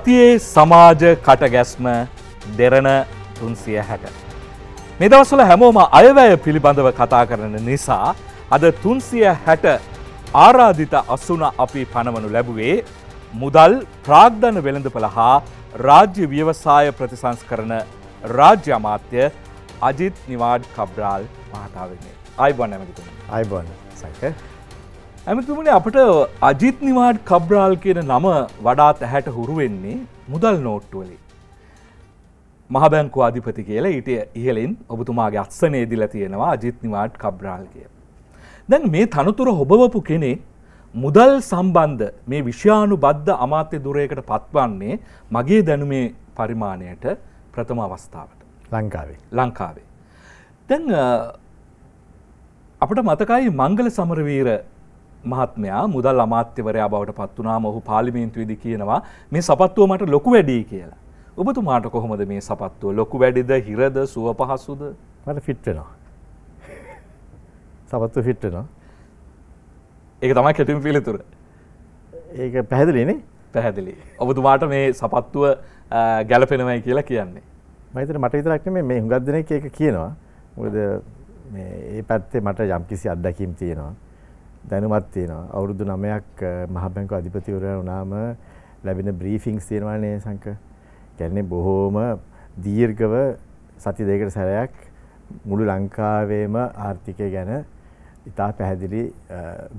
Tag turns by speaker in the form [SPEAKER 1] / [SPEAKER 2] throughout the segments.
[SPEAKER 1] සතියේ සමාජ කටගැස්ම දෙරණ තුන්සිය හැට. මෙදවසල හැමෝම අයවැය පිළිබඳව කතා කරන නිසා අද තුන්සිය හැට ආරාධිත අසුන අපි පණවනු ලැබුවේ මුදල් ප්‍රාග්ධන වෙළඳපළ හා රාජ්‍ය ව්‍යවසාය ප්‍රතිසංස්කරන රාජ්‍ය අමාත්‍ය අජිත් නිවාඩ් කබ්්‍රාල් මහතාවන්නේ. අයිබොන් ඇමතිතුම. අයිබොන් සක. ඇමතුමන අපට අජිත් නිවාඩ් කබ්්‍රාල් කියන නම වඩාත් ඇහැට හුරුවෙන්නේ මුදල් නෝට්ටුවලි. මහබැංකු අධිපති කියල ඊට ඉහලින් ඔබතුමාගේ අත්සනේ දිල තියෙනවා අජිත් නිවාඩ් කබ්්‍රාල් කිය. දැන් මේ තනතුර හොබවපු කෙනෙ මුදල් සම්බන්ධ මේ විශ්‍යානු බද්ධ අමාත්‍ය දුරයකට පත්වන්නේ මගේ දැනුමේ පරිමාණයට ප්‍රථම අවස්ථාවට. ලංකාවේ ලංකාවේ. දැන් අපට මතකයි මංගල සමරවීර මහත්මයා මුදල් අමාත්‍යවරයා බවට පත් වුණාම ඔහු පාර්ලිමේන්තුවේදී කියනවා මේ සපත්තුව මට ලොකු වැඩි කියලා. ඔබතුමාට කොහොමද මේ සපත්තුව ලොකු වැඩිද හිරද සුව පහසුද? මට ෆිට වෙනවා.
[SPEAKER 2] සපත්තුව ෆිට වෙනවා.
[SPEAKER 1] ඒක තමයි කෙටිම පිළිතුර. ඒක පැහැදිලිනේ? පැහැදිලි. ඔබතුමාට මේ සපත්තුව ගැලපෙනවයි කියලා කියන්නේ.
[SPEAKER 2] මම හිතන්නේ මට විතරක් නෙමෙයි මේ හුඟක් දෙනෙක් ඒක කියනවා. මොකද මේ මේ පැත්තේ මට යම්කිසි අත්දැකීම් තියෙනවා. දැනුමත් තියෙනවා. අවුරුදු 9ක් මහ බැංකු අධිපතිවරයා වුණාම ලැබෙන බ්‍රීෆින්ග්ස් තියෙනවානේ සංක. කියන්නේ බොහෝම දීර්ඝව සති දෙකකට සැරයක් මුළු ලංකාවේම ආර්ථිකය ගැන ඉතා පැහැදිලි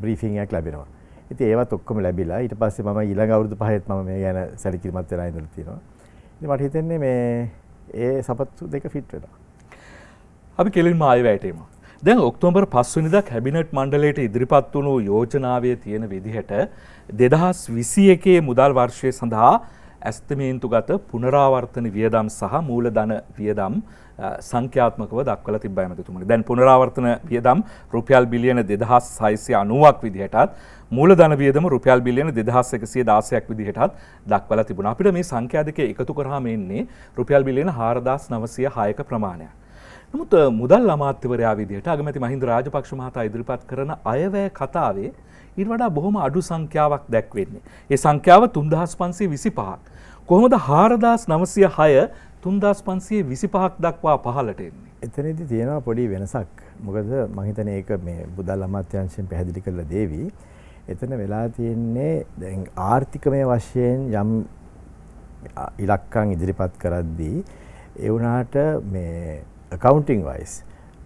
[SPEAKER 2] බ්‍රීෆින්ගයක් ලැබෙනවා. ඉතින් ඒවත් ඔක්කොම ලැබිලා ඊට පස්සේ මම
[SPEAKER 1] ඊළඟ අවුරුදු පහේත් මම මේ ගැන සැලකිලිමත් වෙලා ඉඳලා තියෙනවා.
[SPEAKER 2] ඉතින් මට හිතෙන්නේ මේ ඒ සපත්තු දෙක ෆිට වෙනවා.
[SPEAKER 1] අපි කෙලින්ම ආයෙ වැටේමු. දැන් ඔක්තෝම්බර් පස්වනිදා කැබිනට් මණ්ඩලයට ඉදිරිපත් වුණු යෝජනාවේ තියෙන විදිහට දෙදහස් විසි එකේ මුදල් වර්ෂය සඳහා ඇස්තමේන්තු ගත පුනරාවර්තන වියදම් සහ මූල දන වියදම් සංඛ්‍යාත්මකව දක්වල තිබයි මතතුමට දැන් පුනරාවර්තන වියදම් රුපියල් බිලියන දෙදහස් සයිසි අනුවක් විදිහටත් මූල දන වියදම රුපියල් බිලියන දෙදහස් එකසිය දාසයක් විදිහටත් දක්වල තිබුණ අපිට මේ සංඛ්‍යාධක එකතු කරහම එන්නේ රුපියල් බිලියන හාරදාස් නවසය හයක ප්‍රමාණයක්. නමුත් මුදල් අමාත්‍යවරයා විදියට අගමැති මහින්ද රාජපක්ෂ මහතා ඉදිරිපත් කරන අයවැය කතාවේ ඊට වඩා බොහොම අඩු සංඛ්‍යාවක් දැක්වෙන්නේ. ඒ සංඛ්‍යාව 3525ක්. කොහොමද 4906 3525ක් දක්වා පහළට එන්නේ?
[SPEAKER 2] එතනදී තියෙනවා පොඩි වෙනසක්. මොකද මම හිතන්නේ ඒක මේ මුදල් අමාත්‍යාංශයෙන් පැහැදිලි කළ දේවි. එතන වෙලා තියෙන්නේ දැන් ආර්ථිකමය වශයෙන් යම් ඉලක්කම් ඉදිරිපත් කරද්දී ඒ වුණාට මේ accounting wise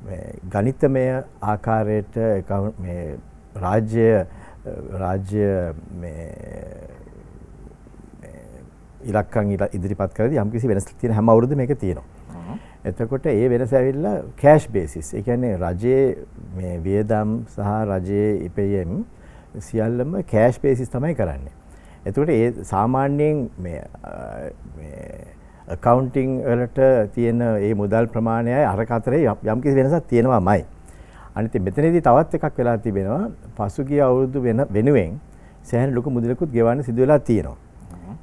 [SPEAKER 2] මේ ගණිතමය ආකාරයට මේ රාජ්‍ය රාජ්‍ය මේ ඉලක්කම් ඉදිරිපත් කරලා යම්කිසි වෙනසක් තියෙන හැම අවුරුද්දේ මේක තියෙනවා. එතකොට ඒ වෙනස ඇවිල්ලා කෑෂ් බේසිස්. ඒ කියන්නේ රජයේ මේ වියදම් සහ රජයේ ඉපෙයම් සියල්ලම කෑෂ් බේසිස් තමයි කරන්නේ. එතකොට ඒ සාමාන්‍යයෙන් මේ කවුන්ටිං වලට තියෙන ඒ මුදල් ප්‍රමාණයයි අරක අතරේ යම්කිසි වෙනසක් තියෙනවාමයි. අනිත් මෙතනදී තවත් එකක් වෙලා තිබෙනවා පසුගිය අවුරුදු වෙන වෙනුවෙන් සෑහෙන ලොකු මුදලකුත් ගෙවන්න සිදු වෙලා තියෙනවා.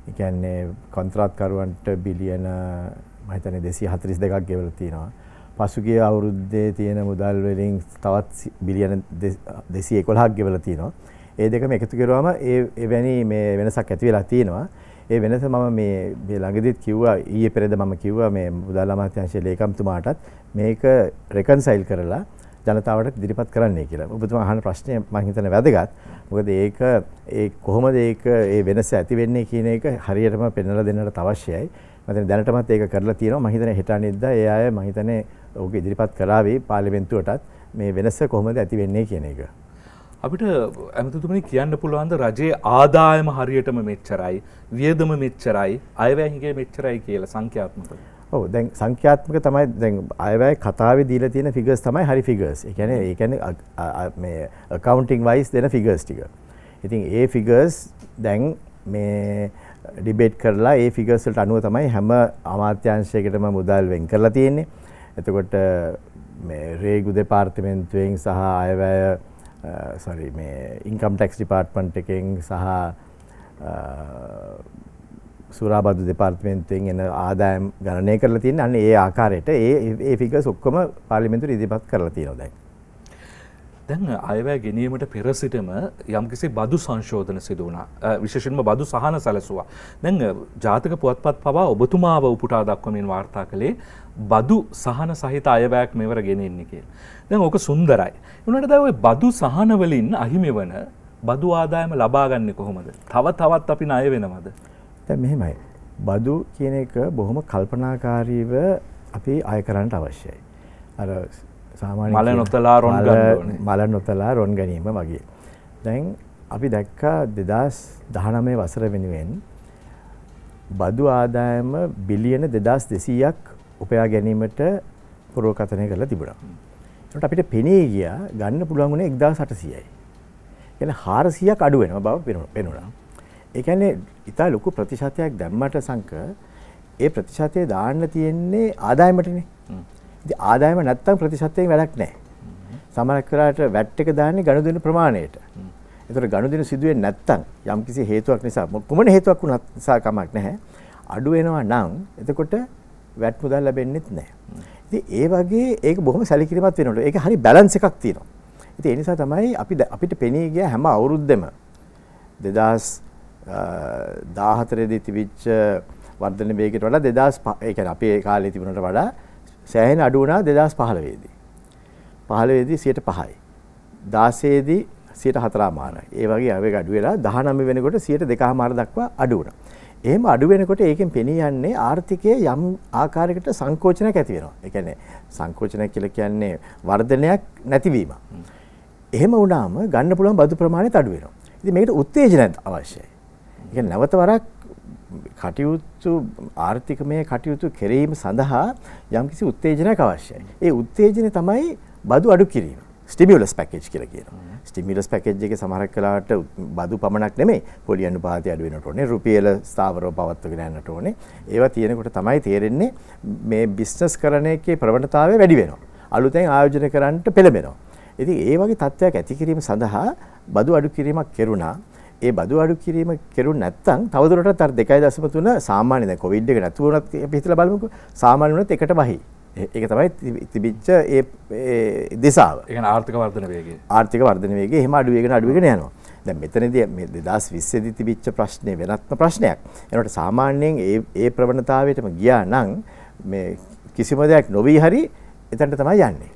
[SPEAKER 2] ඒ කියන්නේ කොන්ත්‍රාත්කරුවන්ට බිලියන මම හිතන්නේ 242ක් ගෙවලා තියෙනවා. පසුගිය අවුරුද්දේ තියෙන මුදල් වලින් තවත් බිලියන 211ක් ගෙවලා තියෙනවා. ඒ දෙකම එකතු කරුවාම ඒ එවැනි මේ වෙනසක් ඇති වෙලා තියෙනවා. ඒ වෙනස මම මේ ළඟදිත් කිව්වා ඊයේ පෙරේද මම කිව්වා මේ මුදල් අමාත්‍යාංශයේ ලේකම්තුමාටත් මේක රෙකන්සයිල් කරලා ජනතාවට ඉදිරිපත් කරන්නේ කියලා. ඔබතුමා අහන ප්‍රශ්නේ මම හිතන වැදගත්. මොකද ඒක ඒ කොහොමද ඒක ඒ වෙනස ඇති වෙන්නේ කියන එක හරියටම පෙන්වලා දෙන්නට අවශ්‍යයි. මම දැනටමත් ඒක කරලා තියෙනවා. මම හිතන්නේ හෙට අනිද්දා ඒ අය මම හිතන්නේ ඕක ඉදිරිපත් කරાવી පාර්ලිමේන්තුවටත් මේ වෙනස කොහොමද ඇති වෙන්නේ කියන එක.
[SPEAKER 1] අපිට ඇමතුතුමනි කියන්න පුළුවන්ද රජයේ ආදායම හරියටම මෙච්චරයි වියදම මෙච්චරයි අයවැහිගේ මෙච්චරයි කියලා සංඛ්‍යාත්මක
[SPEAKER 2] ඔව් දැන් සංඛ්‍යාත්මක තමයි දැන් අයවැය කතාවේ දීලා තියෙන ෆිගර්ස් තමයි හරි ෆිගර්ස්. ඒ කියන්නේ ඒ කියන්නේ මේ accounting wise දෙන ෆිගර්ස් ටික. ඉතින් ඒ ෆිගර්ස් දැන් මේ ඩිබේට් කරලා ඒ ෆිගර්ස් වලට අනුව තමයි හැම අමාත්‍යාංශයකටම මුදල් වෙන් කරලා තියෙන්නේ. එතකොට මේ රේගු දෙපාර්තමේන්තුවෙන් සහ අයවැය සරි uh, මේ ඉන්කම් ටැක්ස් ඩිපාර්ට්මන්ට් එකෙන් සහ uh, සුරාබදු දෙපාර්තමෙන්න්තුවෙන් එන ආදායම් ගණනය කරලා තියන්න අන්න ඒ ආකාරයට ඒ ඒ ෆික සොක්කොම පාලිමෙන්තුර ඉදිපත් කරලා තියෙනොදැයි
[SPEAKER 1] දැන් අයවැය ගෙනීමට පෙර සිටම යම්කිසි බදු සංශෝධන සිදු වුණා. විශේෂයෙන්ම බදු සහන සැලසුවා. දැන් ජාතක පුවත්පත් පවා ඔබතුමාව උපුටා දක්වමින් වාර්තා කළේ බදු සහන සහිත අයවැයක් මෙවර ගෙනෙන්නේ කියලා. දැන් ඕක සුන්දරයි. උනට දැන් ওই බදු සහන වලින් අහිමි වෙන බදු ආදායම ලබා ගන්නෙ කොහොමද? තව තවත් අපි ණය වෙනවද?
[SPEAKER 2] දැන් මෙහෙමයි. බදු කියන එක බොහොම කල්පනාකාරීව අපි අය කරන්නට අවශ්‍යයි. අර සාමාන්‍ය මල නොතලා රොන් ගන්න මල නොතලා රොන් ගැනීම වගේ. දැන් අපි දැක්කා 2019 වසර වෙනුවෙන් බදු ආදායම බිලියන 2200ක් උපයා ගැනීමට පුරෝකථනය කරලා තිබුණා. ඒකට අපිට පෙනී ගියා ගන්න පුළුවන් උනේ 1800යි. කියන්නේ 400ක් අඩු වෙනවා බව පෙනුණා. ඒ කියන්නේ ඉතා ලොකු ප්‍රතිශතයක් දැම්මට සංක ඒ ප්‍රතිශතය දාන්න තියෙන්නේ ආදායමටනේ. ඉතින් ආදායම නැත්තම් ප්‍රතිශතයෙන් වැඩක් නැහැ. සමහරක් වෙලාවට වැට් එක දාන්නේ ගනුදෙනු ප්‍රමාණයට. ඒතර ගනුදෙනු සිදුවෙන්නේ නැත්තම් යම්කිසි හේතුවක් නිසා කොමන හේතුවක් වුණත් නිසා කමක් නැහැ. අඩු වෙනවා නම් එතකොට වැට් මුදල් ලැබෙන්නෙත් නැහැ. ඉතින් ඒ වගේ ඒක බොහොම සැලකිලිමත් වෙනවලු. ඒක හරි බැලන්ස් එකක් තියෙනවා. ඉතින් ඒ නිසා තමයි අපි අපිට පෙනී ගිය හැම අවුරුද්දෙම 2014 දී තිබිච්ච වර්ධන වේගයට වඩා 2005 ඒ කියන්නේ අපේ කාලේ තිබුණට වඩා සෑහෙන අඩු වුණා 2015 දී. 15 දී 105යි. 16 දී 104මාරයි. ඒ වගේ අවේ අඩු වෙලා 19 වෙනකොට 102මාර දක්වා අඩු වුණා. එහෙම අඩු වෙනකොට ඒකෙන් පෙනී යන්නේ ආර්ථිකයේ යම් ආකාරයකට සංකෝචනයක් ඇති වෙනවා. ඒ කියන්නේ සංකෝචනයක් කියලා කියන්නේ වර්ධනයක් නැතිවීම. එහෙම වුණාම ගන්න පුළුවන් බදු ප්‍රමාණයත් අඩු වෙනවා. ඉතින් මේකට උත්තේජනයක් අවශ්‍යයි. ඒ කියන්නේ නැවත වරක් කටයුතු ආර්ථිකමය කටයුතු කෙරීම සඳහා යම්කිසි උත්තේජනයක් අවශ්‍යයි. ඒ උත්තේජනය තමයි බදු අඩු කිරීම. ස්ටිමියලස් පැකේජ් කියලා කියනවා. ස්ටිමියලස් පැකේජ් එකේ සමහරක් වෙලාවට බදු පමණක් නෙමෙයි පොලියන් උපාධිය අඩු වෙනට ඕනේ, රුපියල ස්ථාවරව පවත්වගෙන යන්නට ඕනේ. ඒවා තියෙනකොට තමයි තේරෙන්නේ මේ බිස්නස් කරන එකේ ප්‍රවණතාවය වැඩි වෙනවා. අලුතෙන් ආයෝජන කරන්නට පෙළඹෙනවා. ඉතින් ඒ වගේ තත්ත්වයක් ඇති කිරීම සඳහා බදු අඩු කිරීමක් කෙරුණා. ඒ බදු අඩු කිරීම කෙරුණ නැත්නම් තවදුරටත් අර 2.3 සාමාන්‍ය දැන් කොවිඩ් එක නැතුව වුණත් අපි හිතලා බලමුකෝ සාමාන්‍ය වුණත් එකට වහයි. ඒක තමයි තිබිච්ච ඒ දිශාව.
[SPEAKER 1] ඒ කියන්නේ ආර්ථික වර්ධන වේගය.
[SPEAKER 2] ආර්ථික වර්ධන වේගය එහෙම අඩු වෙගෙන අඩු වෙගෙන යනවා. දැන් මෙතනදී මේ 2020 දී තිබිච්ච ප්‍රශ්නේ වෙනත්ම ප්‍රශ්නයක්. ඒනට සාමාන්‍යයෙන් ඒ ඒ ප්‍රවණතාවයටම ගියා නම් මේ කිසිම දෙයක් නොවි හරි එතනට තමයි යන්නේ.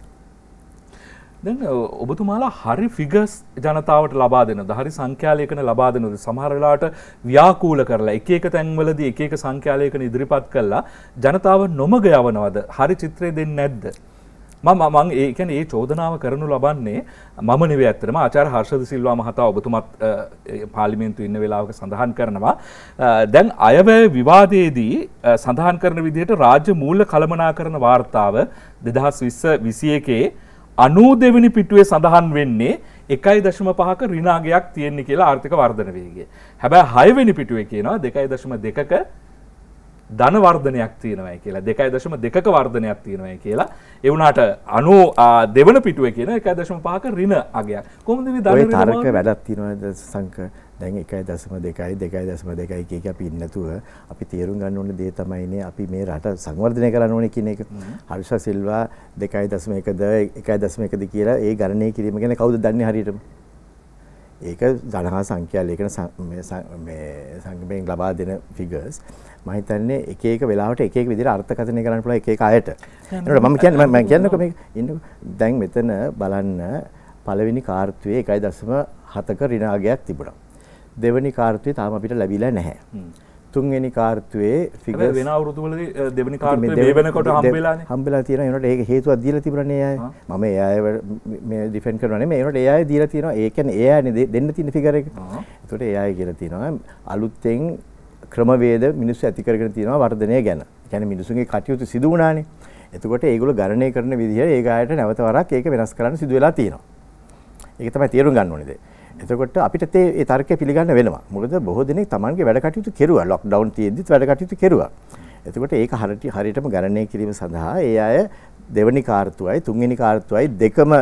[SPEAKER 1] දැන් ඔබතුමාලා හරි ෆිගස් ජනතාවට ලබා දෙනද හරි සංඛ්‍යාලයකන ලබා දෙනද සමහර වෙලාවට ව්‍යාකූල කරලා එක එක තැන්වලදී එක එක සංඛ්‍යාලයකන ඉදිරිපත් කළා ජනතාව නොමග යවනවද හරි චිත්‍රය දෙන්නේ නැද්ද මම මම ඒ කියන්නේ මේ චෝදනාව කරනු ලබන්නේ මම නෙවෙයි ඇත්තටම ආචාර්ය හර්ෂද සිල්වා මහතා ඔබතුමත් පාර්ලිමේන්තු ඉන්න වේලාවක සඳහන් කරනවා දැන් අයවැය විවාදයේදී සඳහන් කරන විදිහට රාජ්‍ය මූල්‍ය කළමනාකරන වාර්තාව 2020 21 අනූ දෙවනි පිටුවේ සඳහන් වෙන්නේ එකයි දශම පහක රිනාගයක් තියෙන්නේ කියලා ආර්ථික වර්ධන වේගය. හැබැයි හයවෙනි පිටුවේ කියනවා දෙකයි දශම දෙකක ධන වර්ධනයක් තියෙනවායි කියලා. දෙකයි දශම දෙකක වර්ධනයක් තියෙනවායි කියලා. ඒ වුණාට 90 දෙවන පිටුවේ කියන එකයි දශම පහක රින අගයක්. කොහොමද මේ ධන රින තර්ක
[SPEAKER 2] වැඩක් තියෙනවද සංක? දැන් 1.2 2.2 කිය කිය අපි ඉන්නතුව අපි තේරුම් ගන්න ඕන දේ තමයිනේ අපි මේ රට සංවර්ධනය කරන්න ඕනේ කියන එක. හර්ෂ සිල්වා 2.1ද 1.1ද කියලා ඒ ගණනය කිරීම ගැන කවුද දන්නේ හරියටම? ඒක ජනහා සංඛ්‍යා ලේඛන සංගමයෙන් ලබා දෙන ෆිගර්ස් මම හිතන්නේ එක එක වෙලාවට එක එක විදිහට අර්ථකථනය කරන්න පුළුවන් එක එක අයට. එතකොට මම කියන්නේ මම කියන්නකෝ මේක ඉන්නකෝ දැන් මෙතන බලන්න පළවෙනි කාර්තුවේ 1.7ක ඍණාගයක් තිබුණා. දෙවනි කාර්තුවේ තාම අපිට ලැබිලා නැහැ. තුන්වෙනි කාර්තුවේ ෆිගර්ස් වෙන
[SPEAKER 1] අවුරුදු වලදී දෙවෙනි කාර්තුවේ මේ වෙනකොට හම්බෙලානේ.
[SPEAKER 2] හම්බෙලා තියෙනවා. ඒනට ඒක හේතුවක් දීලා තිබුණනේ AI. මම AI මේ ඩිෆෙන්ඩ් කරනවා නෙමෙයි. ඒනට AI දීලා තියෙනවා. ඒ කියන්නේ AI දෙන්න තියෙන ෆිගර් එක. ඒකට AI කියලා තියෙනවා. අලුතෙන් ක්‍රමවේද මිනිස්සු ඇති කරගෙන තියෙනවා වර්ධනය ගැන. ඒ කියන්නේ මිනිසුන්ගේ කටයුතු සිදු වුණානේ. එතකොට ඒගොල්ලෝ ගණනය කරන විදිහ ඒ ගායට නැවත වරක් ඒක වෙනස් කරන්න සිදු වෙලා තියෙනවා. ඒක තමයි තේරුම් ගන්න ඕනේ දේ. එතකොට අපිට ඒ තර්කය පිළිගන්න වෙනවා. මොකද බොහෝ දෙනෙක් Tamanගේ වැඩ කටයුතු කෙරුවා. ලොක්ඩවුන් තියෙද්දිත් වැඩ කටයුතු කෙරුවා. එතකොට ඒක හරියට හරියටම ගණනය කිරීම සඳහා ඒ අය දෙවනි කාර්තුවයි තුන්වෙනි කාර්තුවයි දෙකම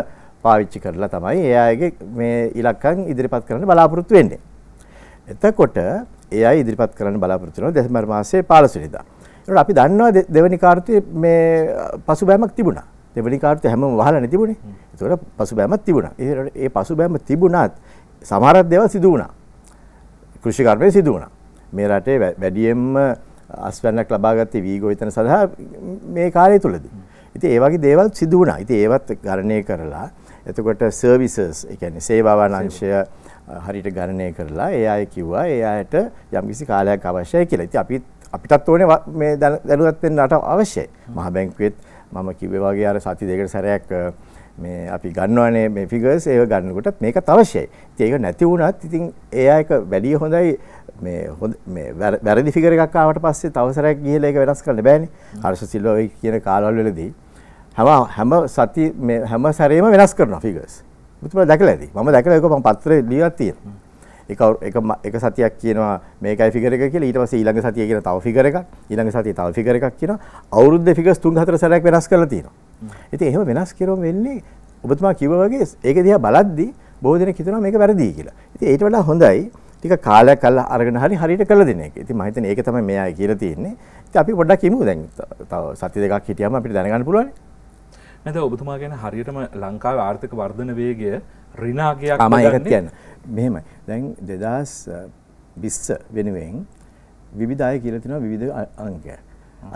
[SPEAKER 2] පාවිච්චි කරලා තමයි ඒ අයගේ මේ ඉලක්කම් ඉදිරිපත් කරන්න බලාපොරොත්තු වෙන්නේ. එතකොට ඒ අය ඉදිරිපත් කරන්න බලාපොරොත්තු වෙනවා දෙසැම්බර් මාසයේ 15 වෙනිදා. ඒකට අපි දන්නවා දෙවනි කාර්තුවේ මේ පසුබෑමක් තිබුණා. දෙවනි කාර්තුවේ හැමෝම වහලා නැතිබුණේ. ඒතකොට පසුබෑමක් තිබුණා. ඒ පසුබෑම තිබුණත් සමහරක් දේවල් සිදු වුණා. කෘෂිකර්මය සිදු වුණා. මේ රටේ වැඩියෙන්ම අස්වැන්නක් ලබා ගත්තේ වීගෝවිතන සඳහා මේ කාලය තුලදී. ඉතින් ඒ වගේ දේවල් සිදු වුණා. ඉතින් ඒවත් ගණනය කරලා එතකොට සර්විසස් ඒ කියන්නේ සේවාවන් අංශය හරියට ගණනය කරලා ඒ අය කිව්වා ඒ අයට යම්කිසි කාලයක් අවශ්‍යයි කියලා. ඉතින් අපි අපිටත් ඕනේ මේ දැනුවත් වෙන්න රට අවශ්‍යයි. මහා බැංකුවෙත් මම කිව්වේ වගේ අර සති දෙකකට සැරයක් මේ අපි ගන්නවනේ මේ ෆිගර්ස් ඒව ගන්නකොටත් මේක අවශ්‍යයි. ඉතින් ඒක නැති වුණත් ඉතින් AI එක වැඩි හොඳයි මේ හොඳ මේ වැරදි ෆිගර් එකක් ආවට පස්සේ තව සැරයක් ගිහලා ඒක වෙනස් කරන්න බෑනේ. හර්ෂ සිල්වා වගේ කියන කාලවල වලදී හැම හැම සති මේ හැම සැරේම වෙනස් කරනවා ෆිගර්ස්. මුතුම දැකලා ඇති. මම දැකලා ඒක මම පත්‍රේ ලියලා තියෙනවා. එක එක එක සතියක් කියනවා මේකයි ෆිගර් එක කියලා ඊට පස්සේ ඊළඟ සතිය කියන තව ෆිගර් එකක් ඊළඟ සතිය තව ෆිගර් එකක් කියනවා අවුරුද්දේ ෆිගර්ස් 3 4 සැරයක් වෙනස් කරලා තියෙනවා ඉතින් එහෙම වෙනස් කරොම වෙන්නේ ඔබතුමා කිව්වා වගේ ඒක දිහා බලද්දී බොහෝ දෙනෙක් හිතනවා මේක වැරදි කියලා. ඉතින් ඊට වඩා හොඳයි ටික කාලයක් අල්ලා අරගෙන හරි හරියට කළ දෙන එක. ඉතින් මම හිතන්නේ ඒක තමයි මෙයා කියලා තියෙන්නේ. ඉතින් අපි පොඩ්ඩක් හිමු දැන් තව සති දෙකක් හිටියම අපිට දැනගන්න පුළුවන්.
[SPEAKER 1] නැද ඔබතුමා ගැන හරියටම ලංකාවේ ආර්ථික වර්ධන වේගය රිනාගයක් තමයි ඒක කියන්නේ.
[SPEAKER 2] මෙහෙමයි. දැන් 2020 වෙනුවෙන් විවිධ අය කියලා තිනවා විවිධ අංක.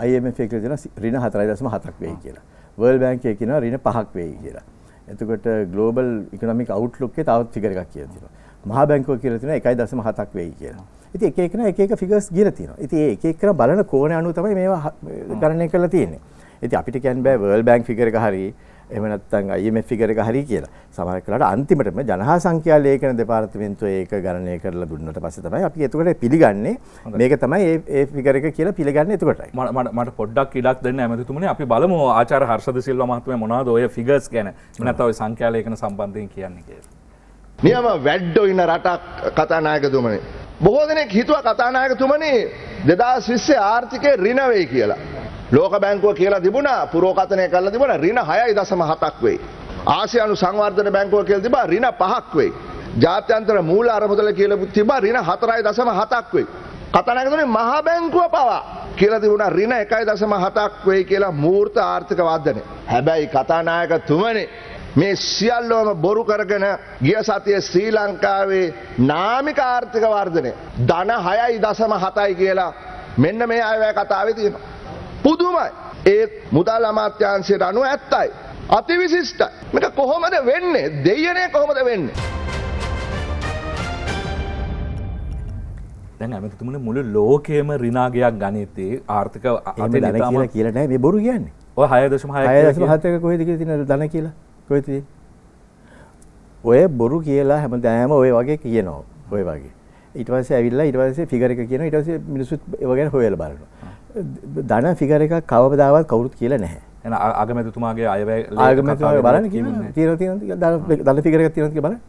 [SPEAKER 2] IMF කියලා තිනවා රින 4.7ක් වෙයි කියලා. වර්ල් බැංකය කියන රින පහක් වෙයි කියලා. එතකොට ගලෝබල් ඉකනොමික් අවුට්ලුක්කේ තවත් ෆිගර් එකක් කියලා තියෙනවා. මහා බැංකුව කියලා තියෙනවා 1.7ක් වෙයි කියලා. ඉතින් එක එකන එක එක ෆිගර්ස් ගිහලා තියෙනවා. ඉතින් ඒ එක එකන බලන කෝණ අනුව තමයි මේවා ගණනය කරලා තියෙන්නේ. ඉතින් අපිට කියන්න බෑ වර්ල් බැංක් ෆිගර් එක හරියි එහෙම නැත්නම් IMF figure එක හරි කියලා. සමහර වෙලාවට අන්තිමටම ජනහා සංඛ්‍යා ලේඛන දෙපාර්තමේන්තුව ඒක ගණනය කරලා දුන්නට පස්සේ තමයි අපි එතකොට පිළිගන්නේ මේක තමයි ඒ ඒ figure එක කියලා පිළිගන්නේ එතකොටයි.
[SPEAKER 1] මට මට පොඩ්ඩක් ඉඩක් දෙන්න ඇමතිතුමනි අපි බලමු ආචාර්ය හර්ෂද සිල්වා මහත්මයා මොනවද ඔය figures ගැන නැත්නම් ඔය සංඛ්‍යා ලේඛන සම්බන්ධයෙන් කියන්නේ කියලා. නියම වැඩ්ඩෝ ඉන්න රටක් කතානායකතුමනි. බොහෝ දෙනෙක් හිතුවා කතානායකතුමනි 2020 ආර්ථිකය රිනවෙයි කියලා. ලෝක බැංකුව කියලා තිබුණා පුරෝකථනය කරලා තිබුණ රින 6.7ක් වෙයි. ආසියානු සංවර්ධන බැංකුව කියලා තිබා රින 5ක් වෙයි. ජාත්‍යන්තර මූල අරමුදල කියලා තිබා රින 4.7ක් වෙයි. කතනගතුනේ මහා බැංකුව පවා කියලා තිබුණා රින 1.7ක් වෙයි කියලා මූර්ත ආර්ථික වර්ධනය. හැබැයි කතානායක තුමනි මේ සියල්ලෝම බොරු කරගෙන ගිය සතිය ශ්‍රී ලංකාවේ නාමික ආර්ථික වර්ධනය ධන 6.7යි කියලා මෙන්න මේ අයවැය කතාවේ තියෙනවා. පුදුමයි. ඒත් මුදල් අමාත්‍යංශයට අනුව ඇත්තයි. අතිවිශිෂ්ටයි. මේක කොහොමද වෙන්නේ? දෙයනේ කොහොමද වෙන්නේ? දැන් ඇමතිතුමන මුළු ලෝකයේම රිනාගයක් ගනිතේ ආර්ථික අත දන කියලා කියලන මේ බොරු කියන්නේ ඔය හයදශම හය
[SPEAKER 2] හතක කොයිදක තින දන කියලා කොයිති ඔය බොරු කියලා හැම දෑම ඔය වගේ කියනවා ඔය වගේ ඉටවස ඇවිල්ලා ඉටවසේ ෆිගරක කියන ඉටස මිනිසුත් වගෙන හොයල බලනවා
[SPEAKER 1] දන
[SPEAKER 2] ෆිගර එක කවදාවත් කවුරුත් කියලා නැහැ.
[SPEAKER 1] එන අගමැතිතුමාගේ අයවැය ආගමැතිතුමාගේ බලන්න කියන්නේ
[SPEAKER 2] තියෙනවා තියෙනවා දන ෆිගර එකක් තියෙනවා කියලා බලන්න.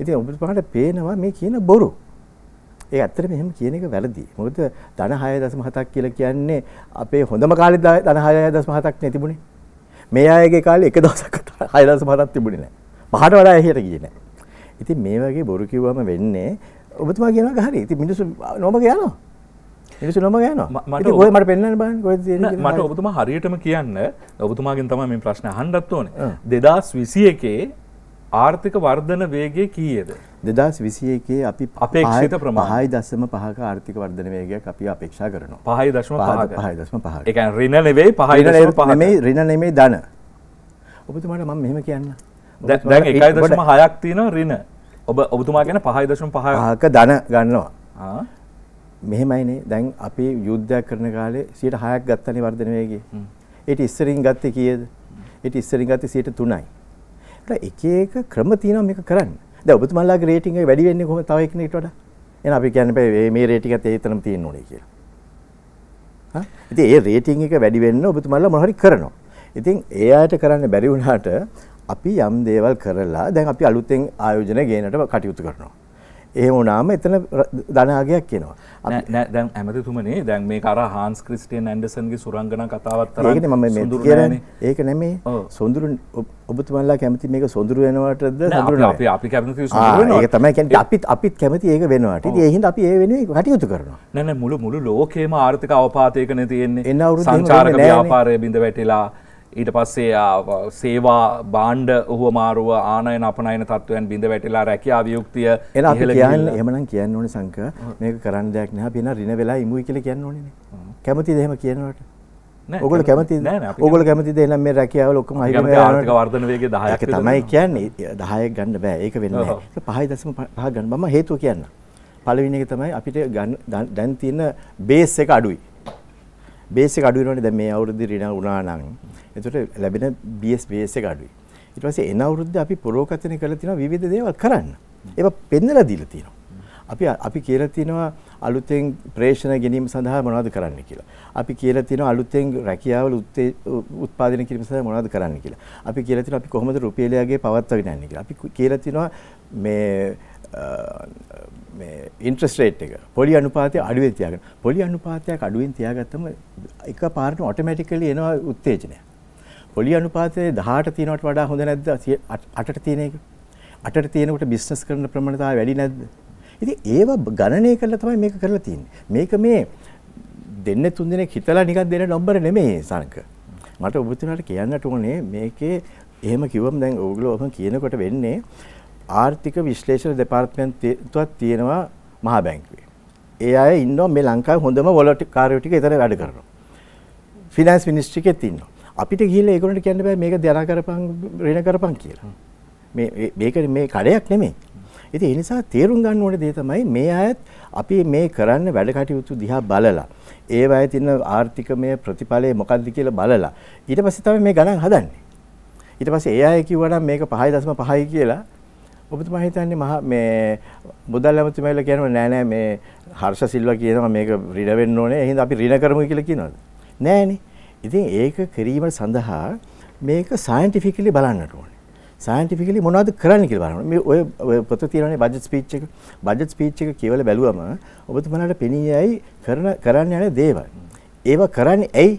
[SPEAKER 2] ඉතින් ඔබට පහට පේනවා මේ කියන බොරු. ඒ ඇත්තටම එහෙම කියන එක වැරදි. මොකද ධන 6.7ක් කියලා කියන්නේ අපේ හොඳම කාලේ ධන 6.7ක් නේ තිබුණේ. මේ අයගේ කාලේ එක දවසක් 6.7ක් තිබුණේ නැහැ. පහට වඩා එහාට ගියේ නැහැ. ඉතින් මේ වගේ බොරු කිව්වම වෙන්නේ ඔබතුමා කියනවා හරි. ඉතින් මිනිස්සු නොමග යනවා. මිනිසු නොම ගෑනවා මට ඔය මට පෙන්න්න බන් මට ඔබතුම
[SPEAKER 1] හරියටම කියන්න ඔබතුමාගෙන් තම මේ ප්‍රශ්න හන්ඩත් ඕන දෙදස් විසි එකේ ආර්ථික වර්ධන වේගේ කීයද. දෙදස් විසියකේ අපි අපේක්ෂිත ප්‍රමහයි
[SPEAKER 2] දසම පහක ආර්ථික වර්ධන වේගයක් අපි අපේක්ෂා කරනවා පහයි දශම පහයි දශම පහ එක
[SPEAKER 1] රින නෙවෙයි පහයි පහමේ
[SPEAKER 2] රින නෙමේ දන.
[SPEAKER 1] ඔබතුමාට මම මෙහෙම කියන්න.
[SPEAKER 2] දැන් එකයි දශම හයක්
[SPEAKER 1] තියෙන රින ඔබ ඔබතුමා ගැන පහයි දශම පහක
[SPEAKER 2] දන ගන්නවා. මෙහෙමයිනේ දැන් අපි යුද්ධයක් කරන කාලේ 106ක් ගත්තනේ වර්ධන වේගය. ඊට ඉස්සරින් ගත්තේ කීයද? ඊට ඉස්සරින් ගත්තේ 103යි. එක එක ක්‍රම තියෙනවා මේක කරන්න. දැන් ඔබතුමාලාගේ රේටින් එක වැඩි වෙන්නේ කොහොමද තව එකනෙකට වඩා? එහෙනම් අපි කියන්නේ බෑ මේ රේටින් එකත් ඒතරම් තියෙන්න ඕනේ කියලා. හා? ඉතින් ඒ රේටින් එක වැඩි වෙන්න ඔබතුමාලා මොන හරි කරනවා. ඉතින් ඒ අයට කරන්න බැරි වුණාට අපි යම් දේවල් කරලා දැන් අපි අලුතෙන් ආයෝජන ගේනට කටයුතු කරනවා. ඒ වනාම එතන ධනාගයක් කියනවා
[SPEAKER 1] දැන් ඇමතිතුමනේ දැන් මේ කර හාන්ස් ක්‍රිස්ටියන් ඇන්ඩසන්ගේ සුරංගන කතාවත් ඒකට ම කියන
[SPEAKER 2] ඒක නැමේ සොඳුරු ඔබතුමල්ලා කැමති මේක සොඳුරු වෙනවටද අපි
[SPEAKER 1] අපි කැමති ඒක තමයි කියන්නේ
[SPEAKER 2] අපිත් අපිත් කැමති ඒක වෙනවට ඉතින් ඒ හින්දා අපි ඒ වෙනුවෙන් කටයුතු කරනවා
[SPEAKER 1] නෑ නෑ මුළු මුළු ලෝකේම ආර්ථික අවපාතයකනේ තියෙන්නේ සංචාරක ව්‍යාපාරය බිඳ වැටිලා ඊට පස්සේ සේවා බාණ්ඩ හුවමාරුව ආනයන අපනයන තත්ත්වයන් බිඳ වැටලා රැකියා වියුක්තිය එන අපි කියන්න
[SPEAKER 2] එමනම් කියන්න ඕනේ සංක මේක කරන්න දෙයක් නැහැ පින රින වෙලා ඉමුයි කියලා කියන්න ඕනේ නේ කැමතිද එහෙම කියනවට ඔගොල කැමති ඔගොල කැමති දෙන මේ රැකියාව ලොක්කම අහිම ආර්ථික වර්ධන වේගය 10ක් තමයි කියන්නේ 10ක් ගන්න බෑ ඒක වෙන්නේ නැහැ 5.5 ගන්න මම හේතුව කියන්න පළවෙනි එක තමයි අපිට දැන් තියෙන බේස් එක අඩුයි බේස් එක අඩු වෙනවනේ දැන් මේ අවුරුද්දේ ඍණ වුණා නම්. එතකොට ලැබෙන BS බේස් එක අඩුයි. ඊට පස්සේ එන අවුරුද්දේ අපි පරෝකතන කරලා තියෙනවා විවිධ දේවල් කරන්න. ඒවා පෙන්නලා දීලා තියෙනවා. අපි අපි කියලා තියෙනවා අලුතෙන් ප්‍රේෂණ ගැනීම සඳහා මොනවද කරන්න කියලා. අපි කියලා තියෙනවා අලුතෙන් රැකියාවල උත්පාදනය කිරීම සඳහා මොනවද කරන්න කියලා. අපි කියලා තියෙනවා අපි කොහොමද රුපියලයාගේ පවත්වාගෙන යන්නේ කියලා. අපි කියලා තියෙනවා මේ ඉන්ට්‍රස්ටේට් එක පොලි අනුපාතය අඩුවෙන් තියාගෙන පොලි අනුපාතයක් අඩුවෙන් තියාගත්තම එක පාරට ඔටෝමැටිකලි එනවා උත්තේජනය. පොලි අනුපාතය 18 තියෙනවට වඩා හොඳ නැද්ද 8ට තියෙන එක? 8ට තියෙනකොට බිස්නස් කරන ප්‍රමාණතාවය වැඩි නැද්ද? ඉතින් ඒව ගණනය කරලා තමයි මේක කරලා තියෙන්නේ. මේක මේ දෙන්නේ තුන් දෙනෙක් හිතලා නිකන් දෙන නම්බර නෙමෙයි සංක. මට ඔබතුමාට කියන්නට ඕනේ මේකේ එහෙම කිව්වම දැන් ඕගොල්ලෝ ඔහම කියනකොට වෙන්නේ ආර්ථික විශ්ලේෂණ දෙපාර්තමේන්තුවක් තියෙනවා මහා බැංකුවේ. ඒ අය ඉන්නවා මේ ලංකාවේ හොඳම වොලට් කාර්යෝ ටික එතන වැඩ කරනවා. ෆිනෑන්ස් මිනිස්ට්‍රි එකෙත් ඉන්නවා. අපිට ගිහිල්ලා ඒගොල්ලන්ට කියන්න බෑ මේක දරා කරපන් ඍණ කරපන් කියලා. මේ මේක මේ කඩයක් නෙමෙයි. ඉතින් ඒ නිසා තේරුම් ගන්න ඕනේ දේ තමයි මේ අයත් අපි මේ කරන්න වැඩ කටයුතු දිහා බලලා ඒවයේ තියෙන ආර්ථිකමය ප්‍රතිඵලය මොකක්ද කියලා බලලා ඊට පස්සේ තමයි මේ ගණන් හදන්නේ. ඊට පස්සේ ඒ අය කිව්වා නම් මේක 5.5 කියලා ඔබතුමා හිතන්නේ මහ මේ මුදල් ඇමතිතුමයිලා කියනවා නෑ නෑ මේ හර්ෂ සිල්වා කියනවා මේක ඍණ වෙන්න ඕනේ. එහෙනම් අපි ඍණ කරමු කියලා කියනවාද? නෑනේ. ඉතින් ඒක කිරීම සඳහා මේක සයන්ටිෆිකලි බලන්නට ඕනේ. සයන්ටිෆිකලි මොනවද කරන්න කියලා බලන්න. මේ ඔය ඔය පොත තියෙනනේ බජට් ස්පීච් එක. බජට් ස්පීච් එක කියවලා බැලුවම ඔබතුමාලට පෙනී යයි කරන කරන්න යන දේවල්. ඒවා කරන්නේ ඇයි?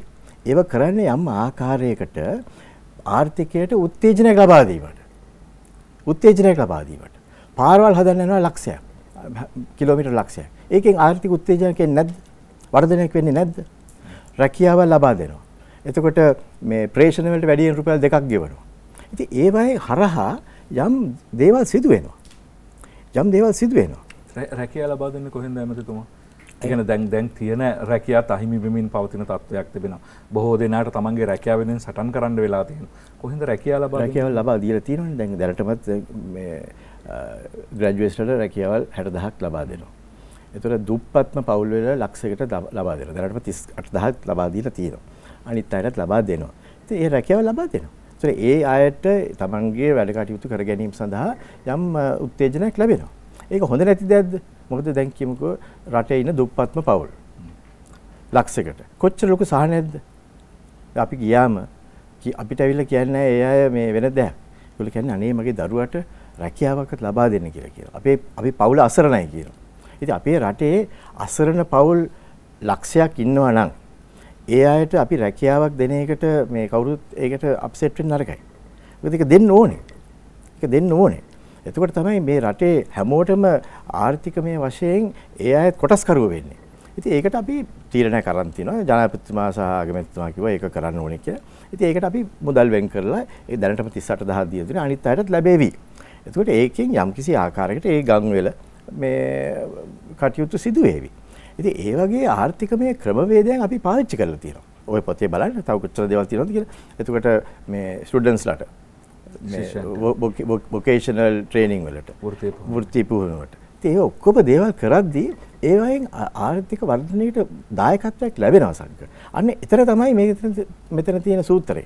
[SPEAKER 2] ඒවා කරන්නේ යම් ආකාරයකට ආර්ථිකයට උත්තේජනයක් ලබා දීමට. උත්තේජනයක් ලබා දීමට. පාරවල් හදන්න යනවා ලක්ෂයක්. කිලෝමීටර් ලක්ෂයක්. ඒකෙන් ආර්ථික උත්තේජනයක් එන්නේ නැද්ද? වර්ධනයක් වෙන්නේ නැද්ද? රැකියාව ලබා දෙනවා. එතකොට මේ ප්‍රේෂණ වලට වැඩියෙන් රුපියල් දෙකක් ගෙවනවා. ඉතින් ඒ වගේ හරහා යම් දේවල් සිදු වෙනවා. යම් දේවල්
[SPEAKER 1] සිදු වෙනවා. රැකියාව ලබා දෙන්නේ කොහෙන්ද ඇමතිතුමා? ඒකන දැන් දැන් තියෙන රැකියාත් අහිමිවෙමින් පවතින තත්ත්වයක් තිබෙනවා. බොහෝ දෙනාට තමන්ගේ රැකියාවෙන් සටන් කරන්න වෙලා තියෙනවා. කොහෙන්ද රැකියාව ලබා රැකියාව
[SPEAKER 2] ලබා දීලා තියෙනවනේ දැන් දැනටමත් මේ ග්‍රැජුවේට්ස්ලට රැකියාවල් 60000ක් ලබා දෙනවා. ඒතර දුප්පත්ම පවුල් වල ලක්ෂයකට ලබා දෙනවා. දැනටම 38000ක් ලබා දීලා තියෙනවා. අනිත් අයටත් ලබා දෙනවා. ඉතින් ඒ රැකියාව ලබා දෙනවා. ඒතර ඒ අයට තමන්ගේ වැඩ කටයුතු කර ගැනීම සඳහා යම් උත්තේජනයක් ලැබෙනවා. ඒක හොඳ නැති දෙයක්ද? මොකද දැන් කියමුකෝ රටේ ඉන්න දුප්පත්ම පවුල් ලක්ෂයකට කොච්චර ලොකු සහනයක්ද අපි ගියාම අපිට ඇවිල්ලා කියන්නේ ඒ අය මේ වෙන දෑ. ඒගොල්ලෝ කියන්නේ අනේ මගේ දරුවට රැකියාවක්වත් ලබා දෙන්න කියලා කියනවා. අපේ අපි පවුල අසරණයි කියනවා. ඉතින් අපේ රටේ අසරණ පවුල් ලක්ෂයක් ඉන්නවා නම් ඒ අයට අපි රැකියාවක් දෙන එකට මේ කවුරුත් ඒකට අප්සෙට් වෙන්න නරකයි. මොකද ඒක දෙන්න ඕනේ. ඒක දෙන්න ඕනේ. එතකොට තමයි මේ රටේ හැමෝටම ආර්ථිකමය වශයෙන් ඒ අය කොටස්කරුව වෙන්නේ. ඉතින් ඒකට අපි තීරණය කරන් තිනවා ජනාධිපතිතුමා සහ අගමැතිතුමා කිව්වා ඒක කරන්න ඕනේ කියලා. ඉතින් ඒකට අපි මුදල් වෙන් කරලා ඒ දැනටම 38000 දිය දෙන අනිත් අයටත් ලැබෙවි. එතකොට ඒකෙන් යම්කිසි ආකාරයකට ඒ ගංවල මේ කටයුතු සිදු වේවි. ඉතින් ඒ වගේ ආර්ථිකමය ක්‍රමවේදයන් අපි පාවිච්චි කරලා තියෙනවා. ওই පොතේ බලන්න තව කොච්චර දේවල් තියෙනවද කියලා. එතකොට මේ ස්ටුඩන්ට්ස්ලාට වොකේෂනල් ට්‍රේනිං වලට වෘත්ති පුහුණුවට ඒ ඔක්කොම දේවල් කරද්දී ඒවයින් ආර්ථික වර්ධනයට දායකත්වයක් ලැබෙනවසංක අන්න එතර තමයි මේ මෙතන තියෙන සූත්‍රය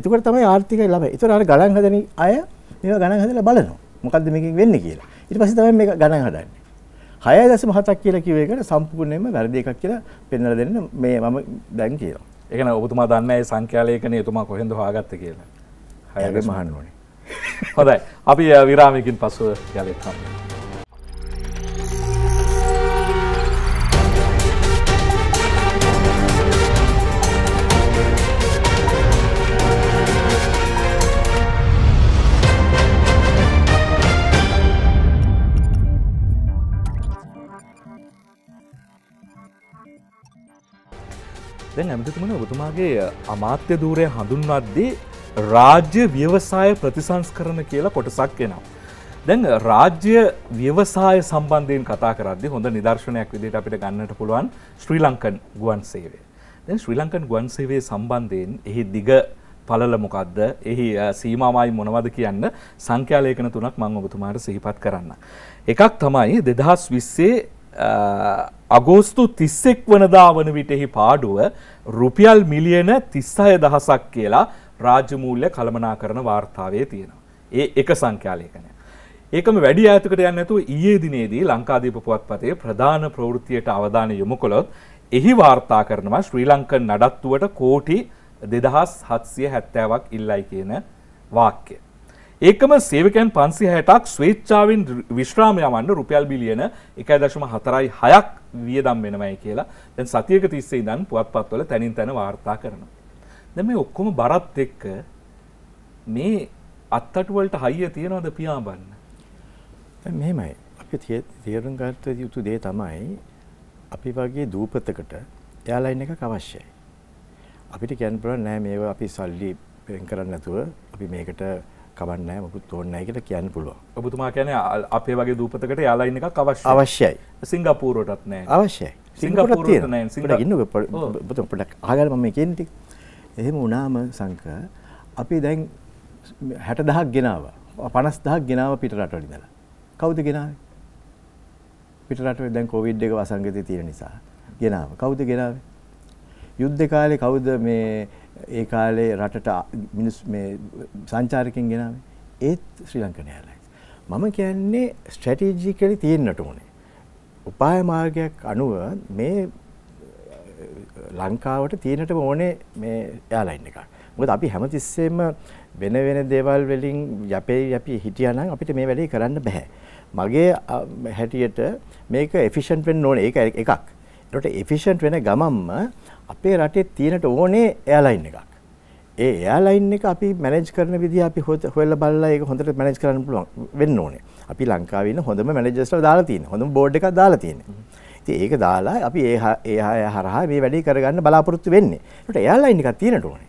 [SPEAKER 2] එතුකට තමයි ආර්ථිකය ලබ එතුර අර ගණන් හදන අය මේ ගණන් හදලා බලනවා මොකක්ද මේකින් වෙන්න කියලා ඊට පස්සේ තමයි මේක ගණන් හදන්නේ හය දශම හතක් කියලා කිව්ව එකට සම්පූර්ණයෙන්ම
[SPEAKER 1] වැරදි එකක් කියලා පෙන්වලා දෙන්න මේ මම දැන් කියනවා. ඒ කියන්නේ ඔබතුමා දන්නේ සංඛ්‍යාලේඛනය එතුමා කොහෙන්ද හොයාගත්තේ කියලා.
[SPEAKER 2] හයගේ මහන්න ඕනේ.
[SPEAKER 1] හොඳයි අපි විරාමිකින් පසුව යලෙත් හම්බෙමු. දැන් ඇමතිතුමන ඔබතුමාගේ අමාත්‍ය දූරය හඳුන්වද්දී රාජ්‍ය ව්‍යවසාය ප්‍රතිසංස්කරන කියලා කොටසක් එනවා. දැන් රාජ්‍ය ව්‍යවසාය සම්බන්ධයෙන් කතා කරද්දි හොඳ නිදර්ශනයක් විදිහට අපිට ගන්නට පුළුවන් ශ්‍රී ලංකන් ගුවන් සේවය. දැන් ශ්‍රී ලංකන් ගුවන් සේවයේ සම්බන්ධයෙන් එහි දිග පළල මොකක්ද එහි සීමාවයි මොනවද කියන්න සංඛ්‍යාලේඛන තුනක් මම ඔබතුමාට සිහිපත් කරන්න. එකක් තමයි 2020 අගෝස්තු 31 වනදා වන විට එහි පාඩුව රුපියල් මිලියන 36000ක් කියලා රාජ්‍යමූල්‍ය කළමනා කරන වාර්තාවේ තියෙනවා. ඒ එක සංඛ්‍යාලේඛනය. ඒකම වැඩි ඈතකට යන්නේ නැතුව ඊයේ දිනේදී ලංකාදීප පුවත්පතේ ප්‍රධාන ප්‍රවෘත්තියට අවධානය යොමු කළොත් එහි වාර්තා කරනවා ශ්‍රී ලංකන් නඩත්තුවට කෝටි 2770ක් ඉල්ලයි කියන වාක්‍යය. ඒකම සේවකයන් පන්සි හැටක් ස්වේච්චාවෙන් විශ්‍රාම යවන්න රුපියල් බිලියන එකයි දශම හතරයි හයක් වියදම් වෙනවයි කියලා දැන් සතියක තිස්සේ ඉඳන් පුවත්පත්වල තැනින් තැන වාර්තා කරනවා. දැන් මේ ඔක්කොම බරත් එක්ක මේ අත්තටු වලට හයිය තියනවද පියාඹන්න?
[SPEAKER 2] දැන් මෙහෙමයි. අපි තේරුම් ගත යුතු දේ තමයි අපි වගේ දූපතකට එයාලයින් එකක් අවශ්‍යයි. අපිට කියන්න පුළුවන් නෑ මේව අපි සල්ලි වෙන් කරන්නේ නැතුව අපි මේකට කවන්න නෑ මොකුත් ඕනේ නෑ කියලා කියන්න පුළුවන්.
[SPEAKER 1] ඔබතුමා කියන්නේ අපේ වගේ දූපතකට එයාලයින් එකක් අවශ්‍යයි. අවශ්‍යයි. සිංගප්පූරුවටත් නෑ. අවශ්‍යයි. සිංගප්පූරුවට නෑ. සිංගප්පූරුවට
[SPEAKER 2] ඉන්නකෝ පොඩක් ආගල් මම කියන්නේ එහෙම වුණාම සංක අපි දැන් 60000ක් ගෙනාවා. 50000ක් ගෙනාවා පිට රටවල ඉඳලා. කවුද ගෙනාවේ? පිට රටවල දැන් කොවිඩ් එක වසංගතය තියෙන නිසා ගෙනාවා. කවුද ගෙනාවේ? යුද්ධ කාලේ කවුද මේ ඒ කාලේ රටට මිනිස් මේ සංචාරකයන් ගෙනාවේ? ඒත් ශ්‍රී ලංකන් එයාලයින්ස්. මම කියන්නේ ස්ට්‍රැටජිකලි තියෙන්නට ඕනේ. උපාය මාර්ගයක් අනුව මේ ලංකාවට තියෙනට ඕනේ මේ එයාලයින් එක. මොකද අපි හැමතිස්සෙම වෙන වෙන දේවල් වලින් යපේ යපි හිටියනම් අපිට මේ වැඩේ කරන්න බෑ. මගේ හැටියට මේක efficient වෙන්න ඕනේ. ඒක එකක්. ඒකට efficient වෙන ගමම්ම අපේ රටේ තියෙනට ඕනේ එයාලයින් එකක්. ඒ එයාලයින් එක අපි මැනේජ් කරන විදිහ අපි හොයලා බලලා ඒක හොඳට මැනේජ් කරන්න පුළුවන් වෙන්න ඕනේ. අපි ලංකාවේ ඉන්න හොඳම මැනේජර්ස්ලා දාලා තියෙනවා. හොඳම බෝඩ් එකක් දාලා තියෙනවා. ඉතින් ඒක දාලා අපි ඒ ඒ හරහා මේ වැඩේ කරගන්න බලාපොරොත්තු වෙන්නේ. ඒකට එයාලයින් එකක් තියෙනට ඕනේ.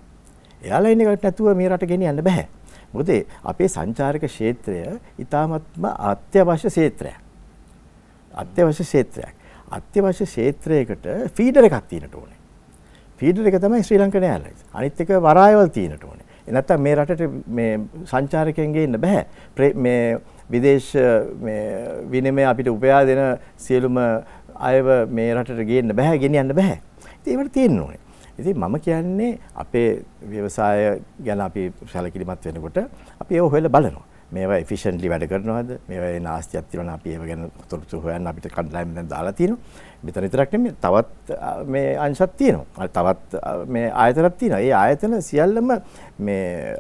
[SPEAKER 2] එයාලයින් එකක් නැතුව මේ රට ගෙනියන්න බෑ. මොකද අපේ සංචාරක ක්ෂේත්‍රය ඊ타මත්ම අත්‍යවශ්‍ය ක්ෂේත්‍රයක්. අත්‍යවශ්‍ය ක්ෂේත්‍රයක්. අත්‍යවශ්‍ය ක්ෂේත්‍රයකට ෆීඩර් එකක් තියෙනට ඕනේ. ෆීඩර් එක තමයි ශ්‍රී ලංකන් එයාලයින්ස්. අනිත් එක වරායවල් තියෙනට ඕනේ. නැත්තම් මේ රටට මේ සංචාරකයන්ගේ ඉන්න බෑ. මේ විදේශ මේ විනිමය අපිට උපයා දෙන සියලුම අයව මේ රටට ගේන්න බෑ ගෙනියන්න බෑ. ඉතින් ඒවට තියෙන්න ඕනේ. ඉතින් මම කියන්නේ අපේ ව්‍යවසාය ගැන අපි සැලකිලිමත් වෙනකොට අපි ඒව හොයලා බලනවා. මේවා efficiently වැඩ කරනවද? මේවා ඒ නාස්තියක් තියෙනවා අපි ඒව ගැන තොරතුරු හොයන්න අපිට කණ්ඩායම් දැන් දාලා තියෙනවා. මෙතන විතරක් නෙමෙයි තවත් මේ අංශත් තියෙනවා. තවත් මේ ආයතනත් තියෙනවා. ඒ ආයතන සියල්ලම මේ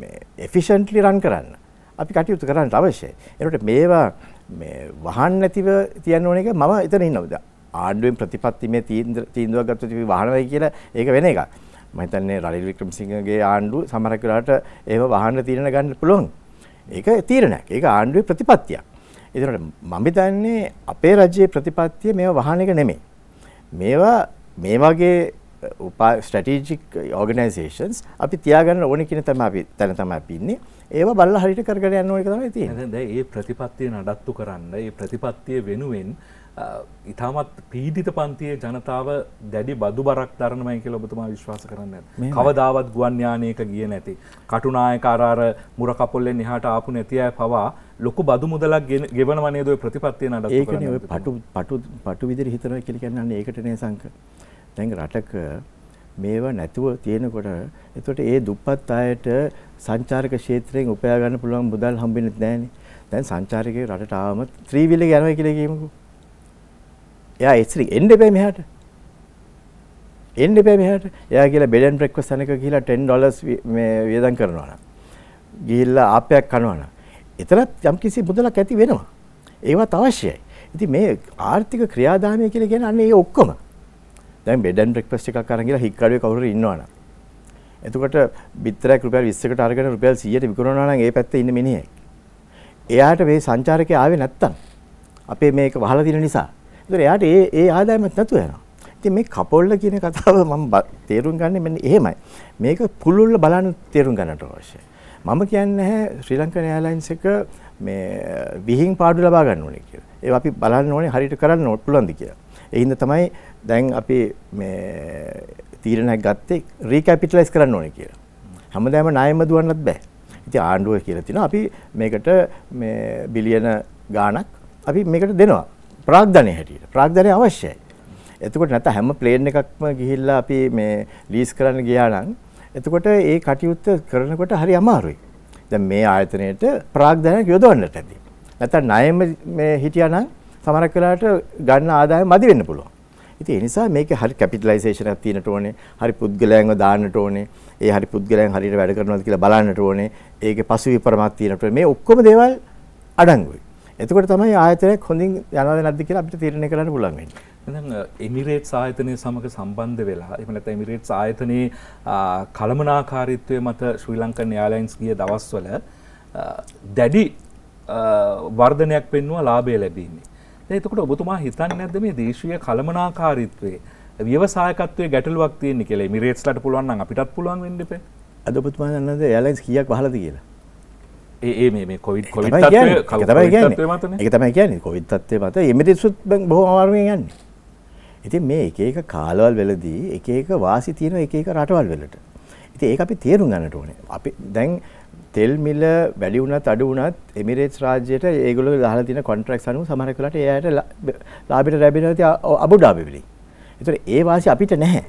[SPEAKER 2] මේ efficiently run කරන්න අපි කටයුතු කරන්න අවශ්‍යයි. ඒකට මේවා මේ වහන්න නැතිව තියන්න ඕන එක මම එතන ඉන්නවා. ආණ්ඩුවෙන් ප්‍රතිපත්තිමේ තීන්දුවක් ගත්තොත් අපි වහනවයි කියලා ඒක වෙන එකක්. මම හිතන්නේ රනිල් වික්‍රමසිංහගේ ආණ්ඩුව සමහරක් වෙලාවට ඒව වහන්න තීරණ ගන්න පුළුවන්. ඒක තීරණයක්. ඒක ආණ්ඩුවේ ප්‍රතිපත්තියක්. ඒතකොට මම හිතන්නේ අපේ රජයේ ප්‍රතිපත්තිය මේව වහන එක නෙමෙයි. මේවා මේ වගේ ස්ටටජික් ඕගනයිසේෂන්ස් අපි තියාගන්න ඕන කියන තම අපි තැන තම අපි ඉන්නේ
[SPEAKER 1] ඒව බල්ල හරිට කරගෙන යන්න ඕන එක තමයි තියෙන්නේ. දැන් ඒ ප්‍රතිපත්තිය නඩත්තු කරන්න, ඒ ප්‍රතිපත්තිය වෙනුවෙන් ඉතාමත් පීඩිත පන්තියේ ජනතාව දැඩි බදු බරක් දරනවයි කියලා ඔබතුමා විශ්වාස කරන්නේ නැද්ද? කවදාවත් ගුවන් යානයක ගියේ නැති. කටුනායක අර අර මුරකපොල්ලෙන් එහාට ආපු නැති අය පවා ලොකු බදු මුදලක් ගෙවනවා නේද ඔය ප්‍රතිපත්තිය නඩත්තු කරන්නේ. ඒකනේ ඔය
[SPEAKER 2] පටු පටු පටු විදිහට හිතනවා කියලා කියන්නේ ඒකටනේ සංක. දැන් රටක මේවා නැතුව තියෙනකොට එතකොට ඒ දුප්පත් අයට සංචාරක ක්ෂේත්‍රයෙන් උපයා ගන්න පුළුවන් මුදල් හම්බෙන්නේ නැහනේ. දැන් සංචාරකේ රටට ආවම ත්‍රිවිලේ යනවා කියලා කියමුකෝ. එයා එස්රි එන්න එපා මෙහාට. එන්න එපා මෙහාට. එයා කියලා බෙඩ් ඇන්ඩ් බ්‍රෙක්ෆාස්ට් එකක ගිහිලා 10 ඩොලර්ස් මේ වියදම් කරනවා නම්. ගිහිල්ලා ආපයක් කනවා නම්. එතරම් යම්කිසි මුදලක් ඇති වෙනවා. ඒවත් අවශ්‍යයි. ඉතින් මේ ආර්ථික ක්‍රියාදාමය කියලා කියන්නේ අන්න ඒ ඔක්කොම. දැන් බෙඩ් ඇන් බ්‍රෙක්ෆාස්ට් එකක් අරන් ගිහලා හික්කඩුවේ කවුරු හරි ඉන්නවනම් එතකොට බිත්තරයක් රුපියල් 20කට අරගෙන රුපියල් 100ට විකුණනවා නම් ඒ පැත්තේ ඉන්න මිනිහෙක් එයාට මේ සංචාරකයා ආවේ නැත්තම් අපේ මේක වහලා තියෙන නිසා ඒතර එයාට ඒ ඒ ආදායමක් නැතුව යනවා ඉතින් මේ කපොල්ල කියන කතාව මම තේරුම් ගන්නේ මෙන්න එහෙමයි මේක පුළුල්ල බලන්න තේරුම් ගන්නට අවශ්‍යයි මම කියන්නේ නැහැ ශ්‍රී ලංකන් එයාලයින්ස් එක මේ විහිං පාඩු ලබා ගන්න ඕනේ කියලා. ඒක අපි බලන්න ඕනේ හරියට කරන්න ඕන පුළුවන්ද කියලා. ඒ හින්දා තමයි දැන් අපි මේ තීරණයක් ගත්තේ රීකැපිටලයිස් කරන්න ඕනේ කියලා. හැමදාම ණයම දුවන්නත් බෑ. ඉතින් ආණ්ඩුව කියලා තිනවා අපි මේකට මේ බිලියන ගාණක් අපි මේකට දෙනවා. ප්‍රාග්ධනය හැටියට. ප්‍රාග්ධනය අවශ්‍යයි. එතකොට නැත්නම් හැම ප්ලේන් එකක්ම ගිහිල්ලා අපි මේ ලීස් කරන්න ගියා නම් එතකොට ඒ කටයුත්ත කරනකොට හරි අමාරුයි. දැන් මේ ආයතනයේට ප්‍රාග්ධනයක් යොදවන්නට ඇති. නැත්නම් ණයම මේ හිටියා නම් සමහරක් වෙලාවට ගන්න ආදායම මදි වෙන්න පුළුවන්. ඉතින් ඒ නිසා මේකේ හරි කැපිටලයිසේෂන් එකක් තියෙනට ඕනේ. හරි පුද්ගලයන්ව දාන්නට ඕනේ. ඒ හරි පුද්ගලයන් හරියට වැඩ කරනවද කියලා බලන්නට ඕනේ. ඒකේ පසුවිපරමක් තියෙනට ඕනේ. මේ ඔක්කොම දේවල් අඩංගුයි. එතකොට තමයි ආයතනයක් හොඳින් යනවද නැද්ද කියලා අපිට තීරණය කරන්න පුළුවන් වෙන්නේ.
[SPEAKER 1] දැන් එමිරේට්ස් ආයතනය සමග සම්බන්ධ වෙලා එහෙම නැත්නම් එමිරේට්ස් ආයතනයේ කළමනාකාරීත්වය මත ශ්‍රී ලංකන් එයාලයින්ස් ගිය දවස්වල දැඩි වර්ධනයක් පෙන්වුවා ලාභය ලැබීමේ. එතකොට ඔබතුමා හිතන්නේ නැද්ද මේ දේශීය කළමනාකාරීත්වයේ ව්‍යවසායකත්වයේ ගැටලුවක් තියෙන්නේ කියලා මිරේට්ස්ලට පුළුවන් නම් අපිටත් පුළුවන් වෙන්න ඉපේ.
[SPEAKER 2] අද ඔබතුමා දන්නවද එයාලයින්ස් කීයක් වහලාද කියලා?
[SPEAKER 1] ඒ ඒ මේ මේ කොවිඩ් කොවිඩ් තත්ත්වය තමයි කියන්නේ.
[SPEAKER 2] ඒක තමයි කියන්නේ. කොවිඩ් තත්ත්වය මත එමෙරිට්ස්ුත් බොහොම අමාරුවෙන් යන්නේ. ඉතින් මේ එක එක කාලවල වලදී එක එක වාසි තියෙන එක එක රටවල් වලට. ඉතින් ඒක අපි තේරුම් ගන්නට ඕනේ. අපි දැන් තෙල් මිල වැඩි වුණත් අඩු වුණත් එමිරේට්ස් රාජ්‍යයට ඒගොල්ලෝ දාලා තියෙන කොන්ට්‍රැක්ට්ස් අනුව සමහර වෙලාවට ඒ අයට ලාභයට ලැබෙනවා ඉතින් අබු ඩාබි වලින්. ඒතර ඒ වාසිය අපිට නැහැ.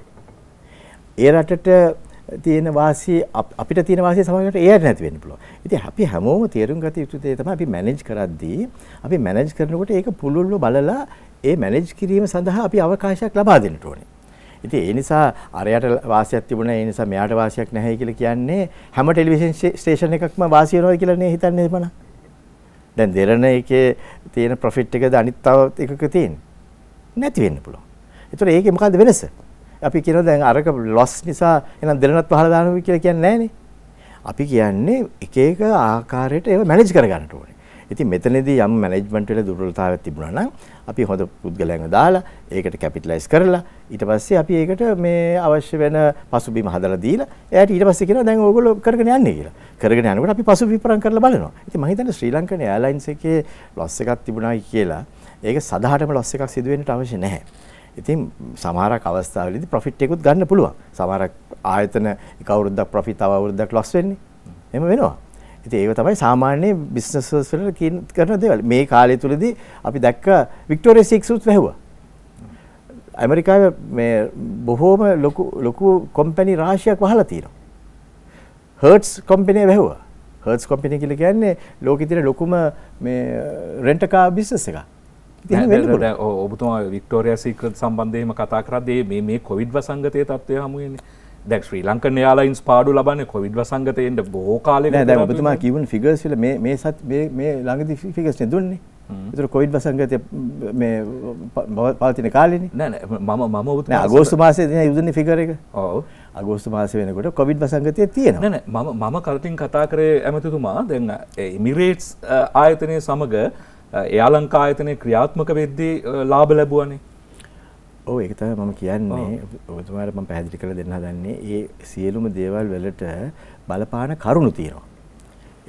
[SPEAKER 2] ඒ රටට තියෙන වාසිය අපිට තියෙන වාසිය සමහරකට ඒ අයට නැති වෙන්න පුළුවන්. ඉතින් අපි හැමෝම තේරුම් ගත යුතු දේ තමයි අපි මැනේජ් කරද්දී අපි මැනේජ් කරනකොට ඒක පුළුල්ව බලලා ඒ මැනේජ් කිරීම සඳහා අපි අවකාශයක් ලබා දෙන්න ඕනේ. ඉතින් ඒ නිසා අරයට වාසියක් තිබුණා ඒ නිසා මෙයාට වාසියක් නැහැ කියලා කියන්නේ හැම ටෙලිවිෂන් ස්ටේෂන් එකක්ම වාසිය වෙනවා කියලා නේ හිතන්නේ මම. දැන් දෙරණ එකේ තියෙන ප්‍රොෆිට් එකද අනිත් තව එකක තියෙන්නේ. නැති වෙන්න පුළුවන්. ඒතර ඒකේ මොකද්ද වෙනස? අපි කියනවා දැන් අරක ලොස් නිසා එහෙනම් දෙරණත් පහලා දානවා කියලා කියන්නේ නැහනේ. අපි කියන්නේ එක එක ආකාරයට ඒව මැනේජ් කරගන්න ඕනේ. ඉතින් මෙතනදී යම් මැනේජ්මන්ට් වල දුර්වලතාවයක් තිබුණා නම් අපි හොඳ පුද්ගලයන්ව දාලා ඒකට කැපිටලයිස් කරලා ඊට පස්සේ අපි ඒකට මේ අවශ්‍ය වෙන පසුබිම හදලා දීලා එයාට ඊට පස්සේ කියනවා දැන් ඕගොල්ලෝ කරගෙන යන්නේ කියලා. කරගෙන යනකොට අපි පසුබිම්පරම් කරලා බලනවා. ඉතින් මම හිතන්නේ ශ්‍රී ලංකන් එයාලයින්ස් එකේ ලොස් එකක් තිබුණායි කියලා ඒක සදාටම ලොස් එකක් සිදු වෙන්නට අවශ්‍ය නැහැ. ඉතින් සමහරක් අවස්ථාවලදී ප්‍රොෆිට් එකකුත් ගන්න පුළුවන්. සමහරක් ආයතන එක අවුරුද්දක් ප්‍රොෆිට් තව අවුරුද්දක් ලොස් වෙන්නේ. එහෙම වෙනවා. ඉතින් ඒක තමයි සාමාන්‍ය බිස්නස් වල කරන දේවල්. මේ කාලය තුලදී අපි දැක්ක වික්ටෝරියා සීක්ස්ුත් වැහුවා. ඇමරිකාවේ මේ බොහෝම ලොකු ලොකු කම්පැනි රාශියක් වහලා තියෙනවා. හර්ට්ස් කම්පැනි වැහුවා. හර්ට්ස් කම්පැනි කියලා කියන්නේ ලෝකෙ තියෙන ලොකුම
[SPEAKER 1] මේ රෙන්ට් කා බිස්නස් එකක්. ඔබතුමා වික්ටෝරියා සීක්‍රට් සම්බන්ධයෙන්ම කතා කරද්දී මේ මේ කොවිඩ් වසංගතයේ තත්ත්වය හමු වෙන්නේ. දැක් ශ්‍රී ලංකන් යාලයින්ස් පාඩු ලබන කොවිඩ් වසංගතයෙන්ට බොහෝ කාලෙ දැ ඔබතුමා
[SPEAKER 2] කිවන් ෆිගර්ස්ල මේ සත් මේ ළඟදි ෆිගස් දුන්නේ තුර කොයිඩ් වසංගතය පවතින කාලෙන
[SPEAKER 1] නෑ මම මම ත් අගෝස්තු
[SPEAKER 2] මාසය දෙන යුදන ෆිකර එක ඕ අගෝස්තු මාස වෙනකොට කොවිඩ්
[SPEAKER 1] වසංගතය තියෙන නෑ මම මම කරතින් කතා කරේ ඇමතිතුමා දෙන්න මිරේට්ස් ආයතනය සමඟ එයාලංකා ආයතනය ක්‍රියාත්මක වෙද්දී ලාබ ලැබුවනේ
[SPEAKER 2] ඕ ඒක තමයි මම කියන්නේ ඔබතුමාට මම පැහැදිලි කරලා දෙන්න හදන්නේ ඒ සියලුම දේවල් වලට බලපාන කරුණු තියෙනවා.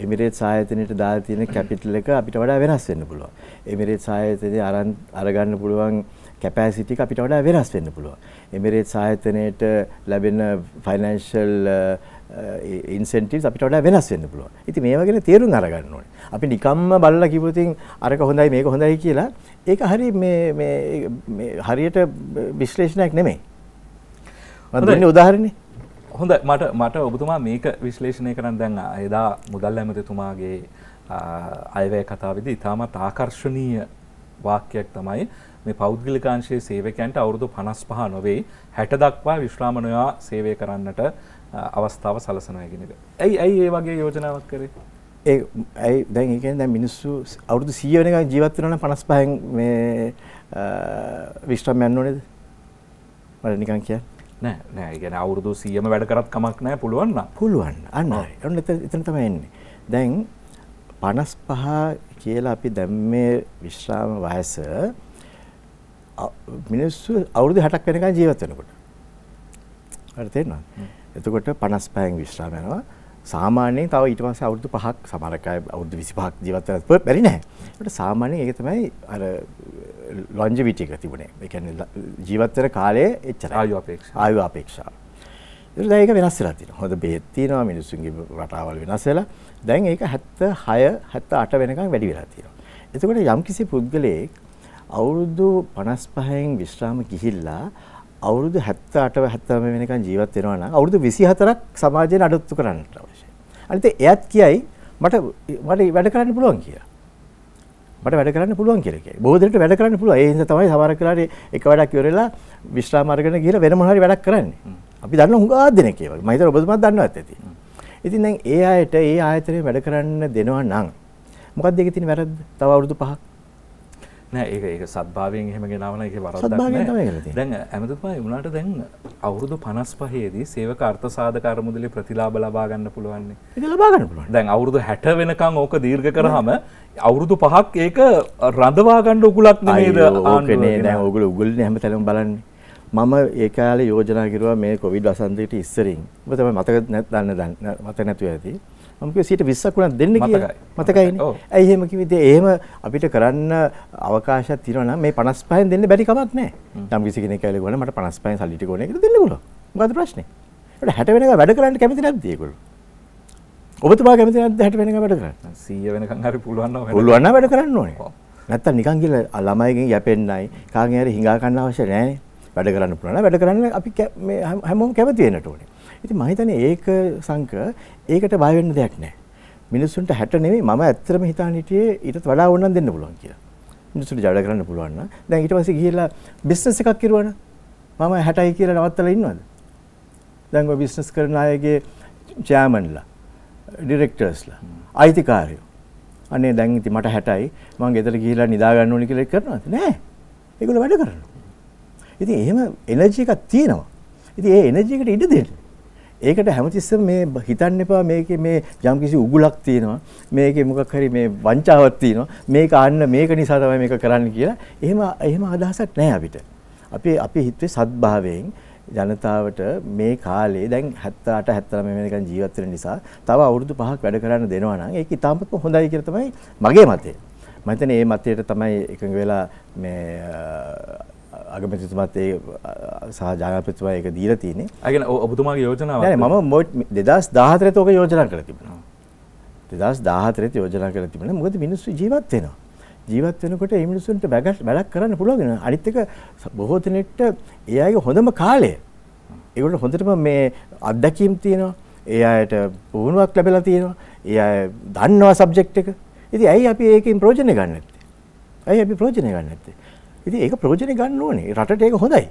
[SPEAKER 2] එමිරේට්ස් ආයතනයට දාලා තියෙන කැපිටල් එක අපිට වඩා වෙනස් වෙන්න පුළුවන්. එමිරේට්ස් ආයතනයේ අරන් අරගන්න පුළුවන් කැපැසිටි එක අපිට වඩා වෙනස් වෙන්න පුළුවන්. එමිරේට්ස් ආයතනයට ලැබෙන ෆයිනෑන්ෂල් ඉන්සෙන්ටිව්ස් අපිට වඩා වෙනස් වෙන්න පුළුවන්. ඉතින් මේවා ගැන තේරුම් අරගන්න ඕනේ. අපි නිකම්ම බලලා කිව්වොතින් අරක හොඳයි මේක හොඳයි කියලා ඒක හරි මේ මේ මේ හරියට විශ්ලේෂණයක් නෙමෙයි. මම දෙන්නේ උදාහරණේ.
[SPEAKER 1] හොඳයි මට මට ඔබතුමා මේක විශ්ලේෂණය කරන්න දැන් එදා මුදල් ඇමතිතුමාගේ අයවැය කතාවේදී ඉතාමත් ආකර්ශනීය වාක්‍යයක් තමයි මේ පෞද්ගලිකාංශයේ සේවකයන්ට අවුරුදු 55 නොවේ 60 දක්වා විශ්‍රාමණයා සේවය කරන්නට අවස්ථාව සලසන අය කියන එක. ඇයි ඇයි ඒ වගේ යෝජනාවක් කරේ?
[SPEAKER 2] ඒ ඇයි දැන් ඒ කියන්නේ දැන් මිනිස්සු අවුරුදු 100 වෙනකන් ජීවත් වෙනවා නම් 55න් මේ විශ්‍රාම යන්න ඕනේද? මට නිකන් කියන්න.
[SPEAKER 1] නෑ නෑ ඒ කියන්නේ අවුරුදු 100ම වැඩ කරත් කමක් නෑ පුළුවන් නම්.
[SPEAKER 2] පුළුවන්. අන්න හරි. ඔන්න එතන තමයි එන්නේ. දැන් 55 කියලා අපි දැන් මේ විශ්‍රාම වයස මිනිස්සු අවුරුදු 60ක් වෙනකන් ජීවත් වෙනකොට. හරි තේරෙනවද? එතකොට 55න් විශ්‍රාම යනවා. සාමාන්‍යයෙන් තව ඊට පස්සේ අවුරුදු 5ක් සමහරක් අය අවුරුදු 25ක් ජීවත් වෙනත් බැරි නෑ. ඒකට සාමාන්‍යයෙන් ඒක තමයි අර longevity එක තිබුණේ. ඒ කියන්නේ ජීවත් වෙන කාලය එච්චරයි. ආයු අපේක්ෂා. ආයු අපේක්ෂා. දැන් ඒක වෙනස් වෙලා තියෙනවා. හොඳ බෙහෙත් තියෙනවා මිනිස්සුන්ගේ රටාවල් වෙනස් වෙලා. දැන් ඒක 76 78 වෙනකන් වැඩි වෙලා තියෙනවා. එතකොට යම්කිසි පුද්ගලයෙක් අවුරුදු 55න් විශ්‍රාම ගිහිල්ලා අවුරුදු 78 79 වෙනකන් ජීවත් වෙනවා නම් අවුරුදු 24ක් සමාජයෙන් අඩත්තු කරන්නට අවශ්‍යයි. අනිත් එයත් කියයි මට මට වැඩ කරන්න පුළුවන් කියලා. මට වැඩ කරන්න පුළුවන් කියලා කියයි. බොහෝ දෙනෙක් වැඩ කරන්න පුළුවන්. ඒ හින්දා තමයි සමහර කාලේ එක වැඩක් ඉවරලා විශ්‍රාම අරගෙන ගිහලා වෙන මොන හරි වැඩක් කරන්නේ. අපි දන්න හුඟා දෙනෙක් ඒ වගේ. මම හිතනවා ඔබතුමාත් දන්නවත් ඇති. ඉතින් දැන් ඒ ආයතනයේ වැඩ කරන්න දෙනවා නම් මොකක්ද ඒකේ තියෙන වැරද්ද? තව අවුරුදු 5ක්
[SPEAKER 1] නෑ ඒක ඒක සත්භාවයෙන් එහෙම ගෙනාවන එක වරදක් දැන් ඇමතුමයි උනාට දැන් අවුරුදු පනස් පහේදී සේවක අර්ථ සාධකාර මුදලේ ප්‍රතිලාභ ලබා ගන්න පුළුවන්නේ ඒක ලබා ගන්න පුළුවන් දැන් අවුරුදු 60 වෙනකන් ඕක දීර්ඝ කරාම අවුරුදු පහක් ඒක රඳවා ගන්න උගුලක් නෙමෙයිද ආන්නේ දැන්
[SPEAKER 2] ඕගොල්ලෝ උගුල්නේ හැමතැනම බලන්නේ මම ඒ කාලේ යෝජනා කරුවා මේ කොවිඩ් වසන්තයට ඉස්සරින් ඔබ තමයි මතක නැත් දන්න මතක නැතුව ඇති මම කිව්වේ 120ක් උනත් දෙන්න කියලා. මතකයිනේ. ඇයි එහෙම කිව්වේ? ඉතින් එහෙම අපිට කරන්න අවකාශයක් තියෙනවා නම් මේ 55න් දෙන්න බැරි කමක් නැහැ. නම් කිසි කෙනෙක් ඇවිල්ලා ගොනේ මට 55න් සල්ලි ටික ඕනේ කියලා දෙන්න පුළුවන්. මොකද්ද ප්‍රශ්නේ? ඒකට 60 වෙනකම් වැඩ කරන්න කැමති නැද්ද ඒගොල්ලෝ? ඔබතුමා කැමති නැද්ද 60 වෙනකම් වැඩ කරන්න?
[SPEAKER 1] 100 වෙනකම් හරි පුළුවන් නම් වැඩ කරන්න. පුළුවන්
[SPEAKER 2] නම් වැඩ කරන්න ඕනේ. නැත්තම් නිකන් ගිහලා ළමයිගෙන් යැපෙන්නයි කාගෙන් හරි හිඟා ගන්න අවශ්‍ය නැහැ. වැඩ කරන්න පුළුවන්. වැඩ කරන්න අපි හැමෝම කැමති වෙන්නට ඕනේ. ඉතින් මම හිතන්නේ ඒක සංක ඒකට බය වෙන්න දෙයක් නැහැ. මිනිස්සුන්ට 60 නෙමෙයි මම ඇත්තටම හිතාන හිටියේ ඊටත් වඩා ඕනනම් දෙන්න පුළුවන් කියලා. මිනිස්සුන්ට ජඩ කරන්න පුළුවන් නම් දැන් ඊට පස්සේ ගිහිල්ලා බිස්නස් එකක් කරුවාන මම 60යි කියලා නවත්තලා ඉන්නවද? දැන් ඔය බිස්නස් කරන අයගේ චෑමන්ලා ඩිරෙක්ටර්ස්ලා අයිතිකාරයෝ අනේ දැන් ඉතින් මට 60යි මම ගෙදර ගිහිල්ලා නිදා ගන්න ඕනි කියලා කරනවද නෑ ඒගොල්ලෝ වැඩ කරනවා ඉතින් එහෙම එනර්ජි එකක් තියෙනවා ඉතින් ඒ එනර්ජි එකට ඉඩ දෙන්න ඒකට හැමතිස්සම මේ හිතන්න එපා මේකේ මේ යම්කිසි උගුලක් තියෙනවා මේකේ මොකක් හරි මේ වංචාවක් තියෙනවා මේක අන්න මේක නිසා තමයි මේක කරන්න කියලා එහෙම එහෙම අදහසක් නැහැ අපිට. අපි අපි හිතේ සත්භාවයෙන් ජනතාවට මේ කාලේ දැන් 78 79 වෙනකන් ජීවත් වෙන නිසා තව අවුරුදු 5ක් වැඩ කරන්න දෙනවා නම් ඒක ඉතාමත් හොඳයි කියලා තමයි මගේ මතය. මම හිතන්නේ මේ මතයට තමයි එකඟ වෙලා මේ අගමැතිතුමත් ඒ සහ ජනාධිපතිතුමා ඒක දීලා තියෙන්නේ.
[SPEAKER 1] ඒ කියන්නේ ඔබතුමාගේ යෝජනාව නෑ මම
[SPEAKER 2] 2014 ට ඔක යෝජනා කරලා තිබෙනවා. 2014 ට යෝජනා කරලා තිබුණා. මොකද මිනිස්සු ජීවත් වෙනවා. ජීවත් වෙනකොට මේ මිනිස්සුන්ට වැඩක් කරන්න පුළුවන් වෙනවා. අනිත් එක බොහෝ දෙනෙක්ට ඒ අයගේ හොඳම කාලය. ඒගොල්ලෝ හොඳටම මේ අත්දැකීම් තියෙනවා. ඒ අයට පුහුණුවක් ලැබිලා තියෙනවා. ඒ අය දන්නවා සබ්ජෙක්ට් එක. ඉතින් ඇයි අපි ඒකෙන් ප්‍රයෝජන ගන්න නැත්තේ? ඇයි අපි ප්‍රයෝජන ගන්න නැත්තේ?
[SPEAKER 1] ඉති ඒක ප්‍රෝජණ ගන්න ඕනේ රට ඒක හොඳයි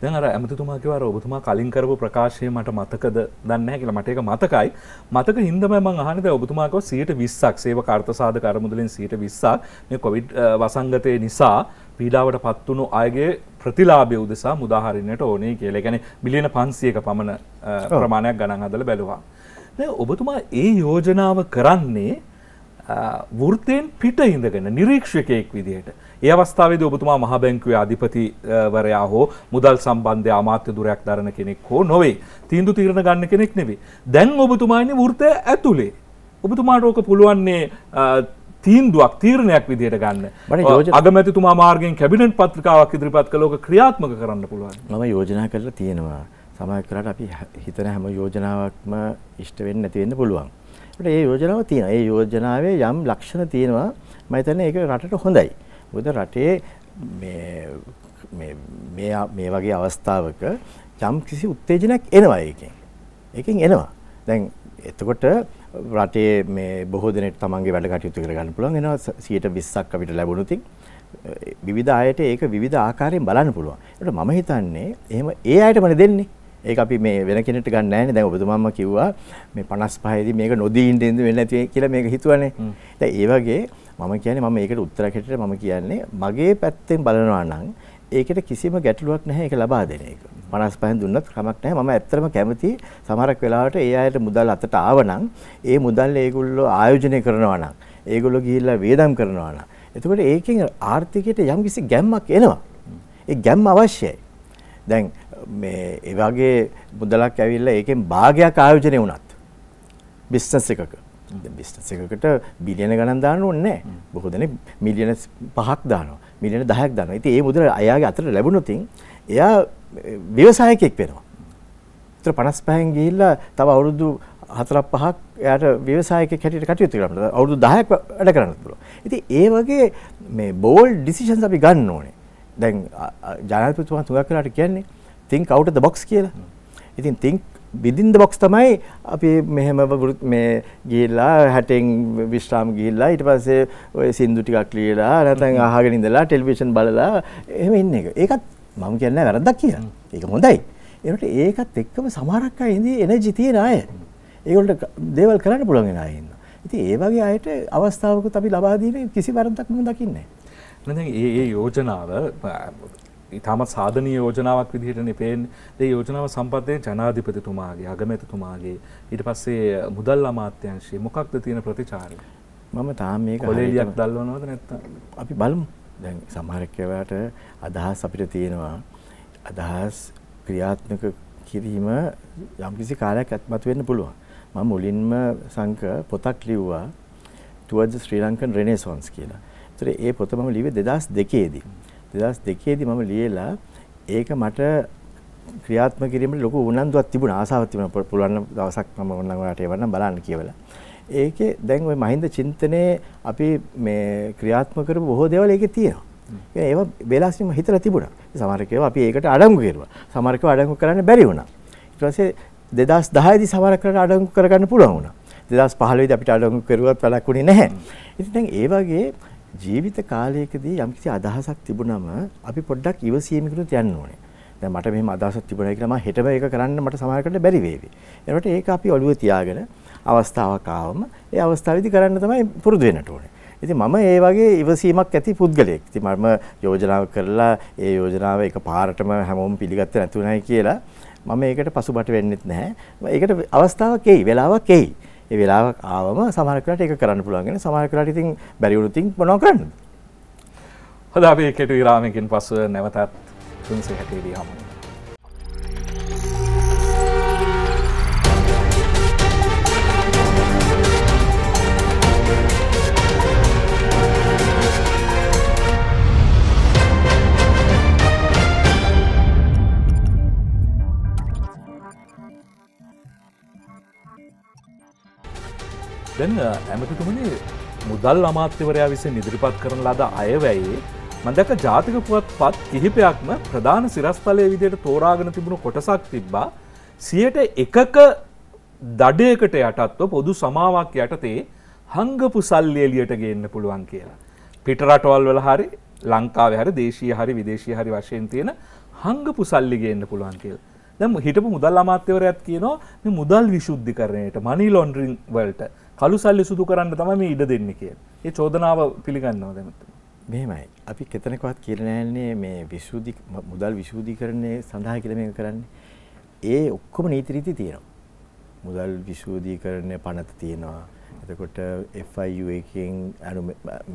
[SPEAKER 1] දැන අර ඇමතුමාකිවර ඔබතුමා කලින් කරපු ප්‍රකාශය මට මතකද දන්න කියලා මට ඒක මතකයි මතක හින්දම මං අහනද ඔබතුමාක සියට විස්සක් සේව කර්තසාධ කරමුදලින් සියට විස්සක් මේ කොවිඩ් වසංගතය නිසා පීඩාවට පත්වුණු අයගේ ප්‍රතිලාබය උදෙසා මුදාහරින්නට ඕනේ කියල ගැන බිලියන පන්සියක පමණ ප්‍රමාණයක් ගණන් අදල බැලවා. ඔබතුමා ඒ යෝජනාව කරන්නේ වෘතයෙන් පිට ඉඳගෙන නිරීක්ෂකයෙක් විදියට ඒ අවස්ථාවේදී ඔබතුමා මහ බැංකුවේ අධිපතිවරයා හෝ මුදල් සම්බන්ධය අමාත්‍ය ධුරයක් දරන කෙනෙක් හෝ නොවේ. තීන්දුව තීරණ ගන්න කෙනෙක් නෙවෙයි. දැන් ඔබතුමා ඉන්නේ වෘත්තය ඇතුලේ. ඔබතුමාට ඕක පුළුවන්නේ තීන්දුවක් තීරණයක් විදිහට ගන්න අගමැතිතුමා මාර්ගෙන් කැබිනට් පත්‍රිකාවක් ඉදිරිපත් කළෝක ක්‍රියාත්මක කරන්න පුළුවන්
[SPEAKER 2] මම යෝජනා කරලා තියෙනවා සමහර කරලා අපි හිතන හැම යෝජනාවක්ම ඉෂ්ට වෙන්නේ නැති වෙන්න පුළුවන්. ඒකට ඒ යෝජනාව තියෙනවා. ඒ යෝජනාවේ යම් ලක්ෂණ තියෙනවා. මම හිතන්නේ ඒක රටට හොඳයි. මොකද රටේ මේ මේ වගේ අවස්ථාවක යම් කිසි උත්තේජනයක් එනවා ඒකෙන්. ඒකෙන් එනවා. දැන් එතකොට රටේ මේ බොහෝ දෙනෙක් තමන්ගේ වැඩ කටයුතු කරගන්න පුළුවන් එනවා 120ක් අපිට ලැබුණොත් විවිධ අයට ඒක විවිධ ආකාරයෙන් බලන්න පුළුවන්. ඒකට මම හිතන්නේ එහෙම ඒ අයටමනේ දෙන්නේ. ඒක අපි මේ වෙන කෙනෙක්ට ගන්න නැහැ නේ. දැන් ඔබතුමාම කිව්වා මේ 55 දී මේක නොදී ඉඳින්ද වෙන්නේ නැති කියලා මේක හිතුවනේ. දැන් ඒ වගේ මම කියන්නේ මම ඒකට උත්තරයක් හැටියට මම කියන්නේ මගේ පැත්තෙන් බලනවා නම් ඒකට කිසිම ගැටලුවක් නැහැ ඒක ලබා දෙන එක. 55න් දුන්නත් කමක් නැහැ. මම ඇත්තටම කැමති සමහරක් වෙලාවට ඒ අයට මුදල් අතට ආවනම් ඒ මුදල් ඒගොල්ලෝ ආයෝජනය කරනවා නම්, ඒගොල්ලෝ ගිහිල්ලා වේදම් කරනවා නම්, එතකොට ඒකෙන් ආර්ථිකයට යම්කිසි ගැම්මක් එනවා. ඒ ගැම්ම අවශ්‍යයි. දැන් මේ ඒ වගේ මුදලක් ඇවිල්ලා ඒකෙන් භාගයක් ආයෝජනය වුණත් බිස්නස් එකක බිස්නස් එකකට බිලියන ගණන් දාන්න ඕනේ නැහැ. බොහෝ දෙනෙක් මිලියන 5ක් දානවා. මිලියන 10ක් දානවා. ඉතින් ඒ මුදල අයාගේ අතට ලැබුණොත් එයා ව්‍යවසායකයෙක් වෙනවා. උතර 55න් ගිහිල්ලා තව අවුරුදු 4ක් 5ක් එයාට ව්‍යවසායකයෙක් හැටියට කටයුතු කරන්න අවුරුදු 10ක් වැඩ කරන්න පුළුවන්. ඉතින් ඒ වගේ මේ බෝල් ඩිසිෂන්ස් අපි ගන්න ඕනේ. දැන් ජනාධිපතිතුමා තුඟක් වෙලාට කියන්නේ think out of the box කියලා. ඉතින් think within the box තමයි අපි මෙහෙම මේ ගිහිල්ලා 60න් විශ්‍රාම ගිහිල්ලා ඊට පස්සේ ඔය සින්දු ටිකක් ලියලා නැත්නම් අහගෙන ඉඳලා ටෙලිවිෂන් බලලා එහෙම ඉන්න එක. ඒකත් මම කියන්නේ වැරද්දක් කියලා. ඒක හොඳයි. ඒකට ඒකත් එක්කම සමහරක් අය ඉඳී එනර්ජි තියෙන අය. ඒගොල්ලන්ට දේවල් කරන්න පුළුවන් වෙන අය ඉන්නවා. ඉතින් ඒ වගේ අයට අවස්ථාවකුත් අපි ලබා දීමේ කිසි වරදක් මම දකින්නේ
[SPEAKER 1] නැහැ. ඒ ඒ යෝජනාව ඉතාමත් සාධනය යෝජනාවක් විදිහටන පේෙන් ඒ යෝජනාව සම්පත්ය ජනාධිපතිතුමාගේ අගමැතිතුමාගේ ඊට පස්සේ මුදල් අමාත්‍යංශයේ මොකක්ද තියෙන ප්‍රතිචාරය
[SPEAKER 2] මම තාම මේ කොලෙලියක්
[SPEAKER 1] දල්වනවද නැත්ත
[SPEAKER 2] අපි බලමු දැන් සමහරකවට අදහස් අපිට තියෙනවා අදහස් ක්‍රියාත්මක කිරීම යම්කිසි කාලයක් ඇත්මතු වෙන්න පුළුවන් මම මුලින්ම සංක පොතක් ලිව්වා towards Sri Lankan Renaissance කියලා. ඒතර ඒ පොත මම ලිව්වේ 2002 දී. 2002 මම ලියලා ඒක මට ක්‍රියාත්මක කිරීමට ලොකු උනන්දුවක් තිබුණා ආසාවක් තිබුණා පුළුවන් දවසක් මම ඕනනම් ඔයාලට එවන්නම් බලන්න කියලා. ඒකේ දැන් ওই මහින්ද චින්තනයේ අපි මේ ක්‍රියාත්මක කරපු බොහෝ දේවල් ඒකේ තියෙනවා. ඒ ඒවා වෙලාසින්ම හිතලා තිබුණා. සමහර කේවා අපි ඒකට අඩංගු කෙරුවා. සමහර කේවා අඩංගු කරන්න බැරි වුණා. ඊට පස්සේ 2010 දී සමහර කේවා අඩංගු කරගන්න පුළුවන් වුණා. 2015 දී අපිට අඩංගු කරුවත් වැඩක් උනේ නැහැ. ඉතින් දැන් ඒ වගේ ජීවිත කාලයකදී යම්කිසි අදහසක් තිබුණම අපි පොඩ්ඩක් ඉවසීමකට යන්න ඕනේ. දැන් මට මෙහෙම අදහසක් තිබුණා කියලා මම හෙටම ඒක කරන්න මට සමාජයකට බැරි වේවි. ඒකට ඒක අපි ඔළුව තියාගෙන අවස්ථාවක් ආවම ඒ අවස්ථාවේදී කරන්න තමයි පුරුදු වෙන්නට ඕනේ. ඉතින් මම ඒ වගේ ඉවසීමක් ඇති පුද්ගලයෙක්. ඉතින් මම යෝජනාව කරලා ඒ යෝජනාව එක පාරටම හැමෝම පිළිගත්තේ නැතුණයි කියලා මම ඒකට පසුබට වෙන්නෙත් නැහැ. ඒකට අවස්ථාවක් එයි, වෙලාවක් එයි. ඒ වෙලාවක් ආවම සමහර වෙලාවට ඒක කරන්න පුළුවන් වෙන සමහර වෙලාවට ඉතින් බැරි වුණොත් ඉතින් මොනව
[SPEAKER 1] කරන්නද හොඳ අපි කෙටි විරාමයකින් පස්ව නැවතත් තුන්සේ හැටේදී හමුවෙමු දැන් ඇමතිතුමනි මුදල් අමාත්‍යවරයා විසින් ඉදිරිපත් කරන ලද අයවැයේ මදක ජාතික පුවත් පත් කිහිපයක්ම ප්‍රධාන සිරස්තලය විදියට තෝරාගෙන තිබුණු කොටසක් තිබ්බා සියට එකක දඩයකට යටත්ව පොදු සමාවක් යටතේ හංගපු සල්ලි එලියට ගේන්න පුළුවන් කියලා. පිටරටවල් වල හරි ලංකාව හරි දේශී හරි විදේශී හරි වශයෙන් තියෙන හංගපු සල්ලි ගේන්න පුළුවන් කියලා. දැන් හිටපු මුදල් අමාත්‍යවරයත් කියනවා මේ මුදල් විශුද්ධිකරණයට මනි ලොන්ඩරින් වලට කළු සල්ලි සුදු කරන්න තමයි මේ ඉඩ දෙන්නේ කියන්නේ. ඒ චෝදනාව පිළිගන්නවද නැත්නම්? මෙහෙමයි. අපි කෙතනකවත් කියලා නැන්නේ මේ විසුද්ධි මුදල් විසුද්ධිකරණය
[SPEAKER 2] සඳහා කියලා මේක කරන්නේ. ඒ ඔක්කොම නීති රීති තියෙනවා. මුදල් විසුද්ධිකරණය පනත තියෙනවා. එතකොට FIU එකෙන් අනු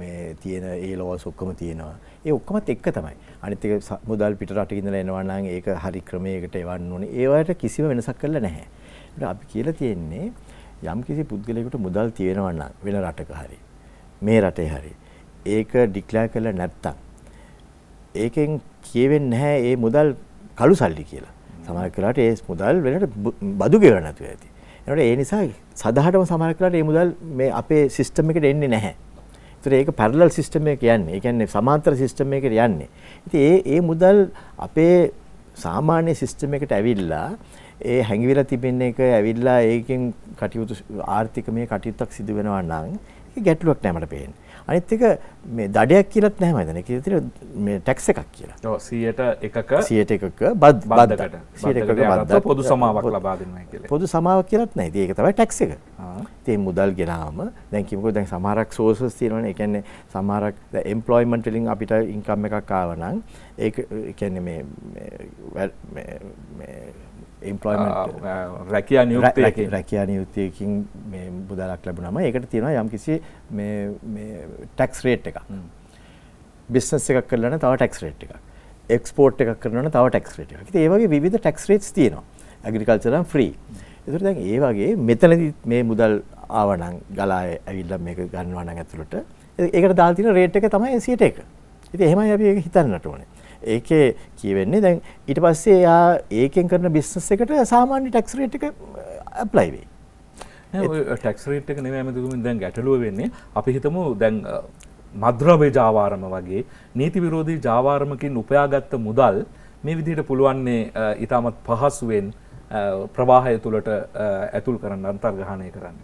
[SPEAKER 2] මේ තියෙන ඒ ලෝස් ඔක්කොම තියෙනවා. ඒ ඔක්කොමත් එක තමයි. අනිත් එක මුදල් පිට රටක ඉඳලා එනවා නම් ඒක හරි ක්‍රමයකට එවන්න ඕනේ. ඒ වලට කිසිම වෙනසක් කරලා නැහැ. අපි කියලා තියෙන්නේ යම් කිසි පුද්ගලයෙකුට මුදල් තියෙනවා නම් වෙන රටක හරි මේ රටේ හරි ඒක ඩික්ලෙයාර් කරලා නැත්තම් ඒකෙන් කියවෙන්නේ නැහැ ඒ මුදල් කළු සල්ලි කියලා. සමහර වෙලාවට ඒ මුදල් වෙනට බදු ගෙවන්න නැතුව ඇති. එනකොට ඒ නිසා සදාහටම සමහර වෙලාවට මේ මුදල් මේ අපේ සිස්ටම් එකට එන්නේ නැහැ. ඒතර ඒක පැරලල් සිස්ටම් එකක යන්නේ. ඒ කියන්නේ සමාන්තර සිස්ටම් එකකට යන්නේ. ඉතින් ඒ ඒ මුදල් අපේ සාමාන්‍ය සිස්ටම් එකට ඇවිල්ලා ඒ හැඟිවිලා තිබෙන එක ඇවිල්ලා ඒකෙන් කටයුතු ආර්ථිකමය කටයුත්තක් සිදු වෙනවා නම් ඒක ගැටලුවක් නෑ මට පේන්නේ. අනිත් එක මේ දඩයක් කියලාත් නැහැ මම හිතන්නේ. ඒක විතර මේ ටැක්ස් එකක් කියලා.
[SPEAKER 1] ඔව් 100ට එකක 100ට
[SPEAKER 2] එකක බද් බද්දකට 100ට එකක බද්ද පොදු සමාවක් ලබා දෙනවා කියලා. පොදු සමාවක් කියලාත් නැහැ. ඉතින් ඒක තමයි ටැක්ස් එක. ඉතින් මුදල් ගෙනාම දැන් කිව්වොත් දැන් සමහරක් සෝර්සස් තියෙනවනේ. ඒ කියන්නේ සමහරක් එම්ප්ලොයිමන්ට් වලින් අපිට ඉන්කම් එකක් ආව නම් ඒක ඒ කියන්නේ මේ මේ මේ ඉම්පලොයිමට රැකයා නියුක්ත රැකයා නියුත්තයකින් මේ බුදලක් ලැබුණම ඒකට තියෙනවා යම් කිසි ටැක්ස් රේට් එක බිස්නස් එකක් කරලන තව ටැක්ස් රේට් එකක් එක්ස්පෝට් එකක් කරන තව ටැක්ස් රේට් එකක් ඒවගේ විධ ටැක්ස් රේට්ස් තියෙනවා ඇගිරිකල්චරම් ්‍රී එතුර දැන් ඒ වගේ මෙතනදි මේ මුදල් ආවනං ගලා ඇවිල්ල මේක ගන්නවනං ඇතුළට ඒකට දාල්තින රේට් එක තමයි සිට එක ඉති එහෙමයි අපි හිතන්නට ඕනේ ඒකේ කියවෙන්නේ දැන් ඊට පස්සේ එයා ඒකෙන් කරන බිස්නස් එකට සාමාන්‍ය ටැක්ස් රේට් එක ඇප්ලයි uh,
[SPEAKER 1] වෙයි. ටැක්ස් රේට් එක නෙමෙයි මම දැන් ගැටලුව වෙන්නේ අපි හිතමු දැන් uh, මද්‍රව්‍ය ජාවාරම වගේ නීති විරෝධී ජාවාරමකින් උපයාගත්ත මුදල් මේ විදිහට පුළුවන්නේ ඊටමත් uh, පහසුවෙන් ප්‍රවාහය තුළට ඇතුල් කරන්න අන්තර්ග්‍රහණය කරන්න.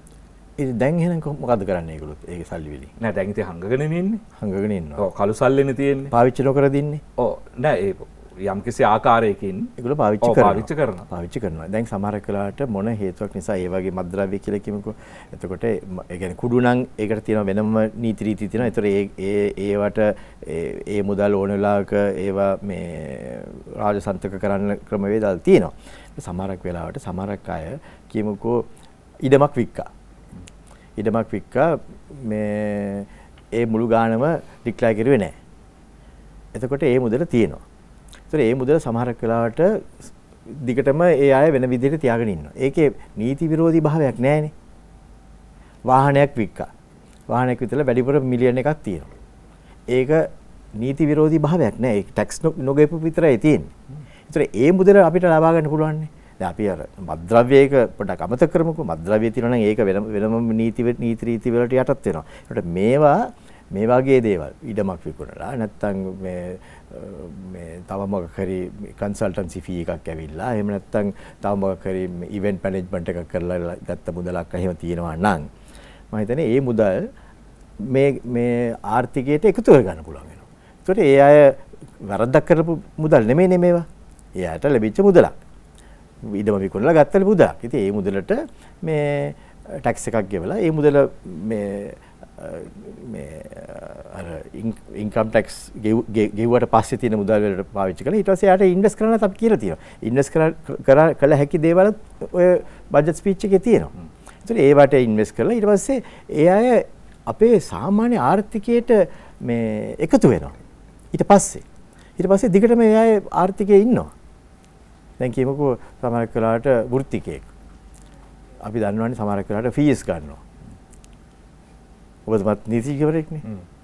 [SPEAKER 1] ඉති දැන් හෙන මොකද කරන්න ගුලුත් ඒ සල්ලිවෙලි නෑ දැන්ත හඟගෙනන්නේ හඟගෙනන්න කලු සල්ලන තියෙන් පවිච්චල කරදින්නේ ඕ නෑ යම්කිසි ආකාරයකින් එකල පවිච්ච පවිච්ච කරන පවිච්ච
[SPEAKER 2] කරනවා දැන් සමහර කලාට මොන හේතුවක්
[SPEAKER 1] නිසා ඒ වගේ මද්‍රව්‍ය
[SPEAKER 2] කියලා කිමකෝ එතකොට ඒ කියන්නේ කුඩු නම් ඒකට තියෙන වෙනම නීති රීති තියෙනවා. ඒතර ඒ ඒ ඒවට ඒ මුදල් ඕන වෙලාවක ඒවා මේ රාජසන්තක කරන්න ක්‍රමවේදල් තියෙනවා. සමහරක් වෙලාවට සමහරක් අය කිමකෝ ඉඩමක් වික්කා. ඉඩමක් වික්කා මේ ඒ මුළු ගාණම ඩික්ලයර් කරුවේ නැහැ. එතකොට ඒ මුදල තියෙනවා. ඒතර ඒ මුදල සමහරක් වෙලාවට දිගටම ඒ අය වෙන විදිහට තියාගෙන ඉන්නවා. ඒකේ නීති විරෝධී භාවයක් නැහැනේ. වාහනයක් වික්කා. වාහනයක් විතර වැඩිපුර මිලියන එකක් තියෙනවා. ඒක නීති විරෝධී භාවයක් නැහැ. ඒක ටැක්ස් නොගෙපු විතරයි තියෙන්නේ. ඒතර ඒ මුදල අපිට ලබා ගන්න පුළුවන්නේ. දැන් අපි අර මද්ද්‍රව්‍යයක පොඩක් අමතක කරමුකෝ. මද්ද්‍රව්‍ය තියෙනවා නම් ඒක වෙනම වෙනම නීති නීති රීති වලට යටත් වෙනවා. ඒකට මේවා මේ වගේ දේවල් ඉඩමක් විකුණලා නැත්තම් මේ මේ තව මොකක් හරි කන්සල්ටන්සි ෆී එකක් ඇවිල්ලා එහෙම නැත්තම් තව මොකක් හරි ඉවෙන්ට් මැනේජ්මන්ට් එකක් කරලා ගත්ත මුදලක් එහෙම තියෙනවා නම් මම හිතන්නේ ඒ මුදල් මේ මේ ආර්ථිකයට එකතු කරගන්න පුළුවන් වෙනවා. ඒකට ඒ අය වැරද්දක් කරපු මුදල් නෙමෙයි මේවා. ඒ අයට ලැබිච්ච මුදලක්. ඉඩම විකුණලා ගත්තල පුදක්. ඉතින් ඒ මුදලට මේ ටැක්ස් එකක් ගෙවලා ඒ මුදල මේ මේ අර ඉන්කම් ටැක්ස් ගෙව්වට පස්සේ තියෙන මුදල් වලට පාවිච්චි කරලා ඊට පස්සේ යාට ඉන්වෙස්ට් කරන්න අපි කියලා තියෙනවා. ඉන්වෙස්ට් කළ හැකි දේවල් ඔය බජට් ස්පීච් එකේ තියෙනවා. ඒතර ඒ වට ඉන්වෙස්ට් කරලා ඊට පස්සේ ඒ අය අපේ සාමාන්‍ය ආර්ථිකයට මේ එකතු වෙනවා. ඊට පස්සේ ඊට පස්සේ දිගටම ඒ අය ආර්ථිකයේ ඉන්නවා. දැන් කියමුකෝ සමහර වෙලාවට වෘත්තිකයෙක්. අපි දන්නවනේ සමහර වෙලාවට ෆීස් ගන්නවා. ඔබතුමාත් නීතිගවරයෙක්නේ.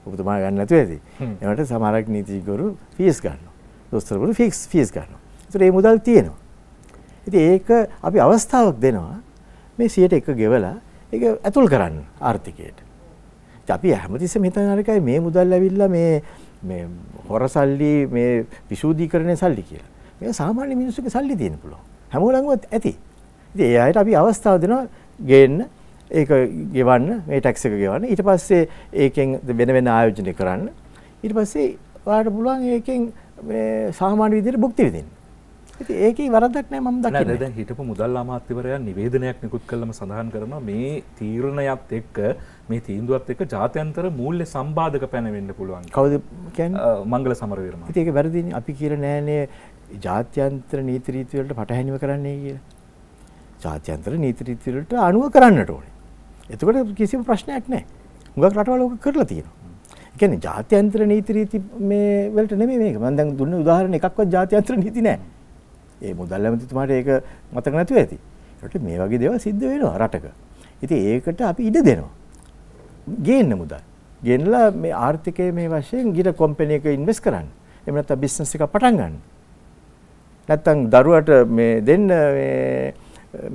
[SPEAKER 2] ඔබතුමා ගන්න නැතුව ඇති. එවට සමහරක් නීතිගවරු ෆීස් ගන්නවා. දොස්තරවරු ෆික්ස් ෆීස් ගන්නවා. ඒතර මේ මුදල් තියෙනවා. ඉතින් ඒක අපි අවස්ථාවක් දෙනවා මේ 100ට 1 ගෙවලා ඒක ඇතුල් කරන්න ආර්ථිකයට. අපි හැමතිස්සෙම හිතන අරකයි මේ මුදල් ඇවිල්ලා මේ මේ හොර සල්ලි මේ විශෝධීකරණය සල්ලි කියලා. මේ සාමාන්‍ය මිනිස්සුගේ සල්ලි තියෙන පුළුවන්. හැමෝලඟම ඇති. ඉතින් ඒ අයට අපි අවස්ථාව දෙනවා ගේන්න ඒක ගෙවන්න මේ ටැක්ස් එක ගෙවන්න. ඊට පස්සේ ඒකෙන් වෙන වෙන ආයෝජනය කරන්න. ඊට පස්සේ ඔයාලට පුළුවන් ඒකෙන් මේ සාමාන්‍ය විදිහට භුක්ති විඳින්න. ඉතින් ඒකේ වරදක් නැහැ මම දකින්නේ. නෑ දැන්
[SPEAKER 1] හිටපු මුදල් අමාත්‍යවරයා නිවේදනයක් නිකුත් කළම සඳහන් කරනවා මේ තීරණයත් එක්ක මේ තීන්දුවත් එක්ක ජාත්‍යන්තර මූල්‍ය සම්බාධක පැනවෙන්න පුළුවන්.
[SPEAKER 2] කවුද කියන්නේ? මංගල සමරවීරමහතා. ඉතින් ඒක වැරදිනේ අපි කියලා නෑනේ ජාත්‍යන්තර නීති රීති වලට පටහැනිව කරන්නේ කියලා. ජාත්‍යන්තර නීති රීති වලට අනුව කරන්නට ඕනේ. එතකොට කිසිම ප්‍රශ්නයක් නැහැ. හුඟක් රටවල් ඕක කරලා තියෙනවා. ඒ කියන්නේ ජාත්‍යන්තර නීති රීති මේ වලට නෙමෙයි මේක. මම දැන් දුන්න උදාහරණ එකක්වත් ජාත්‍යන්තර නීති නැහැ. ඒ මුදල් ඇමතිතුමාට ඒක මතක නැතුව ඇති. ඒකට මේ වගේ දේවල් සිද්ධ වෙනවා රටක. ඉතින් ඒකට අපි ඉඩ දෙනවා. ගේන්න මුදල්. ගෙනලා මේ ආර්ථිකයේ මේ වශයෙන් ගිර කොම්පැනි එක ඉන්වෙස්ට් කරන්න. එහෙම නැත්නම් බිස්නස් එකක් පටන් ගන්න. නැත්තම් දරුවට මේ දෙන්න මේ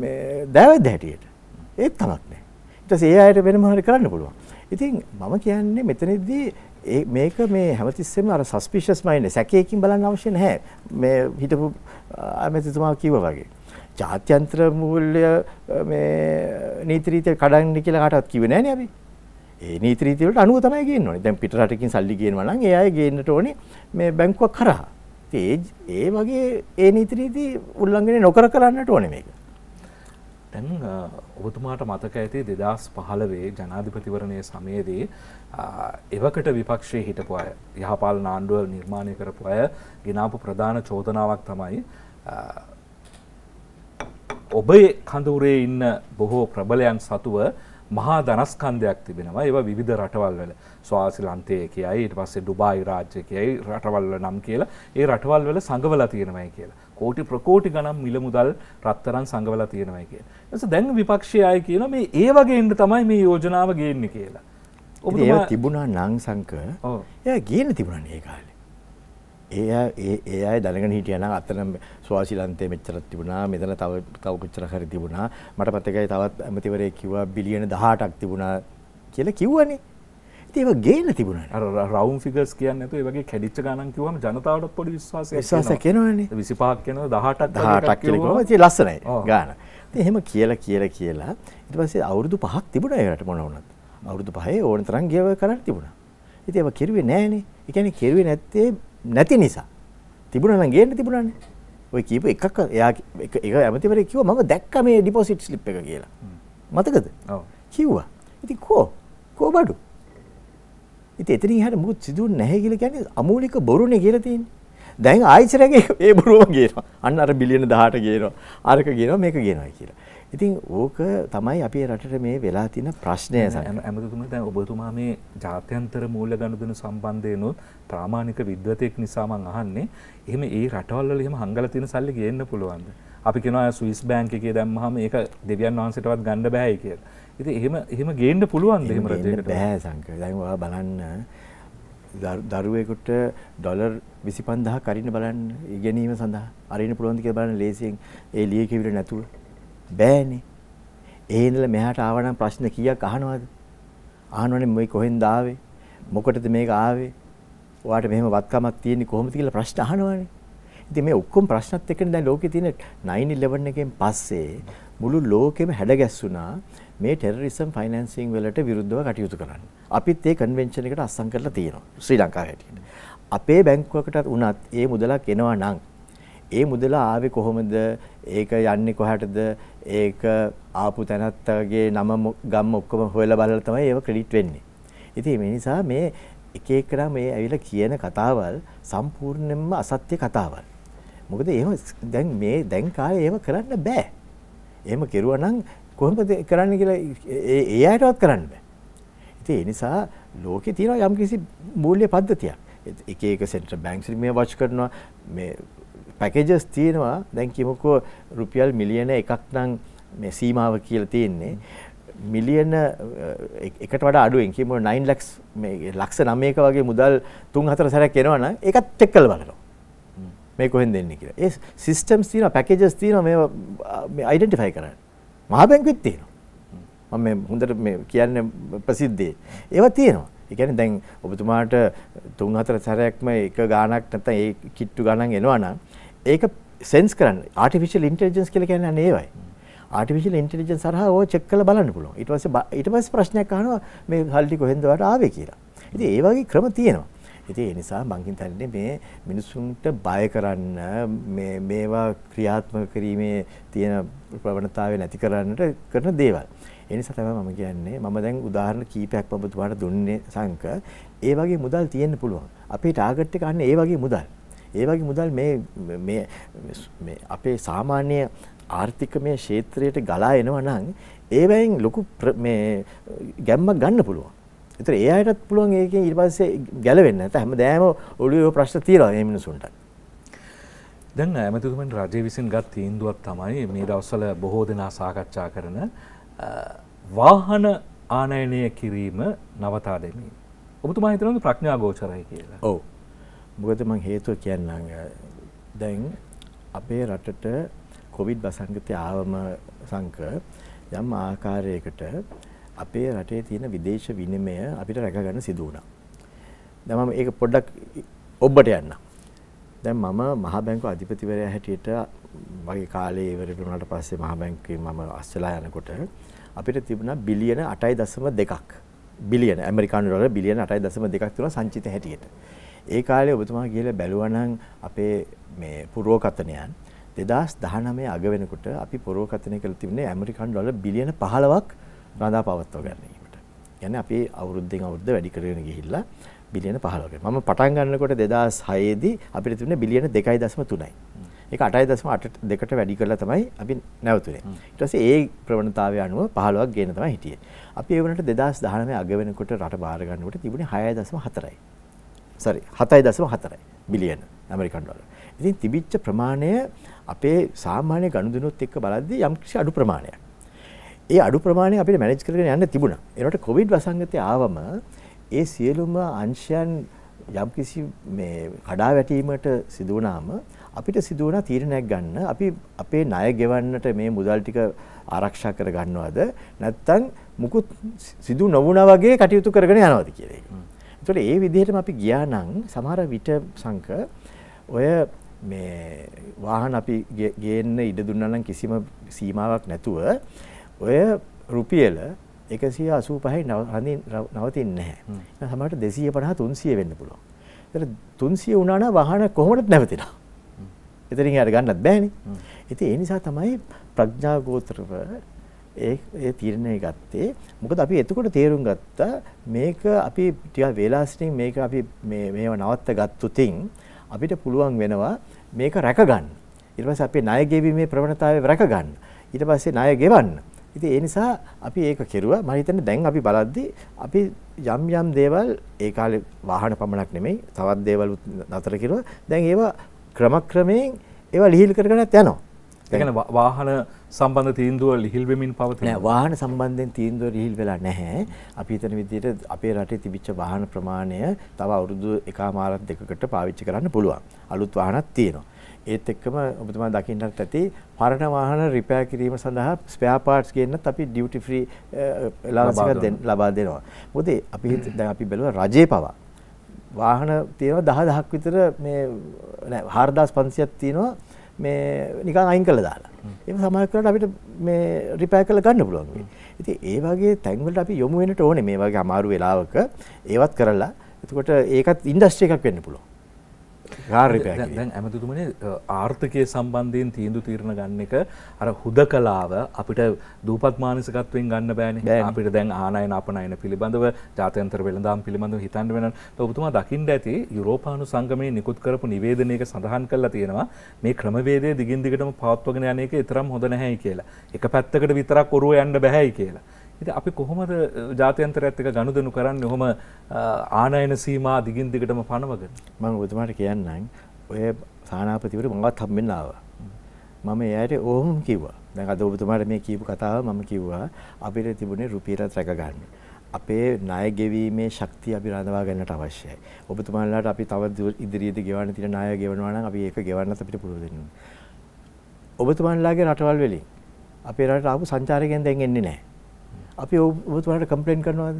[SPEAKER 2] මේ දෑවැද්ද හැටියට. ඒත් කමක් නැහැ. ඊට පස්සේ ඒ අයට වෙනම හරි කරන්න පුළුවන්. ඉතින් මම කියන්නේ මෙතනදී මේක මේ හැමතිස්සෙම අර සස්පිෂස් මයින්ඩ් සැකයකින් බලන්න අවශ්‍ය නැහැ. මේ හිටපු අමෙතිතුමා කිව්වා වගේ. ජාත්‍යන්තර මූල්‍ය මේ නීති රීති කඩන්න කියලා කාටවත් කිව්වේ නැහැ නේ අපි. ඒ නීති රීති වලට අනුව තමයි ගේන්න ඕනේ. දැන් පිටරටකින් සල්ලි ගේනවා නම් ඒ අය ගේන්නට ඕනේ මේ බැංකුවක් කරා. ඒ ඒ වගේ ඒ නීතිරීති උල්ලංඝනය නොකර කරන්නට ඕන මේක.
[SPEAKER 1] දැන් ඔබතුමාට මතක ඇති 2015 ජනාධිපතිවරණයේ සමයේදී එවකට විපක්ෂයේ හිටපු අය යහපාල නාණ්ඩුව නිර්මාණය කරපු අය ගෙනාපු ප්‍රධාන චෝදනාවක් තමයි ඔබේ කඳුරේ ඉන්න බොහෝ ප්‍රබලයන් සතුව මහා ධනස්කන්ධයක් තිබෙනවා ඒවා විවිධ රටවල් වල. ස්වාසිලන්තය කියයි ඊට පස්සේ ඩුබායි රාජ්‍ය කියයි රටවල් වල නම් කියලා ඒ රටවල් වල සංගවලා තියෙනවයි කියලා. කෝටි ප්‍රකෝටි ගණන් මිල මුදල් රත්තරන් සංගවලා තියෙනවයි කියලා. එතස දැන් විපක්ෂයේ අය කියන මේ ඒ වගේ ඉන්න තමයි මේ යෝජනාව ගේන්නේ කියලා. ඔබතුමා ඒ
[SPEAKER 2] තිබුණා නම් සංක. ඔව්. එයා ගේන්න තිබුණා ඒ කාලේ. ඒ ඒ අය දැනගෙන හිටියන අතන ස්වාසිලන්තය මෙච්චරත් තිබුණා මෙතන තව තව කොච්චර හරි තිබුණා මට පත් එකයි තවත් ඇමතිවරයෙක් කිව්වා බිලියන 18ක් තිබුණා කියලා කිව්වනේ ඒව ගේන තිබුණ රවම්
[SPEAKER 1] ෆිගස් කියන්න ඇතු වගේ කැඩිච්ච ගණන් කිවම ජනතාවට පොඩි විශවාස විශවාස කෙනවන විසිපාක් කෙන දහටක් දහටක් කිය ලස්සනයි
[SPEAKER 2] ගාන එහෙම කියලා කියලා කියලා ඉට පසේ අවුරුදු පහක් තිබුණ ඒයට මොනවනත් අවුරුදු පහේ ඕන තරන් ගව කරන්න තිබුණ ඉති ඒව කෙරුවේ නෑන එකන කෙරුවේ නැත්තේ නැති නිසා තිබුණන ගේන්න තිබුණන්නේ ඔය කීප එකක් එයා එක ඇමතිවර කිව මම දැක්ක මේ ඩිපොසිට් ලිප් එක කියලා මතකද කිව්වා ඉති කෝ කෝ බඩු ඉතින් එතනින් එහාට මොකුත් සිදුුන්නේ නැහැ කියලා කියන්නේ අමූලික බොරුනේ කියලා තියෙන්නේ. දැන් ආයිසරගේ ඒ බොරුවම ගේනවා. අන්න අර බිලියන 18 ගේනවා. අරක ගේනවා මේක ගේනවා කියලා. ඉතින් ඕක තමයි අපේ
[SPEAKER 1] රටට මේ වෙලා තියෙන ප්‍රශ්නය ඇමතුතුමා දැන් ඔබතුමා මේ ජාත්‍යන්තර මූල්‍ය ගනුදෙනු සම්බන්ධයෙන්ුත් ප්‍රාමාණික විද්වතෙක් නිසා මම අහන්නේ එහෙම ඒ රටවල් වල එහෙම හංගලා තියෙන සල්ලි ගේන්න පුළුවන්ද අපි කියනවා ස්විස් බැංක් එකේ දැම්මහම ඒක දෙවියන් වහන්සේටවත් ගන්න බෑයි කියලා ඉති එහෙම එහෙම ගේන්න පුළුවන් දෙම රජයට බෑ සංක දැන්වා බලන්න
[SPEAKER 2] දරුවෙකුට ඩොලර් විසි පන්දහ කරන්න බලන්න ඉගැනීම සඳහා අරන්න පුළුවන්තික බලන්න ලේසියෙන් ඒ ලියකිවිට නැතුව බෑනේ ඒනල මෙහට ආවනම් ප්‍රශ්න කියක් අහනවාද ආනුවන මොයි කොහෙන් දාවේ මොකටද මේක ආවේ වාට මෙහම වත්කමක් තියෙන්නේ කොහොමද කියලා ප්‍රශ්න අහනවානේ. ඉතින් මේ ඔක්කොම ප්‍රශ්නත් එක්කනේ දැන් ලෝකේ තියෙන 9/11 එකෙන් පස්සේ මුළු ලෝකෙම හැඩගැස්සුණා මේ ටෙරරිසම් ෆයිනැන්සිං වලට විරුද්ධව කටයුතු කරන්න. අපිත් ඒ කන්වෙන්ෂන් එකට අස්සම් කරලා තියෙනවා ශ්‍රී ලංකාව හැටියට. අපේ බැංකුවකට වුණත් ඒ මුදලක් එනවා නම් ඒ මුදල ආවේ කොහොමද? ඒක යන්නේ කොහටද? ඒක ආපු තැනත්තගේ නම ගම් ඔක්කොම හොයලා බලලා තමයි ඒව ක්‍රෙඩිට් වෙන්නේ. ඉතින් මේ නිසා මේ එක එකනා මේ ඇවිල්ලා කියන කතාවල් සම්පූර්ණයෙන්ම අසත්‍ය කතාවල්. මොකද එහෙම දැන් මේ දැන් කාලේ එහෙම කරන්න බෑ. එහෙම කෙරුවා නම් කොහොමද කරන්න කියලා ඒ අයටවත් කරන්න බෑ. ඉතින් ඒ නිසා ලෝකේ තියෙනවා යම්කිසි මූල්‍ය පද්ධතියක්. එක එක සෙන්ට්‍රල් බැංක්ස් මේ වච් කරනවා මේ පැකේජස් තියෙනවා. දැන් කියමුකෝ රුපියල් මිලියන එකක් නම් මේ සීමාව කියලා තියෙන්නේ. මිලියන එකට වඩා අඩුවෙන් කියමු 9 lakhs මේ ලක්ෂ 9ක වගේ මුදල් 3-4 සැරයක් එනවා නම් ඒකත් එක්කලා බලනවා. මේ කොහෙන්ද එන්නේ කියලා. ඒ සිස්ටම්ස් තියෙනවා පැකේජස් තියෙනවා මේවා මේ අයිඩෙන්ටිෆයි කරන්න. මහා බැංකුවෙත් තියෙනවා. මම මේ හොඳට මේ කියන්නේ ප්‍රසිද්ධියේ. ඒවා තියෙනවා. ඒ කියන්නේ දැන් ඔබතුමාට 3-4 සැරයක්ම එක ගාණක් නැත්නම් ඒ කිට්ටු ගණන් එනවා නම් ඒක සෙන්ස් කරන්න ආටිෆිෂල් ඉන්ටෙලිජන්ස් කියලා කියන්නේ අනේ ඒවයි. ආටිෆිෂල් ඉන්ටෙලිජන්ස් හරහා ඕක චෙක් කරලා බලන්න පුළුවන්. ඊට පස්සේ ඊට පස්සේ ප්‍රශ්නයක් අහනවා මේ හල්ටි කොහෙන්ද වට ආවේ කියලා. ඉතින් ඒ වගේ ක්‍රම තියෙනවා. ඉතින් ඒ නිසා මං හිතන්නේ මේ මිනිසුන්ට බය කරන්න මේ මේවා ක්‍රියාත්මක කිරීමේ තියෙන ප්‍රවණතාවය නැති කරන්නට කරන දේවල්. ඒ නිසා තමයි මම කියන්නේ මම දැන් උදාහරණ කීපයක් ඔබතුමාට දුන්නේ සංක ඒ වගේ මුදල් තියෙන්න පුළුවන්. අපේ ටාගට් එක අන්න ඒ වගේ මුදල්. ඒ වගේ මුදල් මේ මේ මේ අපේ සාමාන්‍ය ආර්ථිකමය ක්ෂේත්‍රයට ගලා එනවා නම් ඒවයින් ලොකු මේ ගැම්මක් ගන්න පුළුවන්. ඒතර ඒ අයටත් පුළුවන් ඒකෙන් ඊට පස්සේ ගැලවෙන්න නැත හැමදාම ඔළුවේ ප්‍රශ්න
[SPEAKER 1] තියනවා මේ මිනිසුන්ට. දැන් ඇමතිතුමන් රජය විසින් ගත් තීන්දුවක් තමයි මේ දවස්වල බොහෝ දෙනා සාකච්ඡා කරන වාහන ආනයනය කිරීම නවතා දෙමින්. ඔබතුමා හිතනවද ප්‍රඥා ගෝචරයි කියලා? ඔව්. මොකද මම හේතුව කියන්නම්. දැන්
[SPEAKER 2] අපේ රටට කොවිඩ් වසංගතය ආවම සංක යම් ආකාරයකට අපේ රටේ තියෙන විදේශ විනිමය අපිට රැකගන්න සිදු වුණා. දැන් මම ඒක පොඩ්ඩක් ඔබට යන්න. දැන් මම මහා බැංකුව අධිපතිවරයා හැටියට මගේ කාලේ ඉවර වුණාට පස්සේ මහා බැංකුවේ මම අස්සලා යනකොට අපිට තිබුණා බිලියන 8.2ක්. බිලියන ඇමරිකානු ඩොලර් බිලියන 8.2ක් තුන සංචිත හැටියට. ඒ කාලේ ඔබතුමා කියලා බැලුවනම් අපේ මේ පුරෝකතනයන් 2019 අග වෙනකොට අපි පුරෝකතනය කරලා තිබුණේ ඇමරිකානු ඩොලර් බිලියන 15ක් රඳා පවත්වා ගැනීමට. يعني අපි අවුරුද්දෙන් අවුරුද්ද වැඩි කරගෙන ගිහිල්ලා බිලියන 15කට. මම පටන් ගන්නකොට 2006 දී අපිට තිබුණේ බිලියන 2.3යි. ඒක 8.8 දෙකට වැඩි කරලා තමයි අපි නැවතුනේ. ඊට පස්සේ ඒ ප්‍රවණතාවය අනුව 15ක් ගේන තමයි හිටියේ. අපි ඒ වුණාට 2019 අග වෙනකොට රට බාර ගන්නකොට තිබුණේ 6.4යි. sorry 7.4යි බිලියන ඇමරිකන් ඩොලර්. ඉතින් තිබිච්ච ප්‍රමාණය අපේ සාමාන්‍ය ගනුදෙනුත් එක්ක බලද්දී යම් කිසි අඩු ප්‍රමාණයක්. ඒ අඩු ප්‍රමාණය අපිට මැනේජ් කරගෙන යන්න තිබුණා. ඒනට කොවිඩ් වසංගතය ආවම ඒ සියලුම අංශයන් යම්කිසි මේ කඩාවැටීමට සිදු වුණාම අපිට සිදු වුණා තීරණයක් ගන්න අපි අපේ ණය ගෙවන්නට මේ මුදල් ටික ආරක්ෂා කර ගන්නවද නැත්නම් මුකුත් සිදු නොවුණා වගේ කටයුතු කරගෙන යනවද කියලා එක. ඒතකොට ඒ විදිහටම අපි ගියා නම් සමහර විට සංක ඔය මේ වාහන අපි ගේන්න ඉඩ දුන්නා නම් කිසිම සීමාවක් නැතුව ඔය රුපියල එකසිය අසූ පහයි හඳින් නවතින් නැහැ හමට දෙසිය පටහ තුන්සිය වෙන්න පුළුවන් එතන තුන්සිය වුණාන වාහන කොහොමටත් නැවතිලා එතරින් යට ගන්නත් බෑනි ඉතින් ඒ නිසා තමයි ප්‍රඥා ගෝත්‍රව ඒ ඒ තීරණය ගත්තේ මොකද අපි එතකොට තේරුම් ගත්තා මේක අපි ටිකක් වේලා සිටින් මේක අපි මේ මේව නවත්ත ගත්තුතින් අපිට පුළුවන් වෙනවා මේක රැකගන්න ඊට පස්සේ අපේ ණය ගෙවීමේ ප්‍රවණතාවය රැකගන්න ඊට පස්සේ ණය ගෙවන්න ඉතින් ඒ නිසා අපි ඒක කෙරුවා මම හිතන්නේ දැන් අපි බලද්දි අපි යම් යම් දේවල් ඒ කාලේ වාහන පමණක් නෙමෙයි තවත් දේවල් නතර කෙරුවා දැන් ඒවා ක්‍රමක්‍රමයෙන් ඒවා ලිහිල් කරගෙනත් යනවා ඒ වාහන සම්බන්ධ තීන්දුව ලිහිල් වෙමින් පවතින නෑ වාහන සම්බන්ධයෙන් තීන්දුව ලිහිල් වෙලා නැහැ අපි හිතන විදිහට අපේ රටේ තිබිච්ච වාහන ප්‍රමාණය තව අවුරුදු එකමාරක් දෙකකට පාවිච්චි කරන්න පුළුවන් අලුත් වාහනක් තියෙනවා ඒත් එක්කම ඔබතුමා දකින්නත් ඇති පරණ වාහන රිපෙයාර් කිරීම සඳහා ස්පෙයා පාර්ට්ස් ගේන්නත් අපි ඩියුටි ෆ්‍රී ලාභයක් ලබා දෙනවා. මොකද අපි දැන් අපි බැලුවා රජේ පවා වාහන තියෙනවා 10000ක් විතර මේ නෑ 4500ක් තියෙනවා මේ නිකන් අයින් කළා දාලා. ඒක සමහර කරලා අපිට මේ රිපෙයාර් කරලා ගන්න පුළුවන් වෙයි. ඉතින් ඒ වගේ තැන්වලට අපි යොමු වෙන්නට ඕනේ මේ වගේ අමාරු වෙලාවක ඒවත් කරලා. එතකොට ඒකත් ඉන්ඩස්ට්‍රි එකක් වෙන්න පුළුවන්.
[SPEAKER 1] දැන් ඇමතුතුමනේ ආර්ථකය සම්බන්ධයෙන් තීන්දු තීරණ ගන්න එක අර හුද කලාව අපිට දූපත් මානසිකත්වයෙන් ගන්න බෑනේ අපිට දැන් ආනයන අපනයන පිළිබඳව ජාත්‍යන්තර වෙළඳාම් පිළිබඳව හිතන්න වෙන ඔබතුමා දකිින්ට ඇති යුරෝපානු සංගමය නිකුත් කරපු නිවේදනයක සඳහන් කරලා තියෙනවා මේ ක්‍රමවේදය දිගින් දිගටම පවත්වගෙන යන එක තරම් හොඳ නැහැයි කියලා එක පැත්තකට විතරක් ඔරුව යන්න බැහැයි කියලා ඉතින් අපි කොහොමද ජාත්‍යන්තරයත් එක්ක ගනුදෙනු කරන්නේ ඔහොම ආනයන සීමා දිගින් දිගටම පනවගෙන? මම ඔබතුමාට කියන්නම් ඔය සානාපතිවරු මමවත් හම්බෙන්න ආවා.
[SPEAKER 2] මම එයාට ඕම් කිව්වා. දැන් අද ඔබතුමාට මේ කියපු කතාව මම කිව්වා අපිට තිබුණේ රුපියලත් රැකගන්න. අපේ ණය ගෙවීමේ ශක්තිය අපි රඳවා ගන්නට අවශ්‍යයි. ඔබතුමාලාට අපි තව ඉදිරියේදී ගෙවන්න තියෙන ණය ගෙවනවා නම් අපි ඒක ගෙවන්නත් අපිට පුළුවන් වෙනවා. ඔබතුමාලාගේ රටවල් වලින් අපේ රටට ආපු සංචාරකයන් දැන් එන්නේ නැහැ. අපි ඔබතුමාට කම්ප්ලේන් කරනවද?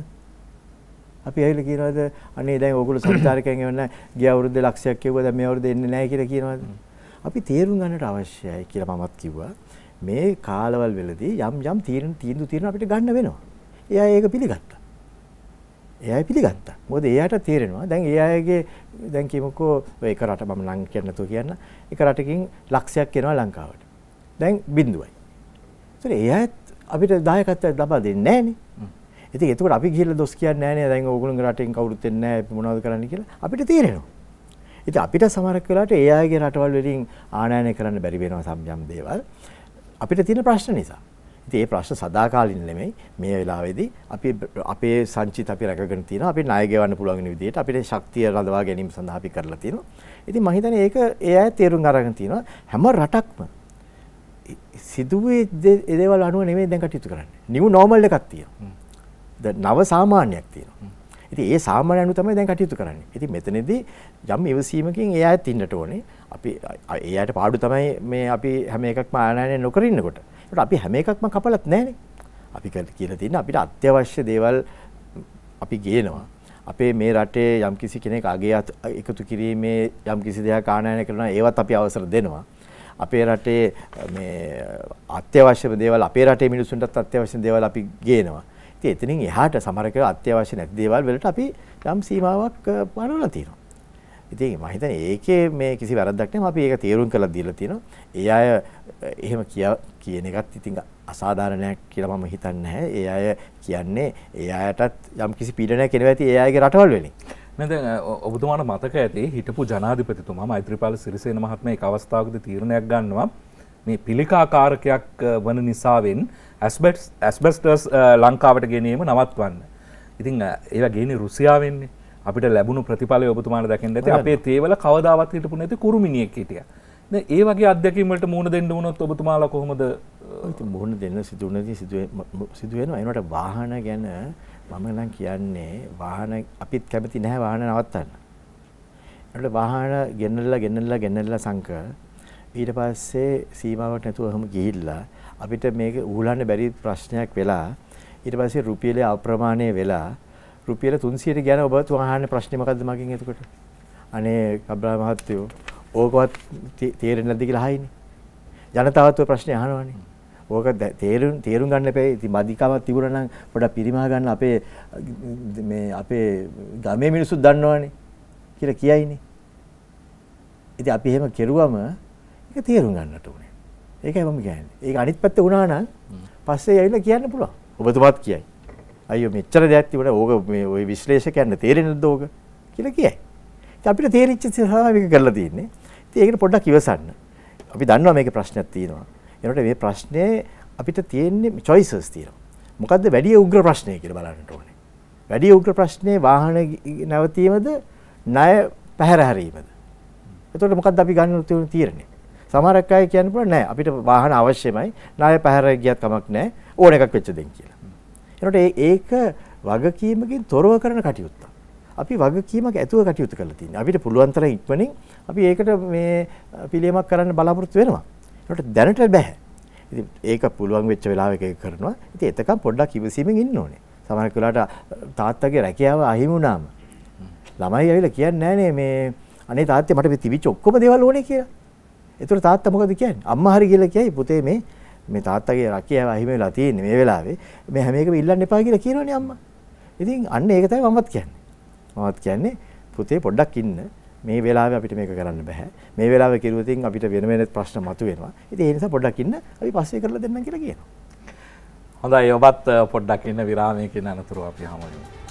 [SPEAKER 2] අපි ඇවිල්ලා කියනවාද අනේ දැන් ඕගොල්ලෝ සංචාරකයන් එවන්න ගිය අවුරුද්ද ලක්ෂයක් කිව්වා දැන් මේ අවුරුද්ද එන්නේ නැහැ කියලා කියනවාද? අපි තේරුම් ගන්නට අවශ්‍යයි කියලා මමත් කිව්වා. මේ කාලවල වෙලදී යම් යම් තීරණ තීන්දුව තීරණ අපිට ගන්න වෙනවා. එයා ඒක පිළිගත්තා. එයා පිළිගත්තා. මොකද එයාට තේරෙනවා දැන් ඒ අයගේ දැන් කියමුකෝ ඒක රට මම නම් කියන්න නැතුව කියන්න. එක රටකින් ලක්ෂයක් එනවා ලංකාවට. දැන් බිඳුවයි. ඒතර එයා අපිට දායකත්වයක් ලබා දෙන්නේ නැහැ නේ. ඉතින් ඒකට අපි ගිහිල්ලා දොස් කියන්නේ නැහැ නේ. දැන් ඕගොල්ලෝගේ රටෙන් කවුරුත් එන්නේ නැහැ. මොනවද කරන්න කියලා අපිට තේරෙනවා. ඉතින් අපිට සමහරක් වෙලාවට ඒ අයගේ රටවල් වලින් ආනයනය කරන්න බැරි වෙනවා සම්යම් දේවල්. අපිට තියෙන ප්‍රශ්න නිසා. ඉතින් මේ ප්‍රශ්න සදාකාලින් නෙමෙයි. මේ වෙලාවේදී අපි අපේ සංචිත අපි රැකගෙන තියෙනවා. අපිට ණය ගෙවන්න පුළුවන් විදිහට අපිට ශක්තිය රඳවා ගැනීම සඳහා අපි කරලා තියෙනවා. ඉතින් මම හිතන්නේ ඒක ඒ අය තේරුම් අරගෙන තියෙනවා. හැම රටක්ම සිදුවේ එදේවල් අනුව නෙමෙයි දැන් කටයුතු කරන්නේ. නිව් නෝමල් එකක් තියෙනවා. නව සාමාන්‍යයක් තියෙනවා. ඉතින් ඒ සාමාන්‍ය අනුව තමයි දැන් කටයුතු කරන්නේ. ඉතින් මෙතනදී යම් ඉවසීමකින් ඒ අයත් ඉන්නට ඕනේ. අපි ඒ අයට පාඩු තමයි මේ අපි හැම එකක්ම ආනයනය නොකර ඉන්නකොට. ඒකට අපි හැම එකක්ම කපලත් නැහනේ. අපි කියලා තියෙන අපිට අත්‍යවශ්‍ය දේවල් අපි ගේනවා. අපේ මේ රටේ යම්කිසි කෙනෙක් අගේ එකතු කිරීමේ යම්කිසි දෙයක් ආනයනය කරනවා ඒවත් අපි අවසර දෙනවා. අපේ රටේ මේ අත්‍යවශ්‍යම දේවල් අපේ රටේ මිනිස්සුන්ටත් අත්‍යවශ්‍ය දේවල් අපි ගේනවා. ඉතින් එතනින් එහාට සමහර කර අත්‍යවශ්‍ය නැති දේවල් වලට අපි යම් සීමාවක් පනවලා තියෙනවා. ඉතින් මම හිතන්නේ ඒකේ මේ කිසි වැරද්දක් නැහැ. අපි ඒක තීරුම් කරලා දීලා තියෙනවා. ඒ අය එහෙම කියන එකත් ඉතින් අසාධාරණයක් කියලා මම හිතන්නේ නැහැ. ඒ අය කියන්නේ ඒ අයටත් යම් කිසි පීඩනයක් එනවා ඇති ඒ අයගේ රටවල් වලින්.
[SPEAKER 1] නැද ඔබතුමාට මතක ඇති හිටපු ජනාධිපතිතුමා මෛත්‍රපාල සිරිසේන මහත්ම එක අවස්ථාවකද තීරණයක් ගන්නවා මේ පිළිකාකාරකයක් වන නිසාවෙන් ඇස්බෙස්ටර්ස් ලංකාවට ගැනීම නවත්වන්න. ඉතිං ඒව ගේනි රුසියාවෙන්නේ අපිට ලැබුණු ප්‍රතිඵලය ඔබතුමාට දැකෙන් ඇති අපේ තේවල කවදාවත් හිටපු නැති කුරුමිණියක් හිටිය. ඒ වගේ අධ්‍යැකීමට මුණ දෙන්න වුණොත් ඔබතුමාලා කොහොමද මුහුණ දෙන්න සිදුවනති සිදුවෙන එනට
[SPEAKER 2] වාහන ගැන මම නම් කියන්නේ වාහන අපිත් කැමති නැහැ වාහන නවත්තන්න. ඒකට වාහන ගෙන්නලා ගෙන්නලා ගෙන්නලා සංකල් ඊට පස්සේ සීමාවට නැතුව එහෙම ගිහිල්ලා අපිට මේක ඌලන්න බැරි ප්‍රශ්නයක් වෙලා ඊට පස්සේ රුපියලේ අප්‍රමාණය වෙලා රුපියල 300ට ගියන ඔබ තුහාහන්නේ ප්‍රශ්නේ මොකද්ද මගෙන් එතකොට? අනේ කබ්‍රා මහත්තයෝ ඕකවත් තේරෙන්නේ නැද්ද කියලා අහයිනේ. ජනතාවත් ඔය ප්‍රශ්නේ අහනවනේ. ඕක තේරුම් තේරුම් ගන්න එපේ. ඉතින් මදිකාවක් තිබුණා නම් පොඩක් පිරිමහ ගන්න අපේ මේ අපේ ගමේ මිනිස්සුත් දන්නවනේ කියලා කියයිනේ. ඉතින් අපි එහෙම කෙරුවම ඒක තේරුම් ගන්නට උනේ. ඒකයි මම කියන්නේ. ඒක අනිත් පැත්තේ වුණා නම් පස්සේ ඇවිල්ලා කියන්න පුළුවන්. ඔබතුමාත් කියයි. අයියෝ මෙච්චර දෙයක් තිබුණා. ඕක මේ ওই විශ්ලේෂකයන්ට තේරෙන්නේ නැද්ද ඕක කියලා කියයි. ඉතින් අපිට තේරිච්ච සභාවික කරලා තියෙන්නේ. ඉතින් ඒකට පොඩ්ඩක් ඉවසන්න. අපි දන්නවා මේකේ ප්‍රශ්නයක් තියෙනවා. එනකොට මේ ප්‍රශ්නේ අපිට තියෙන්නේ choices තියෙනවා මොකද්ද වැඩි උග්‍ර ප්‍රශ්නය කියලා බලන්න ඕනේ වැඩි උග්‍ර ප්‍රශ්නේ වාහන නැවතීමද ණය පැහැර හැරීමද එතකොට මොකද්ද අපි ගන්න තියෙන තීරණය සමහරක් අය කියන්න පුළුවන් නෑ අපිට වාහන අවශ්‍යමයි ණය පැහැර ගියත් කමක් නෑ ඕන එකක් වෙච්ච දෙයක් කියලා එනකොට ඒක වගකීමකින් තොරව කරන කටයුත්තක් අපි වගකීමක් ඇතුව කටයුතු කරලා තියෙනවා. අපිට පුළුවන් තරම් ඉක්මනින් අපි ඒකට මේ පිළියමක් කරන්න බලාපොරොත්තු වෙනවා. ඒකට දැනට බෑ. ඉතින් ඒක පුළුවන් වෙච්ච වෙලාවක ඒක කරනවා. ඉතින් එතකන් පොඩ්ඩක් ඉවසීමෙන් ඉන්න ඕනේ. සමහර වෙලාවට තාත්තගේ රැකියාව අහිමි වුණාම ළමයි ඇවිල්ලා කියන්නේ නෑනේ මේ අනේ තාත්තේ මට මේ තිබිච්ච ඔක්කොම දේවල් ඕනේ කියලා. ඒතර තාත්තා මොකද කියන්නේ? අම්මා හරි කියලා කියයි පුතේ මේ මේ තාත්තගේ රැකියාව අහිමි වෙලා තියෙන්නේ මේ වෙලාවේ. මේ හැම එකම ඉල්ලන්න එපා කියලා කියනෝනේ අම්මා. ඉතින් අන්න ඒක තමයි මමත් කියන්නේ. මමත් කියන්නේ පුතේ පොඩ්ඩක් ඉන්න මේ වෙලාවේ අපිට මේක කරන්න බෑ. මේ වෙලාවේ කිරුවොත් අපිට වෙන වෙන ප්‍රශ්න මතුවෙනවා. ඉතින් ඒ නිසා පොඩ්ඩක් ඉන්න අපි පස්සේ කරලා දෙන්නම් කියලා කියනවා.
[SPEAKER 1] හොඳයි ඔබත් පොඩ්ඩක් ඉන්න විරාමයකින් අනතුරු අපි හමු වෙමු.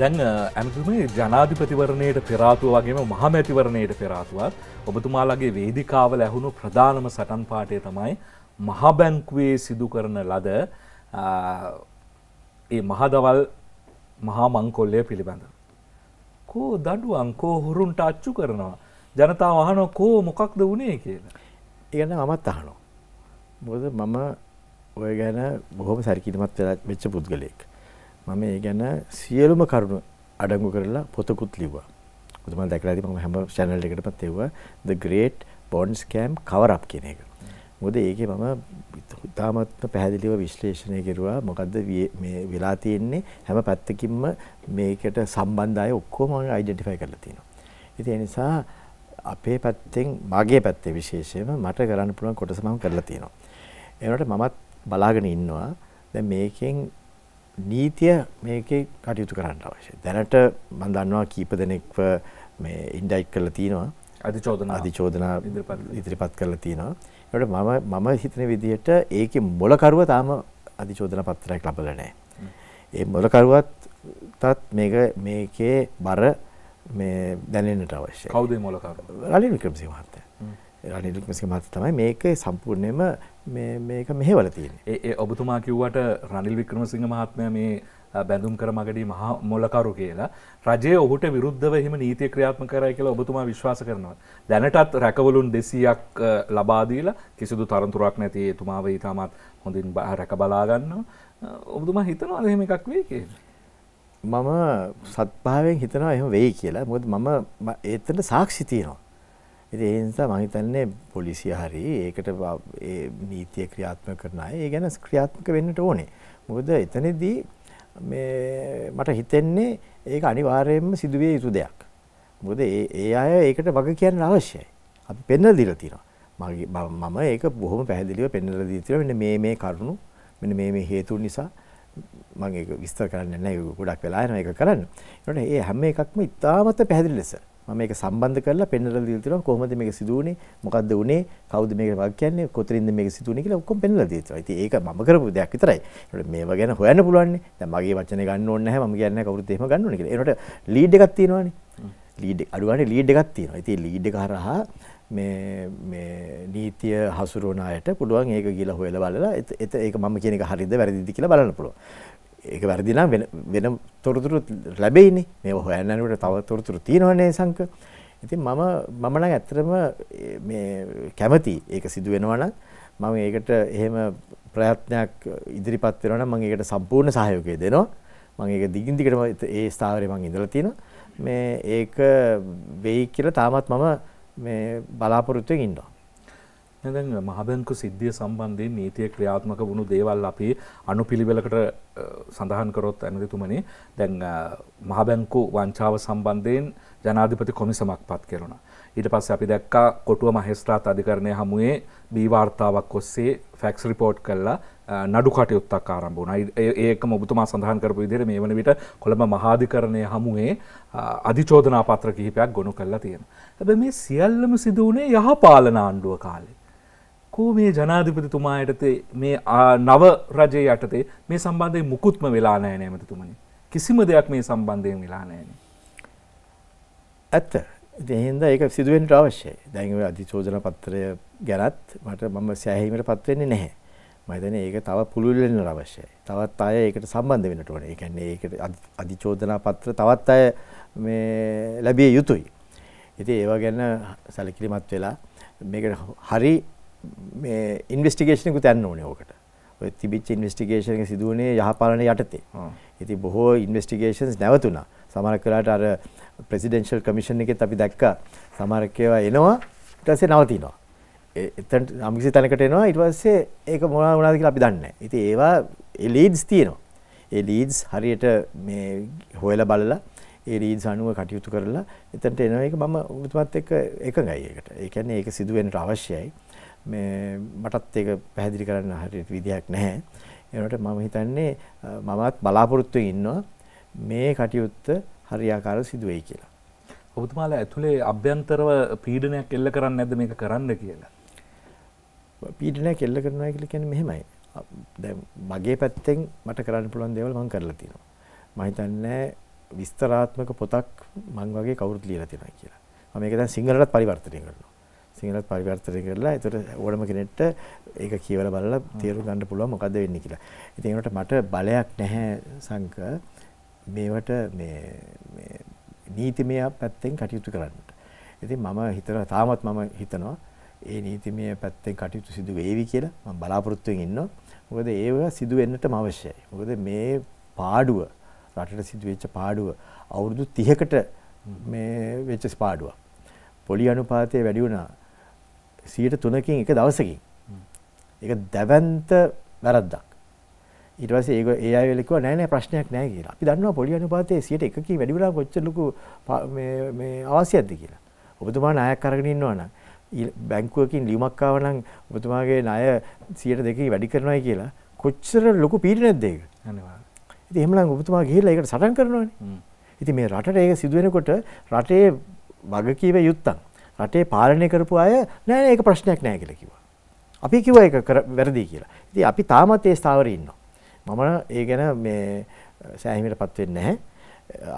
[SPEAKER 1] දැන් ඇමතුමේ ජනාධිපතිවරණයට පෙරාතුව වගේම මහමැතිවරණයට පෙරාතුවත් ඔබතුමාලගේ වේදිකාවල ඇහුණු ප්‍රධානම සටන් පාටය තමයි මහබැංකුවේ සිදු කරන ලද ඒ මහදවල් මහා මංකොල්ලය පිළිබඳ. කෝ දඩුවන් කෝ හුරුන්ට අච්චු කරනවා. ජනතාව අහනෝ කෝ මොකක්ද වනේ කියලා. ඒගන්න මමත් අහනෝ.
[SPEAKER 2] බොද මම ඔය ගැන බොහොම සැරිකිලිමත් වෙච්ච පුද්ගලයෙක්. මම ඒ ගැන සියලුම කරුණු අඩංගු කරලා පොතකුත් ලිව්වා. මොකද මම දැකලා තියෙනවා මම හැම channel එකකටම තෙව්වා The Great Bond Scam Cover Up කියන එක. මොකද ඒකේ මම ඉතාමත්ම පැහැදිලිව විශ්ලේෂණය කෙරුවා මොකද්ද මේ වෙලා තියෙන්නේ හැම පැත්තකින්ම මේකට සම්බන්ධ අය ඔක්කොම මම ඩෙන්ටිෆයි කරලා තියෙනවා. ඉතින් ඒ නිසා අපේ පැත්තෙන් මගේ පැත්තේ විශේෂයෙන්ම මට කරන්න පුළුවන් කොටස මම කරලා තියෙනවා. ඒනට මමත් බලාගෙන ඉන්නවා. දැන් මේකෙන් නීතිය මේකේ කටයුතු කරන්න අවශ්‍ය. දැනට මම දන්නවා කීප දෙනෙක්ව මේ ඉන්ඩයිට් කරලා තිනවා. අධිචෝදනා අධිචෝදනා ඉදිරිපත් කරලා තිනවා. ඒකට මම මම හිතන විදිහට ඒකේ මොලකරුව තාම අධිචෝදනා පත්‍රයක් ලැබලා නැහැ. ඒ මොලකරුවත් තත් මේක මේකේ බර මේ දැනෙන්නට අවශ්‍යයි. කවුද මොලකරුව? රනිල් වික්‍රමසිංහ මහත්තයා. රනිල් වික්‍රමසිංහ මහත්තයා තමයි මේක සම්පූර්ණයෙන්ම
[SPEAKER 1] මේක මෙහෙවල තියෙන ඒ ඔබතුමා කිව්වට රනිල් වික්‍රමසිංහ මහත්මය මේ බැඳුම් කර මගඩි මහා මොලකරු කියලා රජය ඔහුට විරුද්ධව එහෙම නීතිය ක්‍රියාත්ම කරයි කියලා ඔබතුමා විශ්වාස කරනවා. දැනටත් රැකවලුන් දෙසීයක් ලබාදීලා කිසිදු තරන්තුරක් නැති එතුමාව ඉතාමත් හොඳින් රැක බලාගන්නවා. ඔබතුමා හිතනවා එහෙම එකක් වේ කියලා. මම සත්භාවයෙන් හිතනවා එහෙම වෙයි කියලා. මොකද
[SPEAKER 2] මම ඒතන සාක්ෂි තියෙනවා. ඉතින් ඒ නිසා මම හිතන්නේ පොලිසිය හරි ඒකට ඒ නීතිය ක්‍රියාත්මක කරන අය ඒ ගැන ක්‍රියාත්මක වෙන්නට ඕනේ. මොකද එතනදී මේ මට හිතෙන්නේ ඒක අනිවාර්යයෙන්ම සිදුවිය යුතු දෙයක්. මොකද ඒ ඒ අය ඒකට වග කියන්න අවශ්‍යයි. අපි පෙන්වලා දීලා තියෙනවා. මගේ මම ඒක බොහොම පැහැදිලිව පෙන්වලා දීලා තියෙනවා. මෙන්න මේ මේ කරුණු මෙන්න මේ මේ හේතුන් නිසා මම ඒක විස්තර කරන්න නැහැ. ගොඩක් වෙලා යනවා ඒක කරන්න. ඒකට මේ හැම එකක්ම ඉතාමත් පැහැදිලි ලෙස මම මේක සම්බන්ධ කරලා පෙන්වලා දීලා තියෙනවා කොහොමද මේක සිදු වුනේ මොකද්ද වුනේ කවුද මේකට වග කියන්නේ කොතරින්ද මේක සිදු වුනේ කියලා ඔක්කොම පෙන්වලා දීලා තියෙනවා. ඉතින් ඒක මම කරපු දෙයක් විතරයි. ඒකට මේව ගැන හොයන්න පුළුවන් නේ. දැන් මගේ වචනේ ගන්න ඕනේ නැහැ මම කියන්නේ නැහැ කවුරුත් එහෙම ගන්න ඕනේ කියලා. ඒකට ලීඩ් එකක් තියෙනවානේ. ලීඩ් එක අඩුවානේ ලීඩ් එකක් තියෙනවා. ඉතින් ලීඩ් එක හරහා මේ මේ නීතිය හසුරුවන අයට පුළුවන් ඒක ගිහලා හොයලා බලලා ඒක මම කියන එක හරිද වැරදිද කියලා බලන්න පුළුවන්. ඒක වැරදි නම් වෙන වෙන තොරතුරු ලැබෙයිනේ. මේව හොයන්න යනකොට තව තොරතුරු තියෙනවනේ සංක. ඉතින් මම මම නම් ඇත්තටම මේ කැමති ඒක සිදු වෙනවා නම් මම ඒකට එහෙම ප්‍රයත්නයක් ඉදිරිපත් වෙනවා නම් මම ඒකට සම්පූර්ණ සහයෝගය දෙනවා. මම ඒක දිගින් දිගටම ඒ ස්ථාවරේ මම ඉඳලා තියෙනවා. මේ ඒක
[SPEAKER 1] වෙයි කියලා තාමත් මම මේ බලාපොරොත්තුවෙන් ඉන්නවා. නැදැන් මහබැංකු සිද්ධිය සම්බන්ධයෙන් නීතිය ක්‍රියාත්මක වුණු දේවල් අපි අනු පිළිවෙලකට සඳහන් කරොත් ඇනදිතුමනි දැන් මහබැංකු වංචාව සම්බන්ධයෙන් ජනාධිපති කොමිසමක් පත් කෙරුණ. ඊට පස්ස අපි දැක්කා කොටුව මහෙස්ත්‍රාත් අධිකරණය හමුවේ බීවාර්තාවක් ඔස්සේ ෆැක්ස් රිපෝට් කල්ලා නඩු කටයුත්තක් ආරම්භ වුණා. ඒක ඔබතුමා සඳහන් කරපු විදිහට මේ වන විට කොළඹ මහාධිකරණය හමුවේ අධිචෝදනා පත්‍ර කිහිපයක් ගොනු කරලා තියෙනවා. හැබැයි මේ සියල්ලම සිදු වුණේ යහපාලන ආණ්ඩුව කාලේ. කෝ මේ ජනාධිපතිතුමා යටතේ මේ නව රජය යටතේ මේ සම්බන්ධය මුකුත්ම වෙලා නෑ නෑමතිතුමනි. කිසිම දෙයක් මේ සම්බන්ධයෙන් වෙලා නෑන.
[SPEAKER 2] ඇත්ත දෙහින්ද ඒක සිදුවෙන්ට අවශ්‍යයි දැන්ව අධිචෝදන පත්තරය ගැනත් මට මම සෑහීමට පත්වෙන්නේ නැහැ. මතන ඒක තව පුළුල්ලෙන්න අවශ්‍යයි. තවත් අය ඒකට සම්බන්ධ වෙනට ඕනේ. ඒ කියන්නේ ඒකට අධිචෝදනා පත්‍ර තවත් අය මේ ලැබිය යුතුයි. ඉතින් ඒව ගැන සැලකිලිමත් වෙලා මේකට හරි මේ ඉන්වස්ටිගේෂනකුත් යන්න ඕනේ ඕකට. ඔය තිබිච්ච ඉන්වස්ටිගේෂන් එක සිදු වුණේ යහපාලන යටතේ. ඉතින් බොහෝ ඉන්වෙස්ටිගේෂන්ස් නැවතුණා. සමහරක් වෙලාවට අර ප්‍රෙසිඩෙන්ෂල් කමිෂන් එකෙත් අපි දැක්කා සමහරක් ඒවා එනවා ඊට පස්සේ නවතිනවා. එතන අම්කිසි තැනකට එනවා ඊට පස්සේ ඒක මොනවා වුණාද කියලා අපි දන්නේ නැහැ. ඉතින් ඒවා ලීඩ්ස් තියෙනවා. ඒ ලීඩ්ස් හරියට මේ හොයලා බලලා ඒ ලීඩ්ස් අනුව කටයුතු කරලා එතනට එන එක මම ඔබතුමත් එක්ක එකඟයි ඒකට. ඒ කියන්නේ ඒක සිදුවෙන්නට අවශ්‍යයි. මේ මටත් ඒක පැහැදිලි කරන්න හරියට විදියක් නැහැ. ඒනට මම හිතන්නේ මමත් බලාපොරොත්තු ඉන්නවා මේ කටයුත්ත හරියාකාරව සිදු වෙයි කියලා.
[SPEAKER 1] ඔබතුමාලා ඇතුලේ අභ්‍යන්තරව පීඩනයක් එල්ල කරන්නේ නැද්ද මේක කරන්න කියලා?
[SPEAKER 2] පීඩනයක් එල්ල කරනවා කියලා කියන්නේ මෙහෙමයි. දැන් මගේ පැත්තෙන් මට කරන්න පුළුවන් දේවල් මම කරලා තියෙනවා. මම හිතන්නේ විස්තරාත්මක පොතක් මං වගේ කවුරුත් ලියලා තියෙනවා කියලා. මම මේක දැන් සිංහලටත් පරිවර්තනය කරනවා. සිංහලත් පරිවර්තනය කරලා ඒතර ඕනම කෙනෙක්ට ඒක කියවලා බලලා තේරුම් ගන්න පුළුවන් මොකද්ද වෙන්නේ කියලා. ඉතින් ඒකට මට බලයක් නැහැ සංක මේවට මේ මේ නීතිමය පැත්තෙන් කටයුතු කරන්න. ඉතින් මම හිතනවා තාමත් මම හිතනවා ඒ නීතිමය පැත්තෙන් කටයුතු සිදු වේවි කියලා මම බලාපොරොත්තුෙන් ඉන්නවා. මොකද ඒව සිදු වෙන්නටම අවශ්‍යයි. මොකද මේ පාඩුව රටට සිදුවෙච්ච පාඩුව අවුරුදු 30කට මේ වෙච්ච පාඩුවක්. පොලි අනුපාතය වැඩි වුණා සියයට තුනකින් එක දවසකින් එක දැවන්ත වැරද්දක් ඉටවස ඒක ඒයලෙක නෑන ප්‍රශ්නයක් නෑ කියලා අපි දන්නවා පොලි අනුපාතේ සියට එකකි වැඩිවලා කොච්චලකු අවශ්‍යයක්ද කියලා ඔබතුමා නායක් කරගෙන ඉන්නවන බැංකුවකින් ලියමක්කාවනං ඔබතුමාගේ ණය සියට දෙක වැඩි කරනයි කියලා කොච්චර ලොකු පීඩනැද්දේක ඇති එමලං ඔබතුමා ගේලා එකට සටන් කරනවන ඉති මේ රටට ඒක සිදුවෙනකොට රටේ වගකීව යුත්තන් රටේ පාලනය කරපු අය නෑ ඒක ප්‍රශ්නයක් නෑ කියලා කිව්වා. අපි කිව්වා ඒක වැරදි කියලා. ඉතින් අපි තාමත් ඒ ස්ථාවරේ ඉන්නවා. මම ඒ ගැන මේ සෑහීමටපත් වෙන්නේ නැහැ.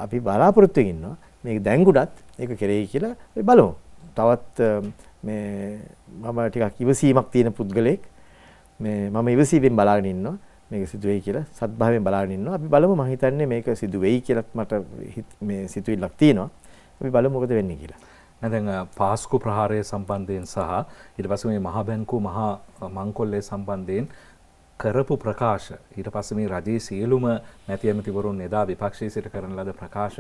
[SPEAKER 2] අපි බලාපොරොත්තු ඉන්නවා. මේක දැන් ගොඩත් ඒක කෙරෙයි කියලා බලමු. තවත් මේ මම ටිකක් ඉවසීමක් තියෙන පුද්ගලෙක්. මේ මම ඉවසීමෙන් බලාගෙන ඉන්නවා. මේක සිදු වෙයි කියලා සත්භාවයෙන් බලාගෙන ඉන්නවා. අපි බලමු මම හිතන්නේ මේක සිදු වෙයි කියලාත් මට මේ සිතුවිල්ලක් තියෙනවා. අපි
[SPEAKER 1] බලමු මොකද වෙන්නේ කියලා. නැදැන් පාස්කු ප්‍රහාරය සම්බන්ධයෙන් සහ ඉට පස මේ මහබැන්කු මහා මංකොල්ලේ සම්බන්ධයෙන් කරපු ප්‍රකාශ ඊට පස්ස මේ රජයේ සියලුම නැතිඇමතිවරුන් එදා විපක්ෂීසිට කරන ලද ප්‍රකාශ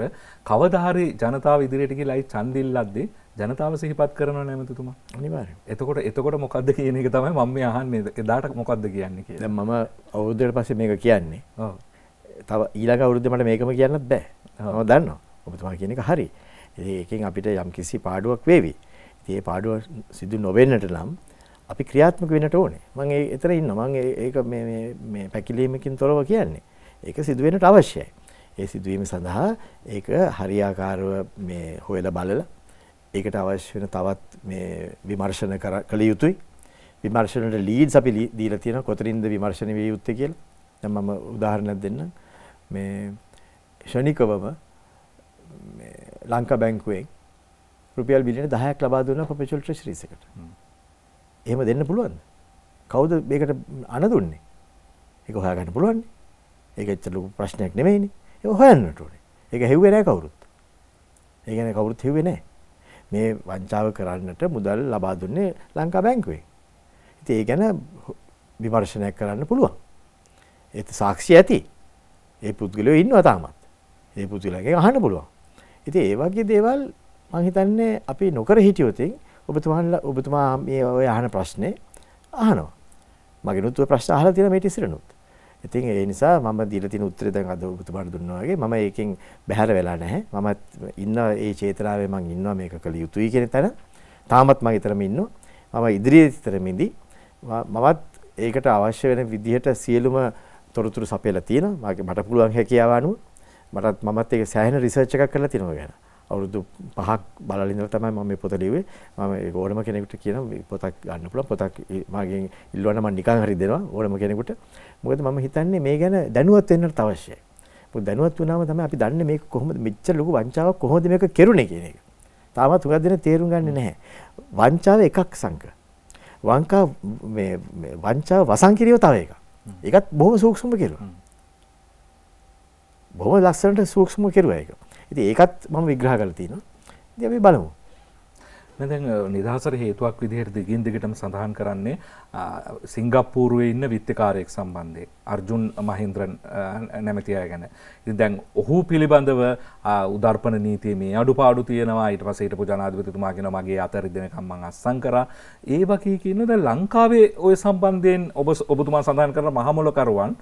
[SPEAKER 1] කවධාරි ජනතාව ඉදිරියටකි ලයි චන්දිල්ලද්දේ ජනතාව සිහිපත් කරන නැමතිතුමා අනිවාර එතකොට එතකොට මොකක්ද කියන එක තමයි මම අහන්නේ එදාට මොකක්ද කියන්නේ කිය මම අවුද්ධයට පස්සේ මේක කියන්නේ
[SPEAKER 2] තව ඊලා අවුද්ධ මට මේකම කියන්න
[SPEAKER 1] බෑ
[SPEAKER 2] දන්න ඔබතුමා කියනක හරි ඒකෙන් අපිට යම්කිසි පාඩුවක් වේවි. ඉතින් ඒ පාඩුව සිදු නොවෙන්නට නම් අපි ක්‍රියාත්මක වෙන්නට ඕනේ. මම ඒ එතන ඉන්නවා. මම ඒක මේ මේ මේ පැකිලීමකින් තොරව කියන්නේ. ඒක සිදු වෙන්නට අවශ්‍යයි. ඒ සිදුවීම සඳහා ඒක හරියාකාරව මේ හොයලා බලලා ඒකට අවශ්‍ය වෙන තවත් මේ විමර්ශන කළ යුතුයි. විමර්ශනට ලීඩ්ස් අපි දීලා තියෙනවා කොතනින්ද විමර්ශන විය යුත්තේ කියලා. දැන් මම උදාහරණයක් දෙන්නම්. මේ ෂණිකවම මේ ලංකා බැංකුවෙන් රුපියල් බිලියන 10ක් ලබා දුන්නා perpetual treasuries එකට. එහෙම දෙන්න පුළුවන්ද? කවුද මේකට අණ දුන්නේ? ඒක හොයාගන්න පුළුවන්. ඒක ඇත්තට ලොකු ප්‍රශ්නයක් නෙමෙයිනේ. ඒක හොයන්නට ඕනේ. ඒක හෙව්වේ නැහැ කවුරුත්. ඒ කියන්නේ කවුරුත් හෙව්වේ නැහැ. මේ වංචාව කරන්නට මුදල් ලබා දුන්නේ ලංකා බැංකුවෙන්. ඉතින් ඒ ගැන විමර්ශනයක් කරන්න පුළුවන්. ඒත් සාක්ෂි ඇති. ඒ පුද්ගලයෝ ඉන්නවා තාමත්. ඒ පුද්ගලයාගෙන් අහන්න පුළුවන්. ඉතින් ඒ වගේ දේවල් මම හිතන්නේ අපි නොකර හිටියොත් ඔබතුමාලා ඔබතුමා මේ ඔය අහන ප්‍රශ්නේ අහනවා. මගෙනුත් ඔය ප්‍රශ්න අහලා තියෙන මේ ටිසිරනුත්. ඉතින් ඒ නිසා මම දීලා තියෙන උත්තරේ දැන් අද ඔබතුමාට දුන්නා වගේ මම ඒකෙන් බැහැර වෙලා නැහැ. මම ඉන්න ඒ චේතනාවේ මම ඉන්නවා මේක කළ යුතුයි කියන තැන. තාමත් මම ඊතරම ඉන්නවා. මම ඉදිරියේ ඊතරමින්දී මමත් ඒකට අවශ්‍ය වෙන විදිහට සියලුම තොරතුරු සපයලා තියෙනවා. මට පුළුවන් හැකියාව අනුව මටත් මමත් ඒක සෑහෙන රිසර්ච් එකක් කරලා තියෙනවා ගැන. අවුරුදු 5ක් බලලා ඉඳලා තමයි මම මේ පොත ලිව්වේ. මම ඕනම කෙනෙකුට කියන පොතක් ගන්න පුළුවන්. පොතක් මාගෙන් ඉල්ලුවා නම් මම නිකන් හරි දෙනවා ඕනම කෙනෙකුට. මොකද මම හිතන්නේ මේ ගැන දැනුවත් වෙන්නට අවශ්‍යයි. මොකද දැනුවත් වුණාම තමයි අපි දන්නේ මේක කොහොමද මෙච්චර ලොකු වංචාවක් කොහොමද මේක කෙරුණේ කියන එක. තාමත් හුඟක් දෙනෙක් තේරුම් ගන්නේ නැහැ. වංචාව එකක් සංක. වංකා මේ වංචාව වසන් කිරීම තව එකක්. ඒකත් බොහොම සූක්ෂම කෙරුවා. බොහොම ලස්සනට සූක්ෂම කෙරුවා ඒක. ඉතින් ඒකත් මම විග්‍රහ කරලා තිනවා. ඉතින් අපි බලමු.
[SPEAKER 1] මම දැන් නිදහසට හේතුවක් විදිහට දිගින් දිගටම සඳහන් කරන්නේ සිංගප්පූරුවේ ඉන්න විත්තිකාරයෙක් සම්බන්ධයෙන් අර්ජුන් මහින්ද්‍රන් නැමැති අය ගැන. ඉතින් දැන් ඔහු පිළිබඳව උදාර්පණ නීතියේ මේ අඩුපාඩු තියෙනවා. ඊට පස්සේ හිටපු ජනාධිපතිතුමා කියන මගේ අතරිදෙනකම් මම අස්සම් කරා. ඒ වගේ කියන දැන් ලංකාවේ ওই සම්බන්ධයෙන් ඔබ ඔබතුමා සඳහන් කරන මහමොලකරුවන්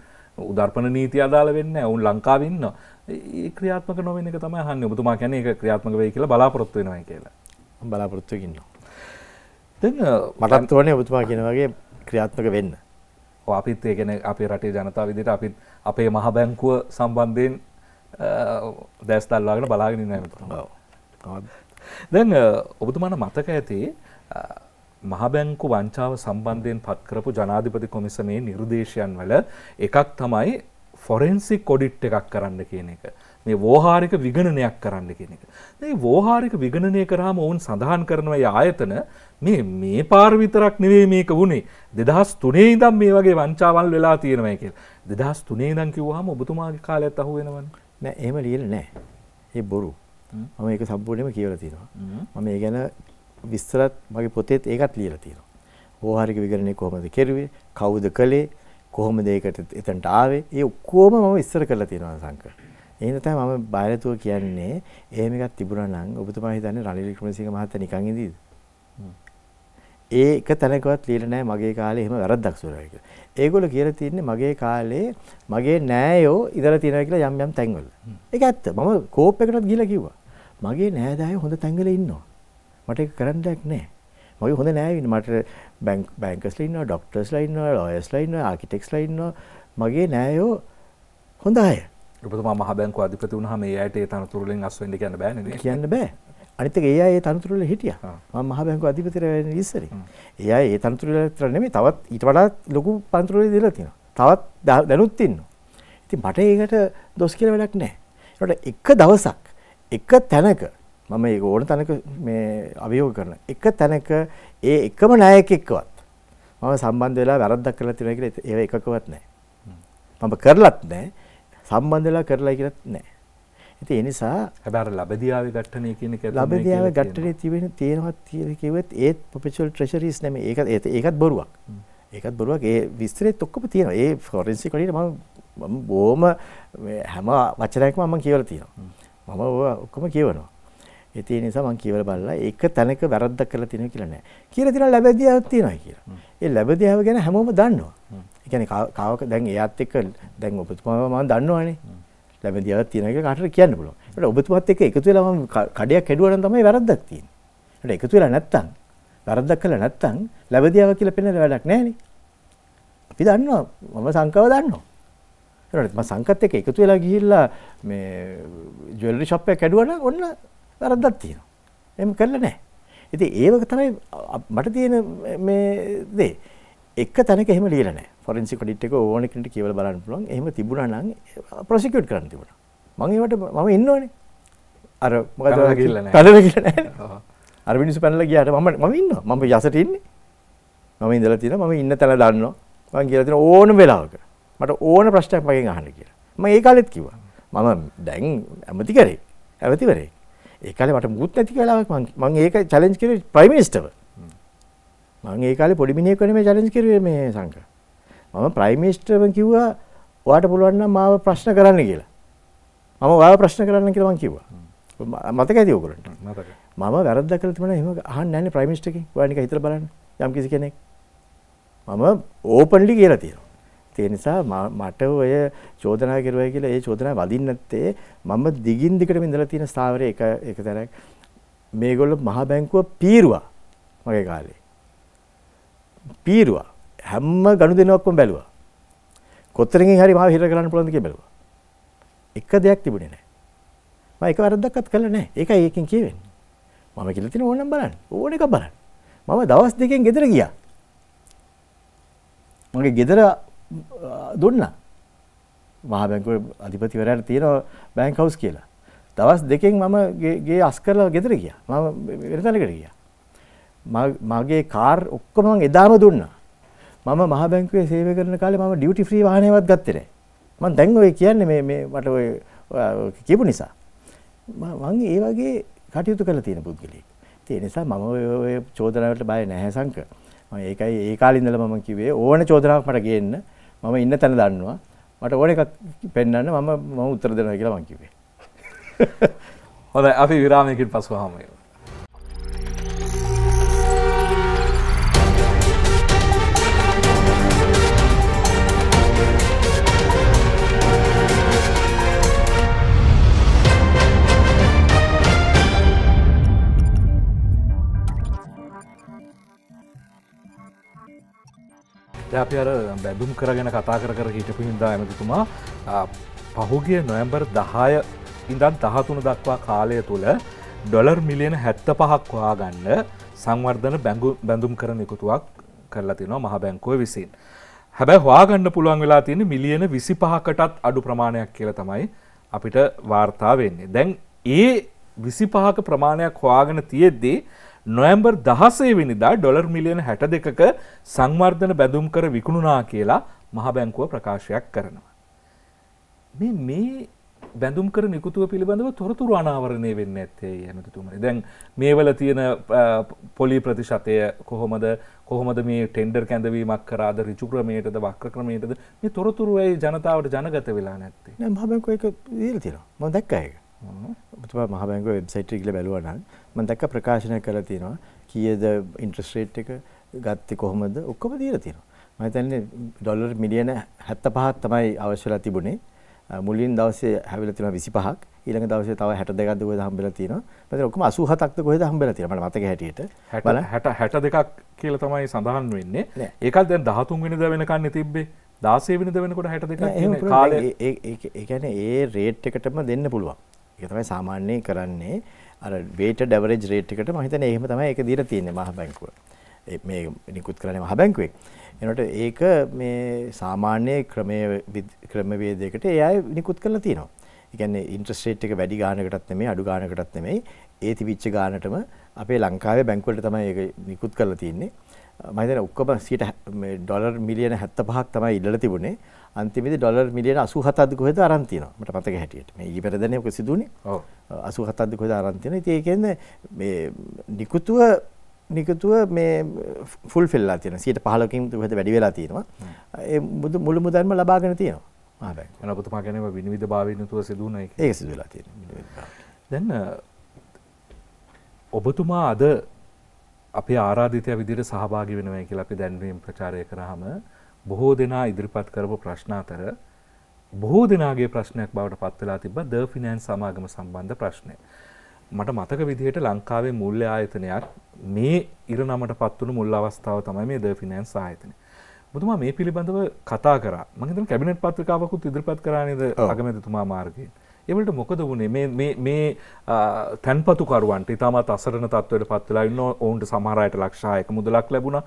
[SPEAKER 1] උදර්පන නීති අදාළ වෙන්න ඔවුන් ලංකාවන්න ඒ ක්‍රියාත්මක නොවෙන තම හන්න බතුමා කැන එක ක්‍රියාත්මක වේ කියලා බලාපොරොත්තු වෙනයි කියලා බලාපොරොත්තුකින්න මටත් වනේ ඔබතුමා කියන වගේ ක්‍රියාත්මක වෙන්න අපිත් ඒගෙන අපේ රටේ ජනතාව විදිට අපිත් අපේ මහ බැංකුව සම්බන්ධයෙන් දැස්තල්ලාගෙන බලාගෙන නෑ දැන් ඔබතුමාන මතක ඇති මහබැංකු වංචාව සම්බන්ධයෙන් පත් කරපු ජනාධිපති කොමිසමේ නිර්දේශයන් වල එකක් තමයි ෆොරෙන්සික් ඔඩිට් එකක් කරන්න කියන එක. මේ වෝහාරික විගණනයක් කරන්න කියන එක. මේ වෝහාරික විගණනය කරාම ඔවුන් සඳහන් කරනවා ආයතන මේ මේ පාර විතරක් නෙවෙයි මේක වුණේ 2003 ඉඳන් මේ වගේ වංචාවල් වෙලා තියෙනවා කියලා. 2003 ඉඳන් කිව්වහම ඔබතුමාගේ කාලයත් අහු වෙනවනේ. නෑ එහෙම ලියලා නෑ. ඒ බොරු. මම ඒක සම්පූර්ණයෙන්ම කියවලා
[SPEAKER 2] තියෙනවා. මම ඒ ගැන විස්තරත් මගේ පොතේත් ඒකත් ලියලා තියෙනවා. ඕහාරික විගණනය කොහොමද කෙරුවේ? කවුද කළේ? කොහොමද ඒකට එතනට ආවේ? ඒ ඔක්කොම මම ඉස්සර කරලා තියෙනවා සංකර. ඒ නිසා මම බයලතුව කියන්නේ එහෙම එකක් තිබුණා නම් ඔබතුමා හිතන්නේ රනිල් වික්‍රමසිංහ මහත්තයා නිකන් ඉඳීද? ඒක තැනකවත් ලියලා නැහැ මගේ කාලේ එහෙම වැරද්දක් සොරයි කියලා. ඒගොල්ලෝ කියලා තියන්නේ මගේ කාලේ මගේ නෑයෝ ඉඳලා තියෙනවා කියලා යම් යම් තැන්වල. ඒක ඇත්ත. මම කෝප් එකකටත් ගිහිල්ලා කිව්වා. මගේ නෑදෑයෝ හොඳ තැන්වල ඉන්නවා. මට ඒක කරන්න දෙයක් නැහැ. මගේ හොඳ නෑ වෙන මට බැංක් බැංකර්ස්ලා ඉන්නවා, ඩොක්ටර්ස්ලා ඉන්නවා, ලෝයර්ස්ලා ඉන්නවා, ආකිටෙක්ස්ලා ඉන්නවා. මගේ නෑයෝ හොඳ අය.
[SPEAKER 1] ඔබතුමා මහ බැංකුව අධිපති වුණාම ඒ අයට ඒ තනතුරු වලින් අස්වෙන්න කියන්න බෑනේ නේද? කියන්න බෑ.
[SPEAKER 2] අනිත් එක ඒ අය ඒ තනතුරු වල හිටියා. මම මහ බැංකුව අධිපතිලා වෙන්න ඉස්සරේ. ඒ අය ඒ තනතුරු වල විතර නෙමෙයි තවත් ඊට වඩා ලොකු තනතුරු වල දීලා තියෙනවා. තවත් දැනුත් ඉන්නවා. ඉතින් මට ඒකට දොස් කියලා වැඩක් නෑ. ඒකට එක දවසක් එක තැනක මම ඒක ඕන තැනක මේ අභියෝග කරන එක තැනක ඒ එකම ණයක් එක්කවත් මම සම්බන්ධ වෙලා වැරද්දක් කරලා තියෙනවා කියලා ඒව එකකවත් නැහැ මම කරලත් නැහැ සම්බන්ධ වෙලා කරලා කියලාත්
[SPEAKER 1] නැහැ ඉතින් ඒ නිසා හැබැයි අර ලබදියාවේ ඝට්ටනය කියන එක ලබදියාවේ ඝට්ටනය
[SPEAKER 2] තිබෙන තියෙනවා කියලා කිව්වෙත් ඒත් perpetual treasuries නෙමෙයි ඒකත් ඒකත් බොරුවක් ඒකත් බොරුවක් ඒ විස්තරෙත් ඔක්කොම තියෙනවා ඒ ෆොරෙන්සික් වලට මම මම බොහොම හැම වචනයක්ම මම කියවලා තියෙනවා මම ඔක්කොම කියවනවා ඉතින් ඒ නිසා මම කියවල බලලා ඒක තැනක වැරද්දක් කරලා තියෙනවා කියලා නෑ. කියලා තියෙනවා ලැබැදියාවක් තියෙනවා කියලා. ඒ ලැබැදියාව ගැන හැමෝම දන්නවා. ඒ කියන්නේ කාවක දැන් එයාත් එක්ක දැන් ඔබතුමාව මම දන්නවනේ. ලැබැදියාවක් තියෙනවා කියලා කාටද කියන්න පුළුවන්. ඒකට ඔබතුමාත් එක්ක එකතු වෙලා මම කඩයක් හැදුවා නම් තමයි වැරද්දක් තියෙන්නේ. ඒකට එකතු වෙලා නැත්තම් වැරද්දක් කළා නැත්තම් ලැබැදියාව කියලා පෙන්වන්න වැඩක් නෑනේ. අපි දන්නවා මම සංකව දන්නවා. ඒකට මම සංකත් එක්ක එකතු වෙලා ගිහිල්ලා මේ ජුවල්රි ෂොප් එකක් හැදුවා නම් ඔන්න වැරද්දක් තියෙනවා. එහෙම කළේ නැහැ. ඉතින් ඒක තමයි මට තියෙන මේ දේ. එක තැනක එහෙම ලියලා නැහැ. ෆොරෙන්සික් ඔඩිට් එක ඕන කෙනෙක්ට කියවලා බලන්න පුළුවන්. එහෙම තිබුණා නම් ප්‍රොසිකියුට් කරන්න තිබුණා. මම ඒවට මම ඉන්නෝනේ. අර මොකද ඔයා ගිහිල්ලා නැහැ. පැනලා ගිහිල්ලා නැහැ. අර මිනිස්සු පැනලා ගියාට මම මම ඉන්නවා. මම යසට ඉන්නේ. මම ඉඳලා තියෙනවා. මම ඉන්න තැන දන්නවා. මම කියලා තියෙන ඕනම වෙලාවක මට ඕන ප්‍රශ්නයක් මගෙන් අහන්න කියලා. මම ඒ කාලෙත් කිව්වා. මම දැන් ඇමති කරේ. ඇමතිවරේ. ඒ කාලේ මට මුකුත් නැති කාලාවක් මම මම ඒක චැලෙන්ජ් කරුවේ ප්‍රයිම් මිනිස්ටර්ව. මම ඒ කාලේ පොඩි මිනිහෙක් වෙන මේ චැලෙන්ජ් කරුවේ මේ සංක. මම ප්‍රයිම් මිනිස්ටර්ව කිව්වා ඔයාට පුළුවන් නම් මාව ප්‍රශ්න කරන්න කියලා. මම ඔයාව ප්‍රශ්න කරන්න කියලා මම කිව්වා. මතක ඇති ඔයගොල්ලන්ට. මම වැරද්දක් කරලා තිබුණා එහෙම අහන්න නැහැ ප්‍රයිම් මිනිස්ටර්ගෙන්. ඔයා නිකන් හිතලා බලන්න යම් කිසි කෙනෙක්. මම ඕපන්ලි කියලා තියෙනවා. ඒ නිසා මට ඔය චෝදනා කරුවයි කියලා ඒ චෝදනාව වදින්න නැත්තේ මම දිගින් දිගටම ඉඳලා තියෙන ස්ථාවරයේ එක එක තැනක් මේගොල්ලෝ මහා බැංකුව පීරුවා මගේ කාලේ. පීරුවා. හැම ගනුදෙනුවක්ම බැලුවා. කොතරකින් හරි මාව හිර කරන්න පුළුවන්ද කියලා බැලුවා. එක දෙයක් තිබුණේ නැහැ. මම එක වරද්දක්වත් කළා නැහැ. ඒකයි එකකින් කියවෙන්නේ. මම කියලා තියෙන ඕනනම් බලන්න. ඕන එක බලන්න. මම දවස් දෙකෙන් ගෙදර ගියා. මගේ ගෙදර දුන්නා. මහා බැංකුවේ අධිපතිවරයාට තියෙනවා බැංක් හවුස් කියලා. දවස් දෙකෙන් මම ගේ අස් කරලා ගෙදර ගියා. මම වෙන තැනකට ගියා. මගේ කාර් ඔක්කොම මම එදාම දුන්නා. මම මහා බැංකුවේ සේවය කරන කාලේ මම ඩියුටි ෆ්‍රී වාහනයවත් ගත්තේ නැහැ. මම දැන් ඔය කියන්නේ මේ මේ මට ඔය කියපු නිසා. මම ඒ වගේ කටයුතු කරලා තියෙන පුද්ගලෙක්. ඒ නිසා මම ඔය චෝදනාවලට බය නැහැ සංක. මම ඒකයි ඒ කාලේ ඉඳලා මම කිව්වේ ඕන චෝදනාවක් මට ගේන්න. මම ඉන්න තැන දන්නවා මට ඕන එකක් පෙන්වන්න මම
[SPEAKER 1] මම උත්තර දෙනවා කියලා මං කිව්වේ. හොඳයි අපි විරාමයකින් පසු හමු වෙමු. අපි අර බැදුම් කරගෙන කතා කර කර හිටපු හිදා ඇමතිතුමා පහුගිය නොයම්බර් දහය ඉඳන් තහතුන දක්වා කාලය තුළ ඩොලර් මිලියන හැත්ත පහක් වහා ගන්න සංවර්ධන බැඳුම් කරන එකතුවක් කරලා තිනවා මහ බැංකෝය විසින්. හැබැ හවාගන්න පුළුවන් වෙලා තියෙන මිලියන විසි පහකටත් අඩු ප්‍රමාණයක් කියල තමයි අපිට වාර්තා වෙන්නේ. දැන් ඒ විසි පහක ප්‍රමාණයක් හවාගෙන තියෙද්දී නොයම්බර් දහසේ විනිදා ඩොලර් මිලියන හැට දෙකක සංවර්ධන බැඳුම් කර විකුණුනා කියලා මහබැංකුව ප්‍රකාශයක් කරනවා. මේ මේ බැඳුම් කර නිකුතුව පිළිබඳව තොරතුරු අනාවරණය වෙන්න ඇත්තේ ඇමතිතුමනි දැන් මේවල තියෙන පොලි ප්‍රතිශතය කොහොමද කොහොමද මේ ටෙන්ඩර් කැඳවීමක් කරාද රිචු ක්‍රමයටද වක්‍ර ක්‍රමයටද මේ තොරතුරුවයි ජනතාවට ජනගත වෙලා නැත්තේ මහබැංකුව එක දීලා තියෙනවා
[SPEAKER 2] මම දැක්කා ඒක ඔබතුමා මහබැංකුව වෙබ්සයිට් එකේ ගිහලා බැලුවා නම් මම දැක්ක ප්‍රකාශනය කරලා තියෙනවා. කීයද ඉන්ට්‍රස්ට් රේට් එක ගත්තේ කොහොමද? ඔක්කොම දීලා තියෙනවා. මම හිතන්නේ ඩොලර් මිලියන 75ක් තමයි අවශ්‍යලා තිබුණේ. මුලින් දවසේ හැවිලා තියෙනවා 25ක්. ඊළඟ දවසේ තව 62ක්ද කොහෙද හම්බෙලා තියෙනවා. මම ඔක්කොම 87ක්ද
[SPEAKER 1] කොහෙද හම්බෙලා තියෙනවා. මට මතක හැටියට. 60 62ක් කියලා තමයි සඳහන් වෙන්නේ. ඒකත් දැන් 13 වෙනිදා වෙනකන් තිබ්බේ. දාසේ වෙනද වෙනකොට හැට දෙක කාල ඒකැන
[SPEAKER 2] ඒ රේට් එකටම දෙන්න පුළුවන් එකතමයි සාමාන්‍යය කරන්නේ අර weighted average rate එකට මම හිතන්නේ එහෙම තමයි ඒක දීලා තියෙන්නේ මහ බැංකුව. මේ නිකුත් කරන්නේ මහ බැංකුවෙන්. එනකොට ඒක මේ සාමාන්‍ය ක්‍රමයේ ක්‍රමවේදයකට ඒ අය නිකුත් කරලා තියෙනවා. ඒ කියන්නේ ඉන්ට්‍රස්ට් රේට් එක වැඩි ගානකටත් නෙමෙයි අඩු ගානකටත් නෙමෙයි ඒ තිබිච්ච ගානටම අපේ ලංකාවේ බැංකුවලට තමයි ඒක නිකුත් කරලා තියෙන්නේ. මම හිතන්නේ ඔක්කොම 100 ඩොලර් මිලියන 75ක් තමයි ඉල්ලලා තිබුණේ. අන්තිමේදී ඩොලර් මිලියන 87ක්ද කොහෙද අරන් තියෙනවා. මට මතක හැටියට. මේ ඊ පෙරදැනේ ඔක සිදුුනේ. ඔව්. 87ක්ද කොහෙද අරන් තියෙනවා. ඉතින් ඒකෙන්ද මේ නිකුතුව නිකුතුව මේ ෆුල් ෆිල්ලා තියෙනවා. 115කින්
[SPEAKER 1] කොහෙද වැඩි වෙලා තියෙනවා.
[SPEAKER 2] ඒ මුළු මුදල්ම ලබාගෙන තියෙනවා.
[SPEAKER 1] හරි. එන ඔබතුමා කියන්නේ විනිවිද භාවයෙන් තුව සිදුුණා ඒක. ඒක සිදුවලා තියෙනවා. දැන් ඔබතුමා අද අපේ ආරාධිතය විදිහට සහභාගී වෙනවා කියලා අපි දැන්වීම ප්‍රචාරය කරාම බොහෝ දෙනා ඉදිරිපත් කරපු ප්‍රශ්න අතර බොහෝ දෙනාගේ ප්‍රශ්නයක් බවට පත්වෙලා තිබ ද ෆිනෑන් සමාගම සම්බන්ධ ප්‍රශ්නය. මට මතක විදිහට ලංකාවේ මුල්්‍ය ආයතනයක් මේ ඉර නමට පත්වුණු මුල් අවස්ථාව තමයි මේ ද ෆිනෑන් සාහිතනය. බුතුමා මේ පිළිබඳව කතා කර මහිතන කැබිනට පත්්‍රිකාවකුත් ඉදිරිපත් කරනද අගමැතුමා මාර්ගයෙන්. එවලට මොකද වුණේ මේ තැන්පතුකරුවන්ට ඉතාමත් අසරන තත්වයට පත්වෙලා ඉන්න ඔවුන්ට සමහරයට ලක්ෂායක මුදලක් ලැබුණ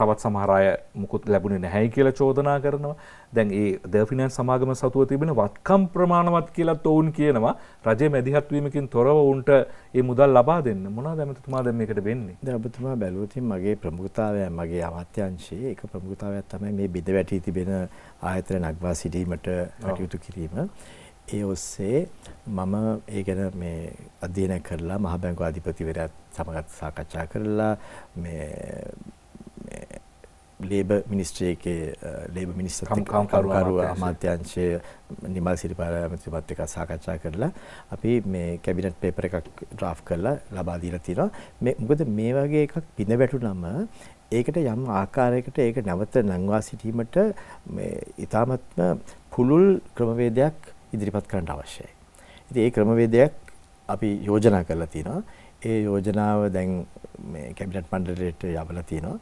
[SPEAKER 1] තවත් සමහරය මුකුත් ලැබුණේ නැහැයි කියලා චෝදනා කරනවා දැන් ඒ දෆිනන් සමාගම සතුව තිබෙන වත්කම් ප්‍රමාණවත් කියලත් ඔවුන් කියනවා රජය මැදිහත්වීමකින් තොරව උන්ට ඒ මුදල් ලබා දෙන්න මොනා දැමතුමා දැම එකට වෙන්නේ දැබතුමා බැලුවතින් මගේ ප්‍රමුගතාවය මගේ අමත්‍යංශයේ
[SPEAKER 2] එක ප්‍රමුගතාවයක් තමයි මේ බිඳ වැටී තිබෙන ආයතන නක්වා සිටීමට කටයුතු කිරීම. ඒ ඔස්සේ මම ඒ ගැන මේ අධ්‍යයනය කරලා මහ බැංකු අධිපතිවරයාත් සමගත් සාකච්ඡා කරලා මේ ලේබ මිනිස්ත්‍රයේකේ ලේබ මිනිස්ත්‍ර කම්කරුවරු අමාත්‍යාංශයේ නිමල් සිරිපාල ඇමතිතුමත් එක්ක සාකච්ඡා කරලා අපි මේ කැබිනට් පේපර් එකක් ඩ්‍රාෆ්ට් කරලා ලබා දීලා තියෙනවා මේ මොකද මේ වගේ එකක් පින වැටුනම ඒකට යම් ආකාරයකට ඒක නැවත නංවා සිටීමට මේ ඊ타මත්ම පුළුල් ක්‍රමවේදයක් ඉදිරිපත් කරන්න අවශ්‍යයි. ඉතින් ඒ ක්‍රමවේදයක් අපි යෝජනා කරලා තිනවා. ඒ යෝජනාව දැන් මේ කැබිනට් මණ්ඩලයට යවලා තිනවා.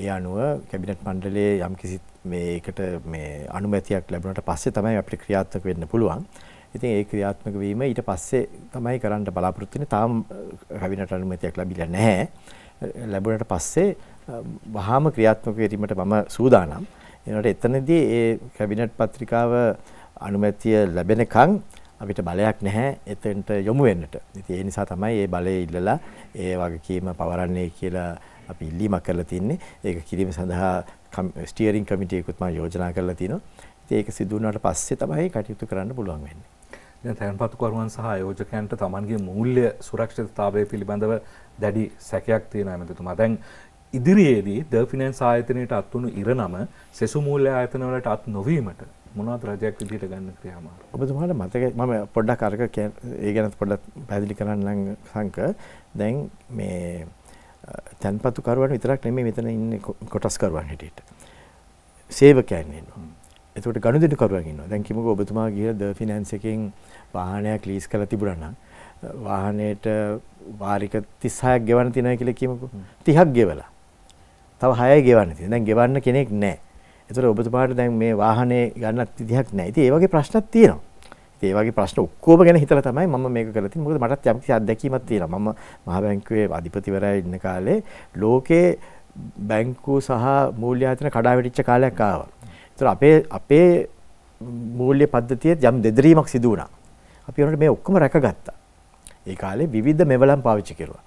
[SPEAKER 2] ඒ අනුව කැබිනට් මණ්ඩලයේ යම්කිසි මේකට මේ අනුමැතියක් ලැබුණට පස්සේ තමයි අපිට ක්‍රියාත්මක වෙන්න පුළුවන්. ඉතින් ඒ ක්‍රියාත්මක වීම ඊට පස්සේ තමයි කරන්න බලාපොරොත්තු වෙන්නේ. තාම කැබිනට් අනුමැතියක් ලැබිලා නැහැ. ලැබුණට පස්සේ වහාම ක්‍රියාත්මක කිරීමට මම සූදානම්. ඒනට එතනදී ඒ කැබිනට් පත්‍රිකාව අනුමැතිය ලැබෙනකන් අපිට බලයක් නැහැ එතෙන්ට යොමු වෙන්නට. ඉතින් ඒ නිසා තමයි මේ බලය ඉල්ලලා ඒ වගකීම පවරන්නේ කියලා අපි ඉල්ලීමක් කරලා තින්නේ. ඒක කිරීම සඳහා ස්ටියරින් කමිටියකුත් මම යෝජනා කරලා තිනවා. ඉතින් ඒක සිදු වුණාට පස්සේ තමයි කටයුතු කරන්න පුළුවන්
[SPEAKER 1] වෙන්නේ. දැන් තැන්පතු කරුවන් සහ ආයෝජකයන්ට Tamanගේ මූල්‍ය සුරක්ෂිතතාවය පිළිබඳව දැඩි සැකයක් තියෙනවා එමෙතුමා. දැන් ඉදිරියේදී ද ෆිනෑන්ස් ආයතනයට අත්වුණු ඉරනම සෙසු මූල්‍ය ආයතන වලට අත් නොවීමට මොනවත් රජයක් විදිහට ගන්න ක්‍රියාමාර්ග.
[SPEAKER 2] ඔබතුමාට මතක මම පොඩ්ඩක් අරක ඒ ගැන පොඩ්ඩක් පැහැදිලි කරන්නම් සංක. දැන් මේ තැන්පතු කරුවන් විතරක් නෙමෙයි මෙතන ඉන්නේ කොටස් කරුවන් හැටියට. සේවකයන් ඉන්නවා. එතකොට ගනුදෙනු කරුවන් ඉන්නවා. දැන් කිමුකෝ ඔබතුමා ගිහලා ද ෆිනෑන්ස් එකෙන් වාහනයක් ලීස් කරලා තිබුණා නම් වාහනේට වාරික 36ක් ගෙවන්න තියෙනවා කියලා කියමුකෝ. 30ක් ගෙවලා. තව 6යි ගෙවන්න තියෙනවා. දැන් ගෙවන්න කෙනෙක් නැහැ. එතකොට ඔබතුමාට දැන් මේ වාහනේ ගන්නත් විදිහක් නැහැ. ඉතින් ඒ වගේ ප්‍රශ්නක් තියෙනවා. ඒ වගේ ප්‍රශ්න ඔක්කොම ගැන හිතලා තමයි මම මේක කරලා තින්නේ. මොකද මටත් යම්කිසි අත්දැකීමක් තියෙනවා. මම මහා බැංකුවේ අධිපතිවරයා ඉන්න කාලේ ලෝකේ බැංකු සහ මූල්‍යායතන කඩාවැටිච්ච කාලයක් ආවා. ඒතර අපේ අපේ මූල්‍ය පද්ධතියේ යම් දෙදරීමක් සිදු වුණා. අපි උනට මේ ඔක්කොම රැකගත්තා. ඒ කාලේ විවිධ මෙවලම් පාවිච්චි කරුවා.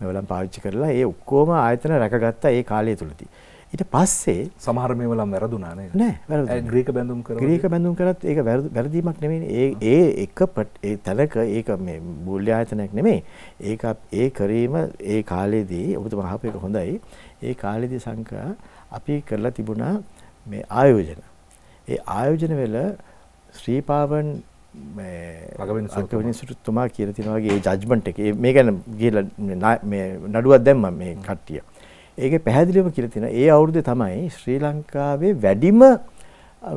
[SPEAKER 2] මෙවලම් පාවිච්චි කරලා ඒ ඔක්කොම ආයතන රැකගත්තා ඒ කාලය තුලදී. ඊට පස්සේ
[SPEAKER 1] සමහර මේවා නම් වැරදුනා නේද? නෑ වැරදුනා. ග්‍රීක බැඳුම් කරා. ග්‍රීක
[SPEAKER 2] බැඳුම් කරත් ඒක වැරදීමක් නෙමෙයි. ඒ ඒ එක ඒ තැනක ඒක මේ මූල්‍ය ආයතනයක් නෙමෙයි. ඒක ඒ කිරීම ඒ කාලේදී ඔබතුමා අහපු එක හොඳයි. ඒ කාලේදී සංකා අපි කරලා තිබුණා මේ ආයෝජන. ඒ ආයෝජන වල ශ්‍රීපාවන් අගවිනිසුරුතුමා කියලා තිනවා වගේ ජජ්මන්ට් එකේ මේ ගැන ගිහලා මේ නඩුවක් දැම්මා මේ කට්ටිය. ඒකේ පැහැදිලිව කියලා තියෙනවා ඒ අවුරුද්දේ තමයි ශ්‍රී ලංකාවේ වැඩිම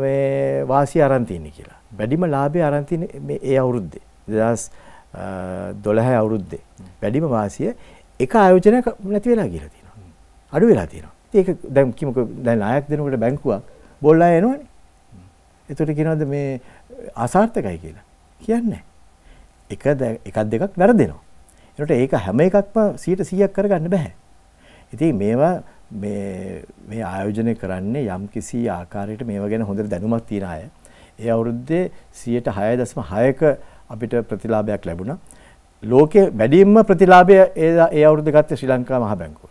[SPEAKER 2] මේ වාසිය අරන් තින්නේ කියලා. වැඩිම ලාභය අරන් තින්නේ මේ ඒ අවුරුද්දේ 2012 අවුරුද්දේ වැඩිම වාසිය එක ආයෝජනයක් නැති වෙලා කියලා තියෙනවා. අඩු වෙලා තියෙනවා. ඒක දැන් කිමකෝ දැන් ණයක් දෙනකොට බැංකුවක් බොල්ලා එනවනේ. එතකොට කියනවාද මේ අසාර්ථකයි කියලා. කියන්නේ එක එකක් දෙකක් වැරදෙනවා. ඒකට ඒක හැම එකක්ම 100% කරගන්න බෑ. ඉතින් මේවා මේ මේ ආයෝජනය කරන්නේ යම් කිසි ආකාරයකට මේවා ගැන හොඳට දැනුමක් තියෙන අය. ඒ අවුරුද්දේ 106.6ක අපිට ප්‍රතිලාභයක් ලැබුණා. ලෝකයේ වැඩිම ප්‍රතිලාභය ඒ ඒ අවුරුද්දේ ගත්තේ ශ්‍රී ලංකා මහ බැංකුව.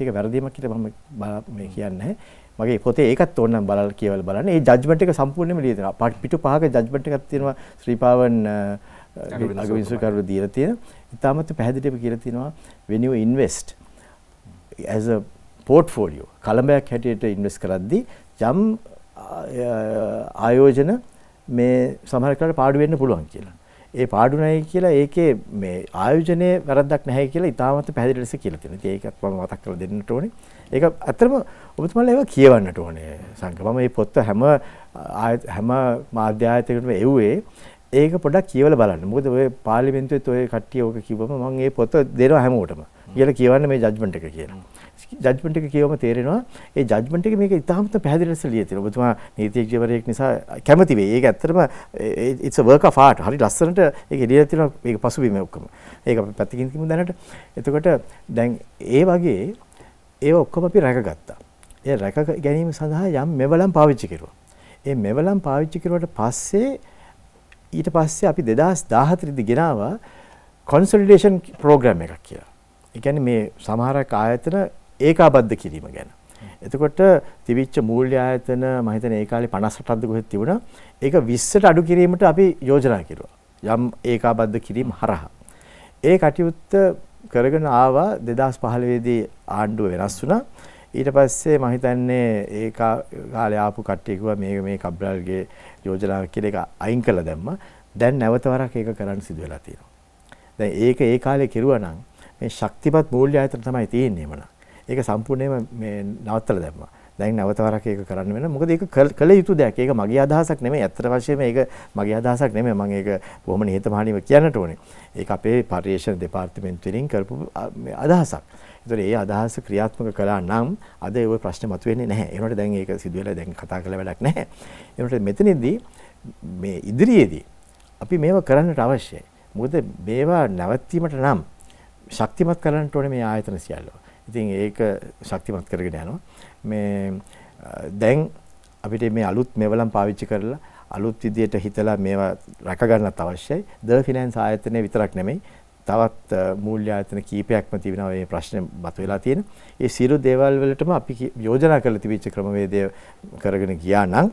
[SPEAKER 2] ඒක වැරදීමක් කියලා මම මේ කියන්නේ මගේ පොතේ ඒකත් ඕනනම් බලලා කියවලා බලන්න. ඒ ජජ්මන්ට් එක සම්පූර්ණයෙන්ම ලියලා තියෙනවා. පිටු පහක ජජ්මන්ට් එකක් තියෙනවා ශ්‍රීපාවන් අගවිනිසුකරු දීලා තියෙන. ඉතාමත් පැහැදිලිව කියලා තියෙනවා when you invest as a පෝට්ෆෝලියෝ කළඹයක් හැටියට ඉන්වස් කරද්දි යම් ආයෝජන මේ සමහරකට පාඩු වෙන්න පුළුවන් කියලා. ඒ පාඩු නැහැ කියලා ඒකේ මේ ආයෝජනයේ වැරද්දක් නැහැ කියලා ඉතාමත් පැහැදිලි ලෙස කියලා තියෙනවා. ඉතින් ඒකත් මම මතක් කරලා දෙන්නට ඕනේ. ඒක ඇත්තටම ඔබතුමාලා ඒවා කියවන්නට ඕනේ සංක. මම මේ පොත් හැම හැම මාධ්‍ය ආයතනයකටම එව්වේ ඒක පොඩ්ඩක් කියවලා බලන්න. මොකද ඔය පාර්ලිමේන්තුවේත් ඔය කට්ටිය ඕක කිව්වම මම මේ පොත දෙනවා හැමෝටම. කියලා කියවන්නේ මේ ජජ්මන්ට් එක කියලා. ජජ්මන්ට් එක කියවම තේරෙනවා ඒ ජජ්මන්ට් එක මේක ඉතාම පැහැදිලි ලෙස ලියලා තියෙනවා. ඔබතුමා නීතිඥවරයෙක් නිසා කැමති වෙයි. ඒක ඇත්තටම it's a work of art. හරි ලස්සනට ඒක ලියලා තියෙනවා. මේක පසුබිම ඔක්කොම. ඒක අපි පැත්තකින් කිමු දැනට. එතකොට දැන් ඒ වගේ ඒව ඔක්කොම අපි රැකගත්තා. ඒ රැක ගැනීම සඳහා යම් මෙවලම් පාවිච්චි කෙරුවා. ඒ මෙවලම් පාවිච්චි කරුවට පස්සේ ඊට පස්සේ අපි 2014 දී ගෙනාවා consolidation program එකක් කියලා. ඒ මේ සමහරක් ආයතන ඒකාබද්ධ කිරීම ගැන. එතකොට තිබිච්ච මූල්‍ය ආයතන මම හිතන්නේ ඒ කාලේ 58ක්ද කොහෙද තිබුණා. ඒක 20ට අඩු කිරීමට අපි යෝජනා කෙරුවා. යම් ඒකාබද්ධ කිරීම හරහා. ඒ කටයුත්ත කරගෙන ආවා 2015 දී ආණ්ඩුව වෙනස් වුණා. ඊට පස්සේ මම හිතන්නේ ඒ කාලේ ආපු කට්ටිය කිව්වා මේ මේ කබ්‍රල්ගේ යෝජනාව කියලා එක අයින් කළා දැම්ම. දැන් නැවත වරක් ඒක කරන්න සිදු වෙලා තියෙනවා. දැන් ඒක ඒ කාලේ කෙරුවා නම් මේ ශක්තිමත් මූල්‍ය ආයතන තමයි තියෙන්නේ මන. ඒක සම්පූර්ණයෙන්ම මේ නවත්තලා දැම්මා. දැන් නැවත වරක් ඒක කරන්න වෙන. මොකද ඒක කළ යුතු දෙයක්. ඒක මගේ අදහසක් නෙමෙයි. ඇත්තට වශයෙන්ම ඒක මගේ අදහසක් නෙමෙයි. මම ඒක බොහොම නිහතමානීව කියන්නට ඕනේ. ඒක අපේ පරිේශන දෙපාර්තමේන්තුවෙන් කරපු අදහසක්. ඒතර ඒ අදහස ක්‍රියාත්මක කළා නම් අද ඒ ප්‍රශ්න මතුවෙන්නේ නැහැ. ඒනොට දැන් ඒක සිදුවෙලා දැන් කතා කරලා වැඩක් නැහැ. ඒනොට මෙතනදී මේ ඉදිරියේදී අපි මේවා කරන්නට අවශ්‍යයි. මොකද මේවා නැවැත්වීමට නම් ශක්තිමත් කරන්නට ඕනේ මේ ආයතන සියල්ල. ඉතින් ඒක ශක්තිමත් කරගෙන යනවා. මේ දැන් අපිට මේ අලුත් මෙවලම් පාවිච්චි කරලා අලුත් විදියට හිතලා මේවා රැකගන්නත් අවශ්‍යයි. ද ෆිනෑන්ස් ආයතනය විතරක් නෙමෙයි. තවත් මූල්‍ය ආයතන කීපයක්ම තිබෙනවා මේ ප්‍රශ්නේ මත වෙලා තියෙන. ඒ සියලු දේවල් වලටම අපි යෝජනා කරලා තිබිච්ච ක්‍රමවේදය කරගෙන ගියා නම්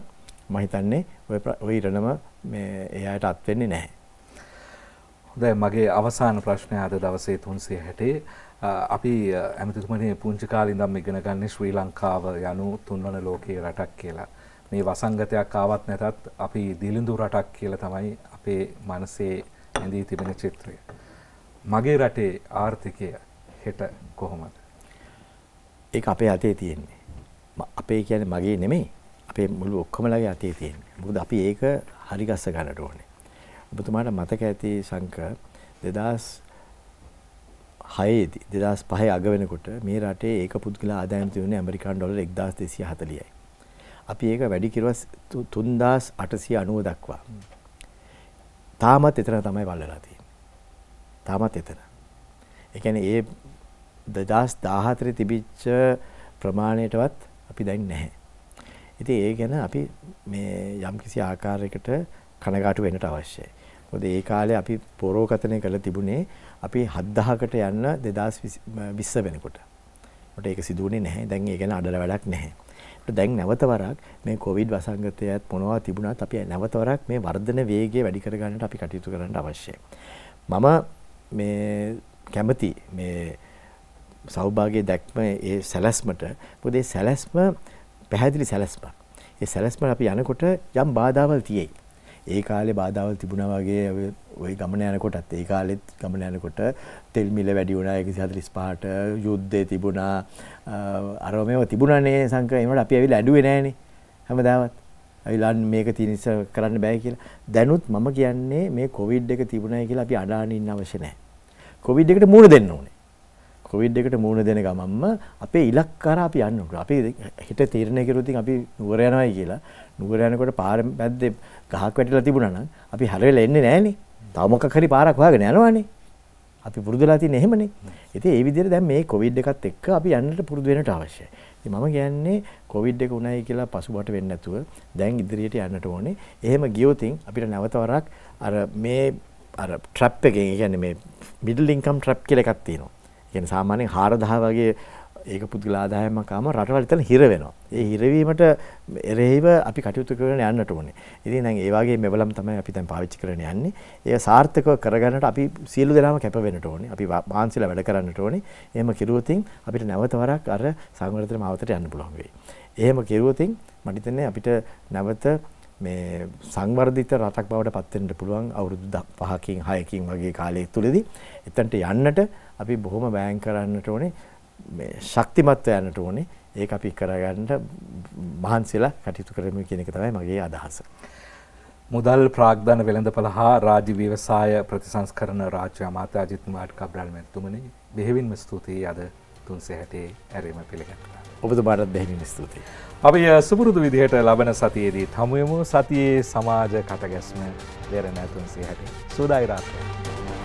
[SPEAKER 2] මම හිතන්නේ ওই ඉරණම මේ එයාට
[SPEAKER 1] අත් වෙන්නේ නැහැ. හොඳයි මගේ අවසාන ප්‍රශ්නය අද දවසේ 360 අපි ඇමතිතුමනේ පුංචි කාලේ ඉඳන් ඉගෙන ගන්න ශ්‍රී ලංකාව යනු තුන්වන ලෝකයේ රටක් කියලා. මේ වසංගතයක් ආවත් නැතත් අපි දිලිඳු රටක් කියලා තමයි අපේ මනසේ ඇඳී තිබෙන චිත්‍රය. මගේ රටේ ආර්ථිකය හෙට කොහොමද?
[SPEAKER 2] ඒක අපේ අතේ තියෙන්නේ. අපේ කියන්නේ මගේ නෙමෙයි. අපේ මුළු ඔක්කොමලගේ අතේ තියෙන්නේ. මොකද අපි ඒක හරිගස්ස ගන්නට ඕනේ. ඔබතුමාට මතක ඇති සංක 2006දී 2005 අග වෙනකොට මේ රටේ ඒක පුද්ගල ආදායම තිබුණේ ඇමරිකානු ඩොලර් 1240යි. අපි ඒක වැඩි කිරුවා 3890 දක්වා. තාමත් එතන තමයි වල්ලලා තියෙන්නේ. තාමත් එතන. ඒ කියන්නේ ඒ 2014 තිබිච්ච ප්‍රමාණයටවත් අපි දැන් නැහැ. ඉතින් ඒ ගැන අපි මේ යම්කිසි ආකාරයකට කනගාටු වෙන්නට අවශ්‍යයි. මොකද ඒ කාලේ අපි පෝරෝකතනය කරලා තිබුණේ අපි 7000කට යන්න 2020 වෙනකොට. මට ඒක සිදු වුණේ නැහැ. දැන් ඒ ගැන අඩල වැඩක් නැහැ. දැන් නැවත වරක් මේ කොවිඩ් වසංගතයත් මොනවා තිබුණත් අපි නැවත වරක් මේ වර්ධන වේගය වැඩි කරගන්නට අපි කටයුතු කරන්න අවශ්‍යයි. මම මේ කැමති මේ සෞභාගයේ දැක්ම ඒ සැලැස්මට මොකද ඒ සැලැස්ම පැහැදිලි සැලැස්මක්. ඒ සැලැස්ම අපි යනකොට යම් බාධාවල් තියෙයි. ඒ කාලේ බාධාවල් තිබුණා වගේ ওই ගමන යනකොටත් ඒ කාලෙත් ගමන යනකොට තෙල් මිල වැඩි වුණා 145ට යුද්ධේ තිබුණා අර මේව තිබුණානේ සංක ඒනට අපි ඇවිල්ලා ඇඩුවේ නෑනේ හැමදාමත් ඇවිල්ලා මේක තියෙන නිසා කරන්න බෑ කියලා දැනුත් මම කියන්නේ මේ කොවිඩ් එක තිබුණායි කියලා අපි අඩානින්න අවශ්‍ය නෑ කොවිඩ් එකට මුහුණ දෙන්න ඕනේ කොවිඩ් එකට මුහුණ දෙන ගමන්ම අපේ ඉලක්ක අර අපි යන්න ඕනේ. අපි හිත තීරණය කරුවොත් අපි නුවර යනවායි කියලා. නුවර යනකොට පාර මැද්දේ ගහක් වැටිලා තිබුණා නම් අපි හැරෙලා එන්නේ නැහනේ. තව මොකක් හරි පාරක් හොයාගෙන යනවානේ. අපි පුරුදුලා තියෙන්නේ එහෙමනේ. ඉතින් ඒ විදිහට දැන් මේ කොවිඩ් එකත් එක්ක අපි යන්නට පුරුදු වෙන්නට අවශ්‍යයි. ඉතින් මම කියන්නේ කොවිඩ් එක උණයි කියලා පසුබට වෙන්නේ නැතුව දැන් ඉදිරියට යන්නට ඕනේ. එහෙම ගියොතින් අපිට නැවත වරක් අර මේ අර ට්‍රැප් එකෙන් කියන්නේ මේ මිඩල් ඉන්කම් ට්‍රැප් කියලා එකක් තියෙනවා. කියන්නේ සාමාන්‍යයෙන් 4000 වගේ ඒක පුද්ගල ආදායමක් ආවම රටවල් ඉතල හිර වෙනවා. ඒ හිරවීමට එරෙහිව අපි කටයුතු කරගෙන යන්නට ඕනේ. ඉතින් දැන් ඒ වගේ මෙවලම් තමයි අපි දැන් පාවිච්චි කරගෙන යන්නේ. ඒ සාර්ථකව කරගන්නට අපි සියලු දෙනාම කැප වෙන්නට ඕනේ. අපි මාන්සිලා වැඩ කරන්නට ඕනේ. එහෙම කිරුවොත් අපිට නැවත වරක් අර සංවර්ධන මාවතට යන්න පුළුවන් වෙයි. එහෙම කිරුවොත් මට හිතෙන්නේ අපිට නැවත මේ සංවර්ධිත රටක් බවට පත් වෙන්න පුළුවන් අවුරුදු 5කින් 6කින් වගේ කාලය තුලදී එතනට යන්නට අපි බොහොම වෑයම් කරන්නට ඕනේ මේ ශක්තිමත් වෙන්නට ඕනේ ඒක අපි කරගන්න
[SPEAKER 1] මහන්සිලා කටයුතු කරමු කියන එක තමයි මගේ අදහස. මුදල් ප්‍රාග්ධන වෙළඳපළ හා රාජ්‍ය ව්‍යවසාය ප්‍රතිසංස්කරණ රාජ්‍ය අමාත්‍ය අජිත් කුමාර් කබ්‍රල් මැතිතුමනි බෙහෙවින්ම ස්තුතියි අද 360 ඇරීම පිළිගන්නා. ඔබතුමාටත් බෙහෙවින්ම ස්තුතියි. අපි සුපුරුදු විදිහට ලබන සතියේදී හමු සතියේ සමාජ කටගැස්ම දෙරණ 360 සෝදායි රාත්‍රිය.